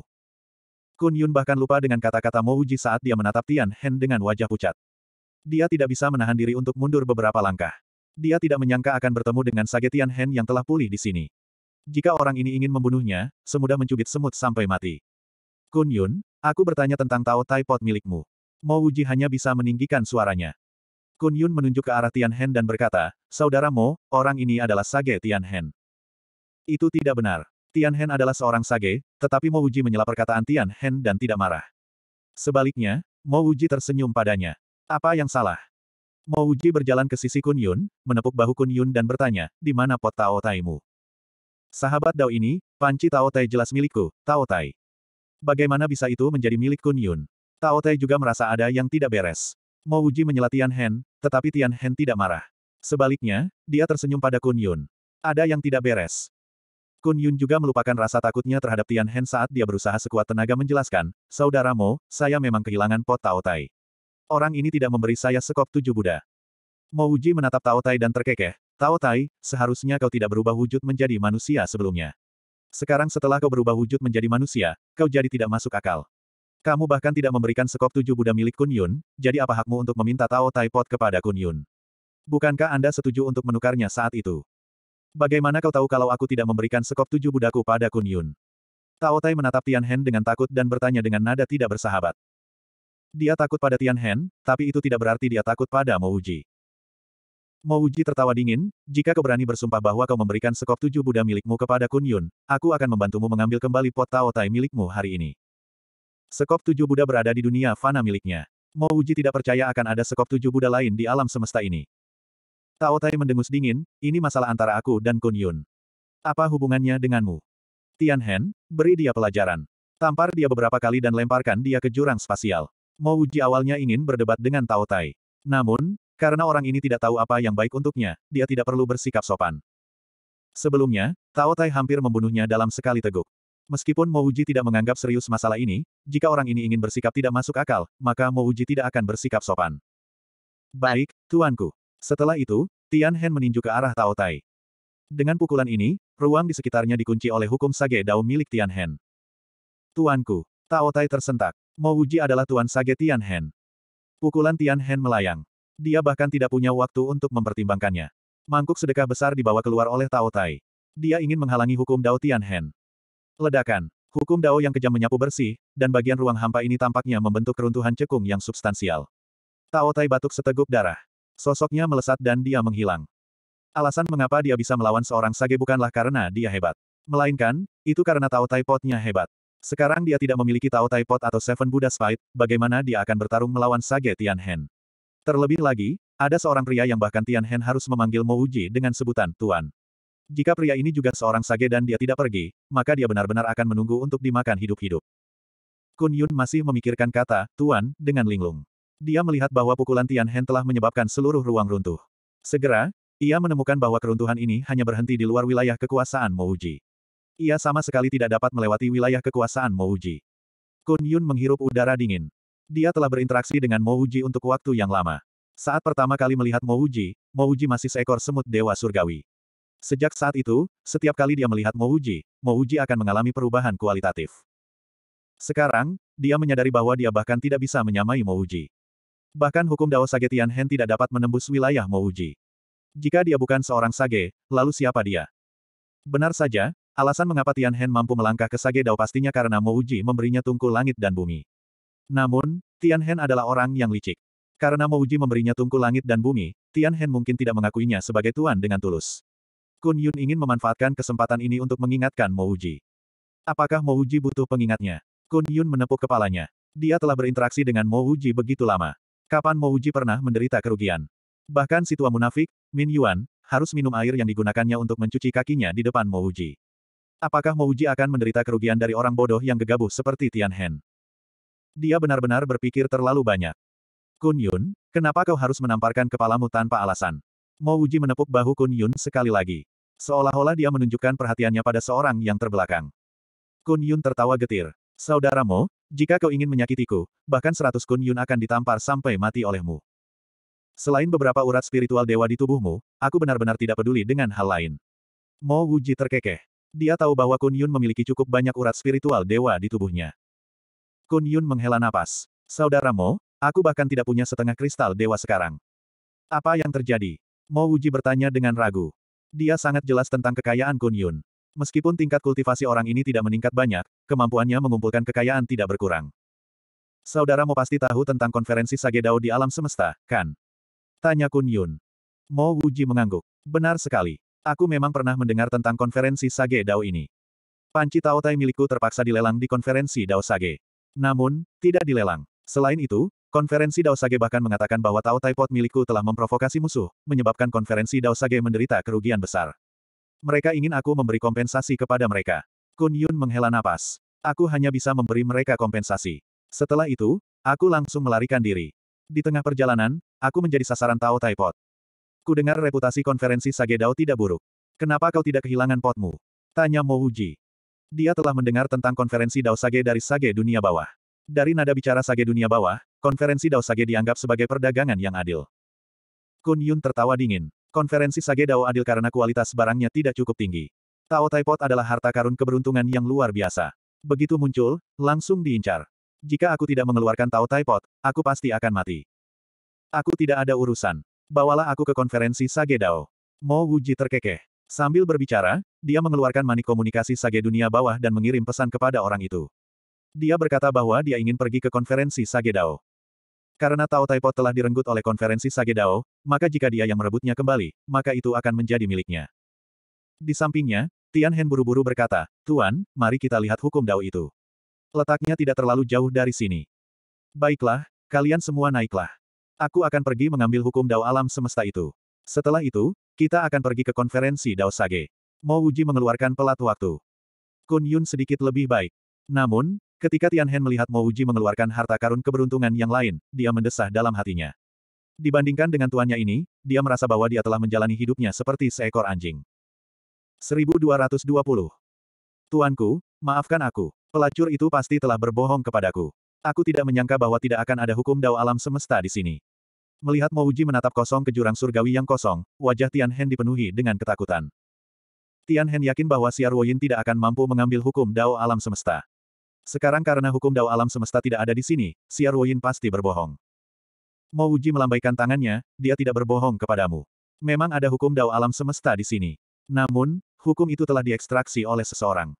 Kun Yun bahkan lupa dengan kata-kata Mo Uji saat dia menatap Tian Hen dengan wajah pucat. Dia tidak bisa menahan diri untuk mundur beberapa langkah. Dia tidak menyangka akan bertemu dengan sage Tian Hen yang telah pulih di sini. Jika orang ini ingin membunuhnya, semudah mencubit semut sampai mati. Kun Yun, aku bertanya tentang Tao Tai Pot milikmu. Mo Wuji hanya bisa meninggikan suaranya. Kun Yun menunjuk ke arah Tian Hen dan berkata, Saudara Mo, orang ini adalah Sage Tian Hen. Itu tidak benar. Tian Hen adalah seorang Sage, tetapi Mo Wuji menyela perkataan Tian Hen dan tidak marah. Sebaliknya, Mo Wuji tersenyum padanya. Apa yang salah? Mo Wuji berjalan ke sisi Kun Yun, menepuk bahu Kun Yun dan bertanya, di mana pot Tao Tai-mu? Sahabat Dao ini, panci Tao Tai jelas milikku, Tao Tai. Bagaimana bisa itu menjadi milik Kun Yun? Tao Tai juga merasa ada yang tidak beres. Mo Uji menyela Tian Hen, tetapi Tian Hen tidak marah. Sebaliknya, dia tersenyum pada Kun Yun. Ada yang tidak beres. Kun Yun juga melupakan rasa takutnya terhadap Tian Hen saat dia berusaha sekuat tenaga menjelaskan, Saudaramu, saya memang kehilangan pot Tao Tai. Orang ini tidak memberi saya sekop tujuh Buddha. Mo Uji menatap Tao Tai dan terkekeh, Tao Tai, seharusnya kau tidak berubah wujud menjadi manusia sebelumnya. Sekarang setelah kau berubah wujud menjadi manusia, kau jadi tidak masuk akal. Kamu bahkan tidak memberikan sekop tujuh Buddha milik Kun Yun, jadi apa hakmu untuk meminta Tao Tai Pot kepada Kun Yun? Bukankah Anda setuju untuk menukarnya saat itu? Bagaimana kau tahu kalau aku tidak memberikan sekop tujuh budaku pada Kun Yun? Tao Tai menatap Tian Hen dengan takut dan bertanya dengan nada tidak bersahabat. Dia takut pada Tian Hen, tapi itu tidak berarti dia takut pada Mo Mouji tertawa dingin, jika kau berani bersumpah bahwa kau memberikan sekop tujuh Buddha milikmu kepada Kun Yun, aku akan membantumu mengambil kembali pot Tao Tai milikmu hari ini. Sekop tujuh Buddha berada di dunia fana miliknya. Mouji tidak percaya akan ada sekop tujuh Buddha lain di alam semesta ini. Tao Tai mendengus dingin, ini masalah antara aku dan Kun Yun. Apa hubungannya denganmu? Tian Hen, beri dia pelajaran. Tampar dia beberapa kali dan lemparkan dia ke jurang spasial. Mo awalnya ingin berdebat dengan Tao Tai. Namun, karena orang ini tidak tahu apa yang baik untuknya, dia tidak perlu bersikap sopan. Sebelumnya, Tao Tai hampir membunuhnya dalam sekali teguk. Meskipun Mo Uji tidak menganggap serius masalah ini, jika orang ini ingin bersikap tidak masuk akal, maka Mo Uji tidak akan bersikap sopan. Baik, tuanku. Setelah itu, Tian Hen meninju ke arah Tao Tai. Dengan pukulan ini, ruang di sekitarnya dikunci oleh hukum Sage Dao milik Tian Hen. Tuanku, Tao Tai tersentak. Mo Uji adalah tuan Sage Tian Hen. Pukulan Tian Hen melayang. Dia bahkan tidak punya waktu untuk mempertimbangkannya. Mangkuk sedekah besar dibawa keluar oleh Tao Tai. Dia ingin menghalangi hukum Dao Tianhen. Ledakan. Hukum Dao yang kejam menyapu bersih, dan bagian ruang hampa ini tampaknya membentuk keruntuhan cekung yang substansial. Tao Tai batuk seteguk darah. Sosoknya melesat dan dia menghilang. Alasan mengapa dia bisa melawan seorang sage bukanlah karena dia hebat. Melainkan, itu karena Tao Tai Potnya hebat. Sekarang dia tidak memiliki Tao Tai Pot atau Seven Buddha Spite, bagaimana dia akan bertarung melawan sage Tianhen. Terlebih lagi, ada seorang pria yang bahkan Tian Hen harus memanggil Mo Uji dengan sebutan Tuan. Jika pria ini juga seorang sage dan dia tidak pergi, maka dia benar-benar akan menunggu untuk dimakan hidup-hidup. Kun Yun masih memikirkan kata, Tuan, dengan linglung. Dia melihat bahwa pukulan Tian Hen telah menyebabkan seluruh ruang runtuh. Segera, ia menemukan bahwa keruntuhan ini hanya berhenti di luar wilayah kekuasaan Mo Uji. Ia sama sekali tidak dapat melewati wilayah kekuasaan Mo Uji. Kun Yun menghirup udara dingin. Dia telah berinteraksi dengan Mouji untuk waktu yang lama. Saat pertama kali melihat Mouji, Mouji masih seekor semut dewa surgawi. Sejak saat itu, setiap kali dia melihat Mouji, Mouji akan mengalami perubahan kualitatif. Sekarang, dia menyadari bahwa dia bahkan tidak bisa menyamai Mouji. Bahkan hukum Dao Sage Tianhen tidak dapat menembus wilayah Mouji. Jika dia bukan seorang Sage, lalu siapa dia? Benar saja, Alasan mengapa Tian Hen mampu melangkah ke Sage Dao pastinya karena Mo memberinya tungku langit dan bumi. Namun, Tian Hen adalah orang yang licik. Karena Mo Uji memberinya tungku langit dan bumi, Tian Hen mungkin tidak mengakuinya sebagai tuan dengan tulus. Kun Yun ingin memanfaatkan kesempatan ini untuk mengingatkan Mo Uji. Apakah Mo Uji butuh pengingatnya? Kun Yun menepuk kepalanya. Dia telah berinteraksi dengan Mo Uji begitu lama. Kapan Mo Uji pernah menderita kerugian? Bahkan si tua munafik, Min Yuan, harus minum air yang digunakannya untuk mencuci kakinya di depan Mo Uji. Apakah Mo Uji akan menderita kerugian dari orang bodoh yang gegabah seperti Tian Hen? Dia benar-benar berpikir terlalu banyak. Kun Yun, kenapa kau harus menamparkan kepalamu tanpa alasan? Mo Wuji menepuk bahu Kun Yun sekali lagi. Seolah-olah dia menunjukkan perhatiannya pada seorang yang terbelakang. Kun Yun tertawa getir. Saudaramu, jika kau ingin menyakitiku, bahkan seratus Kun Yun akan ditampar sampai mati olehmu. Selain beberapa urat spiritual dewa di tubuhmu, aku benar-benar tidak peduli dengan hal lain. Mo Wuji terkekeh. Dia tahu bahwa Kun Yun memiliki cukup banyak urat spiritual dewa di tubuhnya. Kun Yun menghela napas. Saudaramu, aku bahkan tidak punya setengah kristal dewa sekarang. Apa yang terjadi? Mo Wuji bertanya dengan ragu. Dia sangat jelas tentang kekayaan Kun Yun. Meskipun tingkat kultivasi orang ini tidak meningkat banyak, kemampuannya mengumpulkan kekayaan tidak berkurang. Saudara Mo pasti tahu tentang konferensi Sage Dao di alam semesta, kan? Tanya Kun Yun. Mo Wuji mengangguk. Benar sekali. Aku memang pernah mendengar tentang konferensi Sage Dao ini. Panci Tao Tai milikku terpaksa dilelang di konferensi Dao Sage. Namun, tidak dilelang. Selain itu, konferensi Daosage bahkan mengatakan bahwa Tao Taipot milikku telah memprovokasi musuh, menyebabkan konferensi Daosage menderita kerugian besar. Mereka ingin aku memberi kompensasi kepada mereka. Kun Yun menghela napas. Aku hanya bisa memberi mereka kompensasi. Setelah itu, aku langsung melarikan diri. Di tengah perjalanan, aku menjadi sasaran Tao Taipot. Ku dengar reputasi konferensi Sage Dao tidak buruk. Kenapa kau tidak kehilangan potmu? Tanya Mo Uji. Dia telah mendengar tentang konferensi Dao Sage dari Sage Dunia Bawah. Dari nada bicara Sage Dunia Bawah, konferensi Dao Sage dianggap sebagai perdagangan yang adil. Kun Yun tertawa dingin. Konferensi Sage Dao adil karena kualitas barangnya tidak cukup tinggi. Tao Taipot adalah harta karun keberuntungan yang luar biasa. Begitu muncul, langsung diincar. Jika aku tidak mengeluarkan Tao Taipot, aku pasti akan mati. Aku tidak ada urusan. Bawalah aku ke konferensi Sage Dao. Mo Wuji terkekeh. Sambil berbicara, dia mengeluarkan manik komunikasi Sage Dunia Bawah dan mengirim pesan kepada orang itu. Dia berkata bahwa dia ingin pergi ke konferensi Sage Dao. Karena Tao Taipot telah direnggut oleh konferensi Sage Dao, maka jika dia yang merebutnya kembali, maka itu akan menjadi miliknya. Di sampingnya, Tian Hen buru-buru berkata, Tuan, mari kita lihat hukum Dao itu. Letaknya tidak terlalu jauh dari sini. Baiklah, kalian semua naiklah. Aku akan pergi mengambil hukum Dao alam semesta itu. Setelah itu, kita akan pergi ke konferensi Dao Sage. Mo Uji mengeluarkan pelat waktu. Kun Yun sedikit lebih baik. Namun, ketika Tian Hen melihat Mo Uji mengeluarkan harta karun keberuntungan yang lain, dia mendesah dalam hatinya. Dibandingkan dengan tuannya ini, dia merasa bahwa dia telah menjalani hidupnya seperti seekor anjing. 1220 Tuanku, maafkan aku. Pelacur itu pasti telah berbohong kepadaku. Aku tidak menyangka bahwa tidak akan ada hukum dao alam semesta di sini. Melihat Mouji menatap kosong ke jurang surgawi yang kosong, wajah Tian Hen dipenuhi dengan ketakutan. Tian Hen yakin bahwa Siar Woyin tidak akan mampu mengambil hukum Dao alam semesta. Sekarang karena hukum Dao alam semesta tidak ada di sini, Siar Woyin pasti berbohong. Mouji melambaikan tangannya, dia tidak berbohong kepadamu. Memang ada hukum Dao alam semesta di sini. Namun, hukum itu telah diekstraksi oleh seseorang.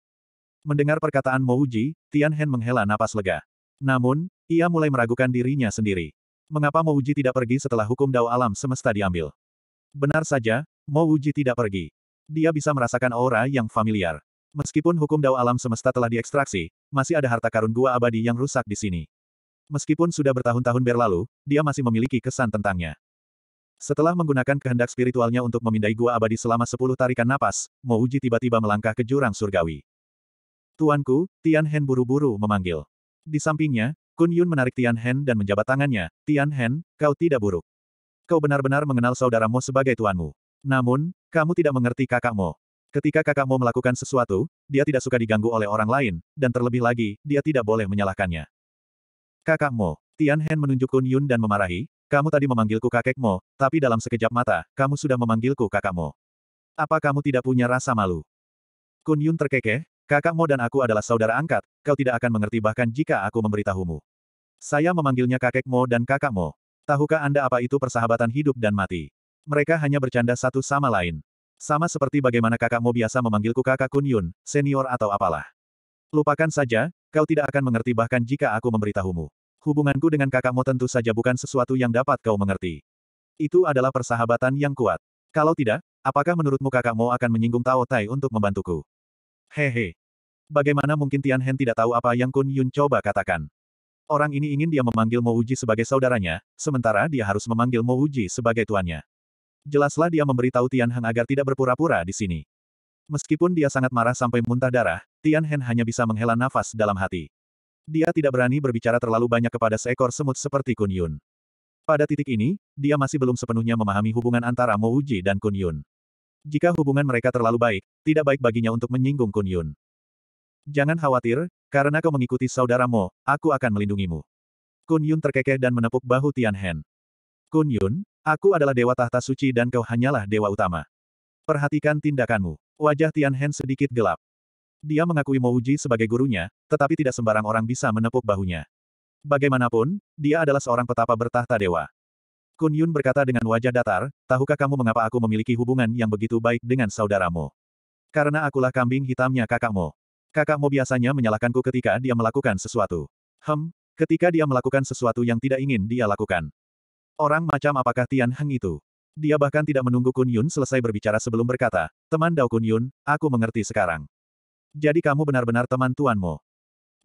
Mendengar perkataan Mouji, Tian Hen menghela napas lega. Namun, ia mulai meragukan dirinya sendiri. Mengapa Mo Uji tidak pergi setelah hukum Dao alam semesta diambil? Benar saja, Mo Uji tidak pergi. Dia bisa merasakan aura yang familiar. Meskipun hukum Dao alam semesta telah diekstraksi, masih ada harta karun gua abadi yang rusak di sini. Meskipun sudah bertahun-tahun berlalu, dia masih memiliki kesan tentangnya. Setelah menggunakan kehendak spiritualnya untuk memindai gua abadi selama sepuluh tarikan napas, Mo Uji tiba-tiba melangkah ke jurang surgawi. Tuanku, Tian Hen buru-buru memanggil. Di sampingnya, Kun Yun menarik Tian Hen dan menjabat tangannya, Tian Hen, kau tidak buruk. Kau benar-benar mengenal saudaramu sebagai tuanmu. Namun, kamu tidak mengerti kakakmu. Ketika kakakmu melakukan sesuatu, dia tidak suka diganggu oleh orang lain, dan terlebih lagi, dia tidak boleh menyalahkannya. Kakakmu, Tian Hen menunjuk Kun Yun dan memarahi, kamu tadi memanggilku kakekmu, tapi dalam sekejap mata, kamu sudah memanggilku kakakmu. Apa kamu tidak punya rasa malu? Kun Yun terkekeh, Kakakmu dan aku adalah saudara angkat, kau tidak akan mengerti bahkan jika aku memberitahumu. Saya memanggilnya kakekmu dan kakakmu. Tahukah Anda apa itu persahabatan hidup dan mati? Mereka hanya bercanda satu sama lain. Sama seperti bagaimana kakakmu biasa memanggilku kakak Kunyun, senior atau apalah. Lupakan saja, kau tidak akan mengerti bahkan jika aku memberitahumu. Hubunganku dengan kakakmu tentu saja bukan sesuatu yang dapat kau mengerti. Itu adalah persahabatan yang kuat. Kalau tidak, apakah menurutmu kakakmu akan menyinggung Tao Tai untuk membantuku? Hehe. Bagaimana mungkin Tian Hen tidak tahu apa yang Kun Yun coba katakan? Orang ini ingin dia memanggil Mo Uji sebagai saudaranya, sementara dia harus memanggil Mo Uji sebagai tuannya. Jelaslah dia memberitahu Tian Heng agar tidak berpura-pura di sini. Meskipun dia sangat marah sampai muntah darah, Tian Hen hanya bisa menghela nafas dalam hati. Dia tidak berani berbicara terlalu banyak kepada seekor semut seperti Kun Yun. Pada titik ini, dia masih belum sepenuhnya memahami hubungan antara Mo Uji dan Kun Yun. Jika hubungan mereka terlalu baik, tidak baik baginya untuk menyinggung Kun Yun. Jangan khawatir, karena kau mengikuti saudaramu, aku akan melindungimu. Kun Yun terkekeh dan menepuk bahu Tian Hen. Kun Yun, aku adalah dewa tahta suci dan kau hanyalah dewa utama. Perhatikan tindakanmu. Wajah Tian Hen sedikit gelap. Dia mengakui Mo Uji sebagai gurunya, tetapi tidak sembarang orang bisa menepuk bahunya. Bagaimanapun, dia adalah seorang petapa bertahta dewa. Kun Yun berkata dengan wajah datar, tahukah kamu mengapa aku memiliki hubungan yang begitu baik dengan saudaramu? Karena akulah kambing hitamnya kakakmu. Kakakmu biasanya menyalahkanku ketika dia melakukan sesuatu. Hem, ketika dia melakukan sesuatu yang tidak ingin dia lakukan. Orang macam apakah Tian Heng itu? Dia bahkan tidak menunggu Kun Yun selesai berbicara sebelum berkata, Teman Dao Kun Yun, aku mengerti sekarang. Jadi kamu benar-benar teman tuanmu.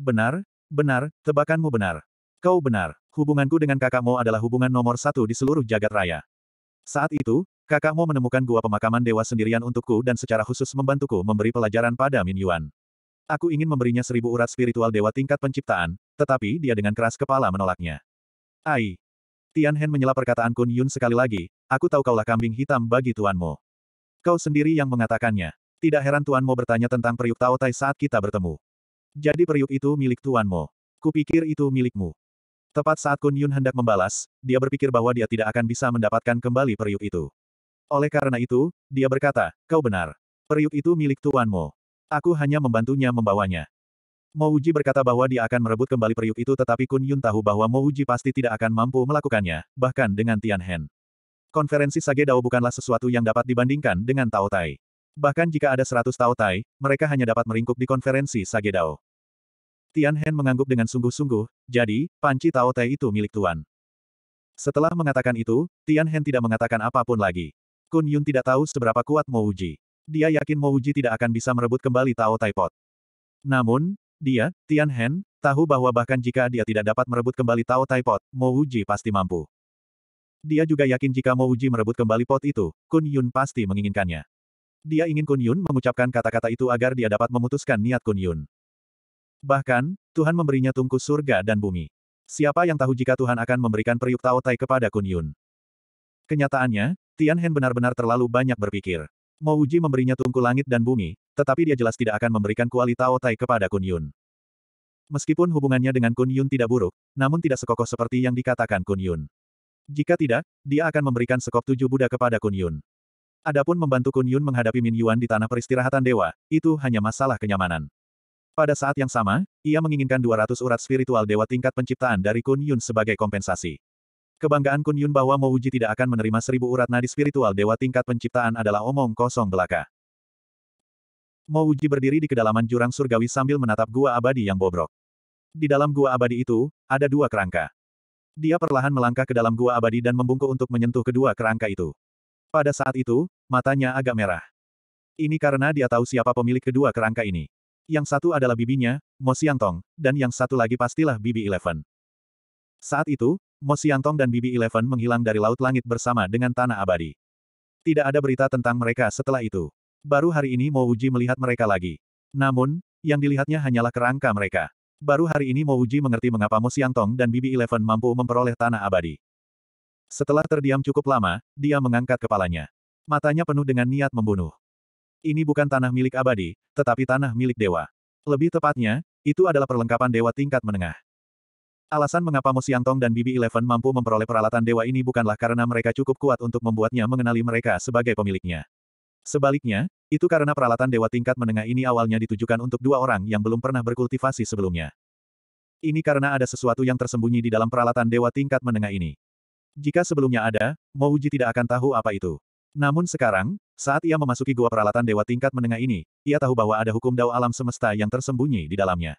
Benar, benar, tebakanmu benar. Kau benar. Hubunganku dengan kakakmu adalah hubungan nomor satu di seluruh jagat raya. Saat itu, kakakmu menemukan gua pemakaman dewa sendirian untukku dan secara khusus membantuku memberi pelajaran pada Min Yuan. Aku ingin memberinya seribu urat spiritual dewa tingkat penciptaan, tetapi dia dengan keras kepala menolaknya. Ai. Tian Hen menyela perkataan Kun Yun sekali lagi, aku tahu kaulah kambing hitam bagi tuanmu. Kau sendiri yang mengatakannya. Tidak heran tuanmu bertanya tentang periuk Tao Tai saat kita bertemu. Jadi periuk itu milik tuanmu. Kupikir itu milikmu. Tepat saat Kun Yun hendak membalas, dia berpikir bahwa dia tidak akan bisa mendapatkan kembali periuk itu. Oleh karena itu, dia berkata, kau benar. Periuk itu milik tuanmu. Aku hanya membantunya membawanya. Mouji berkata bahwa dia akan merebut kembali periuk itu tetapi Kun Yun tahu bahwa Mouji pasti tidak akan mampu melakukannya, bahkan dengan Tian Hen. Konferensi Sage Dao bukanlah sesuatu yang dapat dibandingkan dengan Tao Tai. Bahkan jika ada seratus Tao Tai, mereka hanya dapat meringkuk di konferensi Sage Dao. Tian Hen mengangguk dengan sungguh-sungguh, jadi, panci Tao Te itu milik Tuan. Setelah mengatakan itu, Tian Hen tidak mengatakan apapun lagi. Kun Yun tidak tahu seberapa kuat Mo Uji. Dia yakin Mo Uji tidak akan bisa merebut kembali Tao Tai Pot. Namun, dia, Tian Hen, tahu bahwa bahkan jika dia tidak dapat merebut kembali Tao Tai Pot, Mo Uji pasti mampu. Dia juga yakin jika Mo Uji merebut kembali pot itu, Kun Yun pasti menginginkannya. Dia ingin Kun Yun mengucapkan kata-kata itu agar dia dapat memutuskan niat Kun Yun. Bahkan, Tuhan memberinya tungku surga dan bumi. Siapa yang tahu jika Tuhan akan memberikan periuk Tao Tai kepada Kun Yun? Kenyataannya, Tian Hen benar-benar terlalu banyak berpikir. Mau Uji memberinya tungku langit dan bumi, tetapi dia jelas tidak akan memberikan kuali Tao Tai kepada Kun Yun. Meskipun hubungannya dengan Kun Yun tidak buruk, namun tidak sekokoh seperti yang dikatakan Kun Yun. Jika tidak, dia akan memberikan sekop tujuh Buddha kepada Kun Yun. Adapun membantu Kun Yun menghadapi Min Yuan di tanah peristirahatan dewa, itu hanya masalah kenyamanan. Pada saat yang sama, ia menginginkan 200 urat spiritual dewa tingkat penciptaan dari Kun Yun sebagai kompensasi. Kebanggaan Kun Yun bahwa Mouji tidak akan menerima seribu urat nadi spiritual dewa tingkat penciptaan adalah omong kosong belaka. Mouji berdiri di kedalaman jurang surgawi sambil menatap gua abadi yang bobrok. Di dalam gua abadi itu, ada dua kerangka. Dia perlahan melangkah ke dalam gua abadi dan membungkuk untuk menyentuh kedua kerangka itu. Pada saat itu, matanya agak merah. Ini karena dia tahu siapa pemilik kedua kerangka ini. Yang satu adalah bibinya, Mo Tong, dan yang satu lagi pastilah Bibi Eleven. Saat itu, Mo Tong dan Bibi Eleven menghilang dari laut langit bersama dengan tanah abadi. Tidak ada berita tentang mereka setelah itu. Baru hari ini Mo Uji melihat mereka lagi. Namun, yang dilihatnya hanyalah kerangka mereka. Baru hari ini Mo Uji mengerti mengapa Mo Tong dan Bibi Eleven mampu memperoleh tanah abadi. Setelah terdiam cukup lama, dia mengangkat kepalanya. Matanya penuh dengan niat membunuh. Ini bukan tanah milik abadi, tetapi tanah milik dewa. Lebih tepatnya, itu adalah perlengkapan dewa tingkat menengah. Alasan mengapa Mo Tong dan Bibi Eleven mampu memperoleh peralatan dewa ini bukanlah karena mereka cukup kuat untuk membuatnya mengenali mereka sebagai pemiliknya. Sebaliknya, itu karena peralatan dewa tingkat menengah ini awalnya ditujukan untuk dua orang yang belum pernah berkultivasi sebelumnya. Ini karena ada sesuatu yang tersembunyi di dalam peralatan dewa tingkat menengah ini. Jika sebelumnya ada, Mo Uji tidak akan tahu apa itu. Namun sekarang, saat ia memasuki gua peralatan dewa tingkat menengah ini, ia tahu bahwa ada hukum dao alam semesta yang tersembunyi di dalamnya.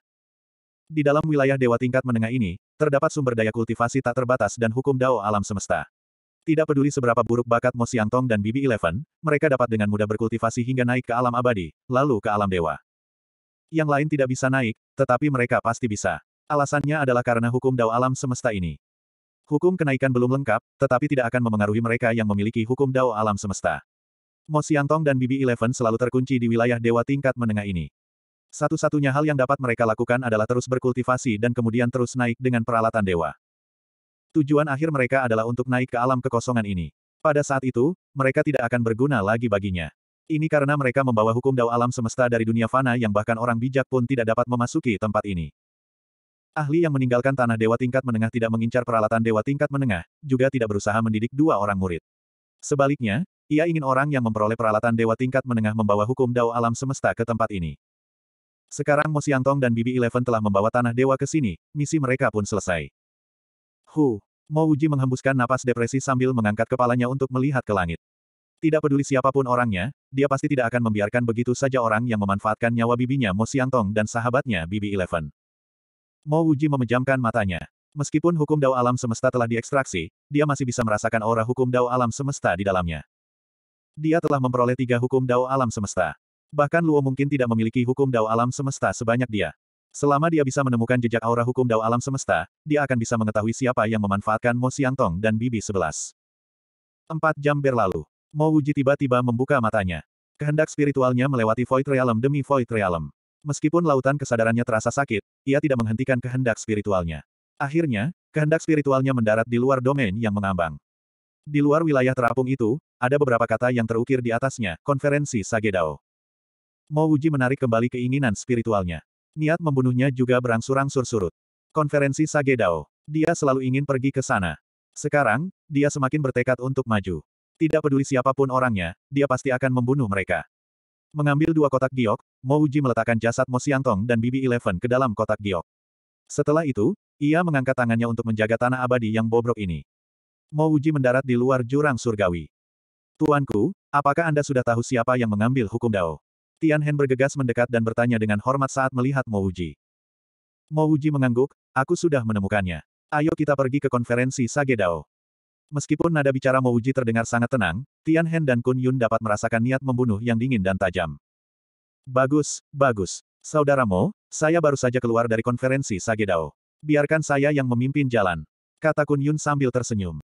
Di dalam wilayah dewa tingkat menengah ini, terdapat sumber daya kultivasi tak terbatas dan hukum dao alam semesta. Tidak peduli seberapa buruk bakat Mo Tong dan Bibi Eleven, mereka dapat dengan mudah berkultivasi hingga naik ke alam abadi, lalu ke alam dewa. Yang lain tidak bisa naik, tetapi mereka pasti bisa. Alasannya adalah karena hukum dao alam semesta ini. Hukum kenaikan belum lengkap, tetapi tidak akan memengaruhi mereka yang memiliki hukum dao alam semesta. Mo Tong dan Bibi Eleven selalu terkunci di wilayah dewa tingkat menengah ini. Satu-satunya hal yang dapat mereka lakukan adalah terus berkultivasi dan kemudian terus naik dengan peralatan dewa. Tujuan akhir mereka adalah untuk naik ke alam kekosongan ini. Pada saat itu, mereka tidak akan berguna lagi baginya. Ini karena mereka membawa hukum dao alam semesta dari dunia fana yang bahkan orang bijak pun tidak dapat memasuki tempat ini. Ahli yang meninggalkan tanah dewa tingkat menengah tidak mengincar peralatan dewa tingkat menengah, juga tidak berusaha mendidik dua orang murid. Sebaliknya, ia ingin orang yang memperoleh peralatan dewa tingkat menengah membawa hukum Dao alam semesta ke tempat ini. Sekarang Mo Tong dan Bibi Eleven telah membawa tanah dewa ke sini, misi mereka pun selesai. Hu, Mo Uji menghembuskan napas depresi sambil mengangkat kepalanya untuk melihat ke langit. Tidak peduli siapapun orangnya, dia pasti tidak akan membiarkan begitu saja orang yang memanfaatkan nyawa bibinya Mo Tong dan sahabatnya Bibi Eleven. Mo Uji memejamkan matanya. Meskipun hukum dao alam semesta telah diekstraksi, dia masih bisa merasakan aura hukum dao alam semesta di dalamnya. Dia telah memperoleh tiga hukum dao alam semesta. Bahkan Luo mungkin tidak memiliki hukum dao alam semesta sebanyak dia. Selama dia bisa menemukan jejak aura hukum dao alam semesta, dia akan bisa mengetahui siapa yang memanfaatkan Mo Tong dan Bibi Sebelas. Empat jam berlalu. Mo Wuji tiba-tiba membuka matanya. Kehendak spiritualnya melewati Void Realm demi Void Realm. Meskipun lautan kesadarannya terasa sakit, ia tidak menghentikan kehendak spiritualnya. Akhirnya, kehendak spiritualnya mendarat di luar domain yang mengambang. Di luar wilayah terapung itu, ada beberapa kata yang terukir di atasnya, konferensi Sagedao. Mo Uji menarik kembali keinginan spiritualnya. Niat membunuhnya juga berangsur-angsur surut. Konferensi Sagedao. Dia selalu ingin pergi ke sana. Sekarang, dia semakin bertekad untuk maju. Tidak peduli siapapun orangnya, dia pasti akan membunuh mereka. Mengambil dua kotak giok, Mo Uji meletakkan jasad Mo Xiangtong dan Bibi Eleven ke dalam kotak giok. Setelah itu, ia mengangkat tangannya untuk menjaga tanah abadi yang bobrok ini. Mo Uji mendarat di luar jurang surgawi. Tuanku, apakah Anda sudah tahu siapa yang mengambil hukum Dao? Tian Hen bergegas mendekat dan bertanya dengan hormat saat melihat Mo Mo Wuji mengangguk, aku sudah menemukannya. Ayo kita pergi ke konferensi Sage Dao. Meskipun nada bicara Mo Wuji terdengar sangat tenang, Tian Hen dan Kun Yun dapat merasakan niat membunuh yang dingin dan tajam. Bagus, bagus. Saudara Mo, saya baru saja keluar dari konferensi Sage Dao. Biarkan saya yang memimpin jalan. Kata Kun Yun sambil tersenyum.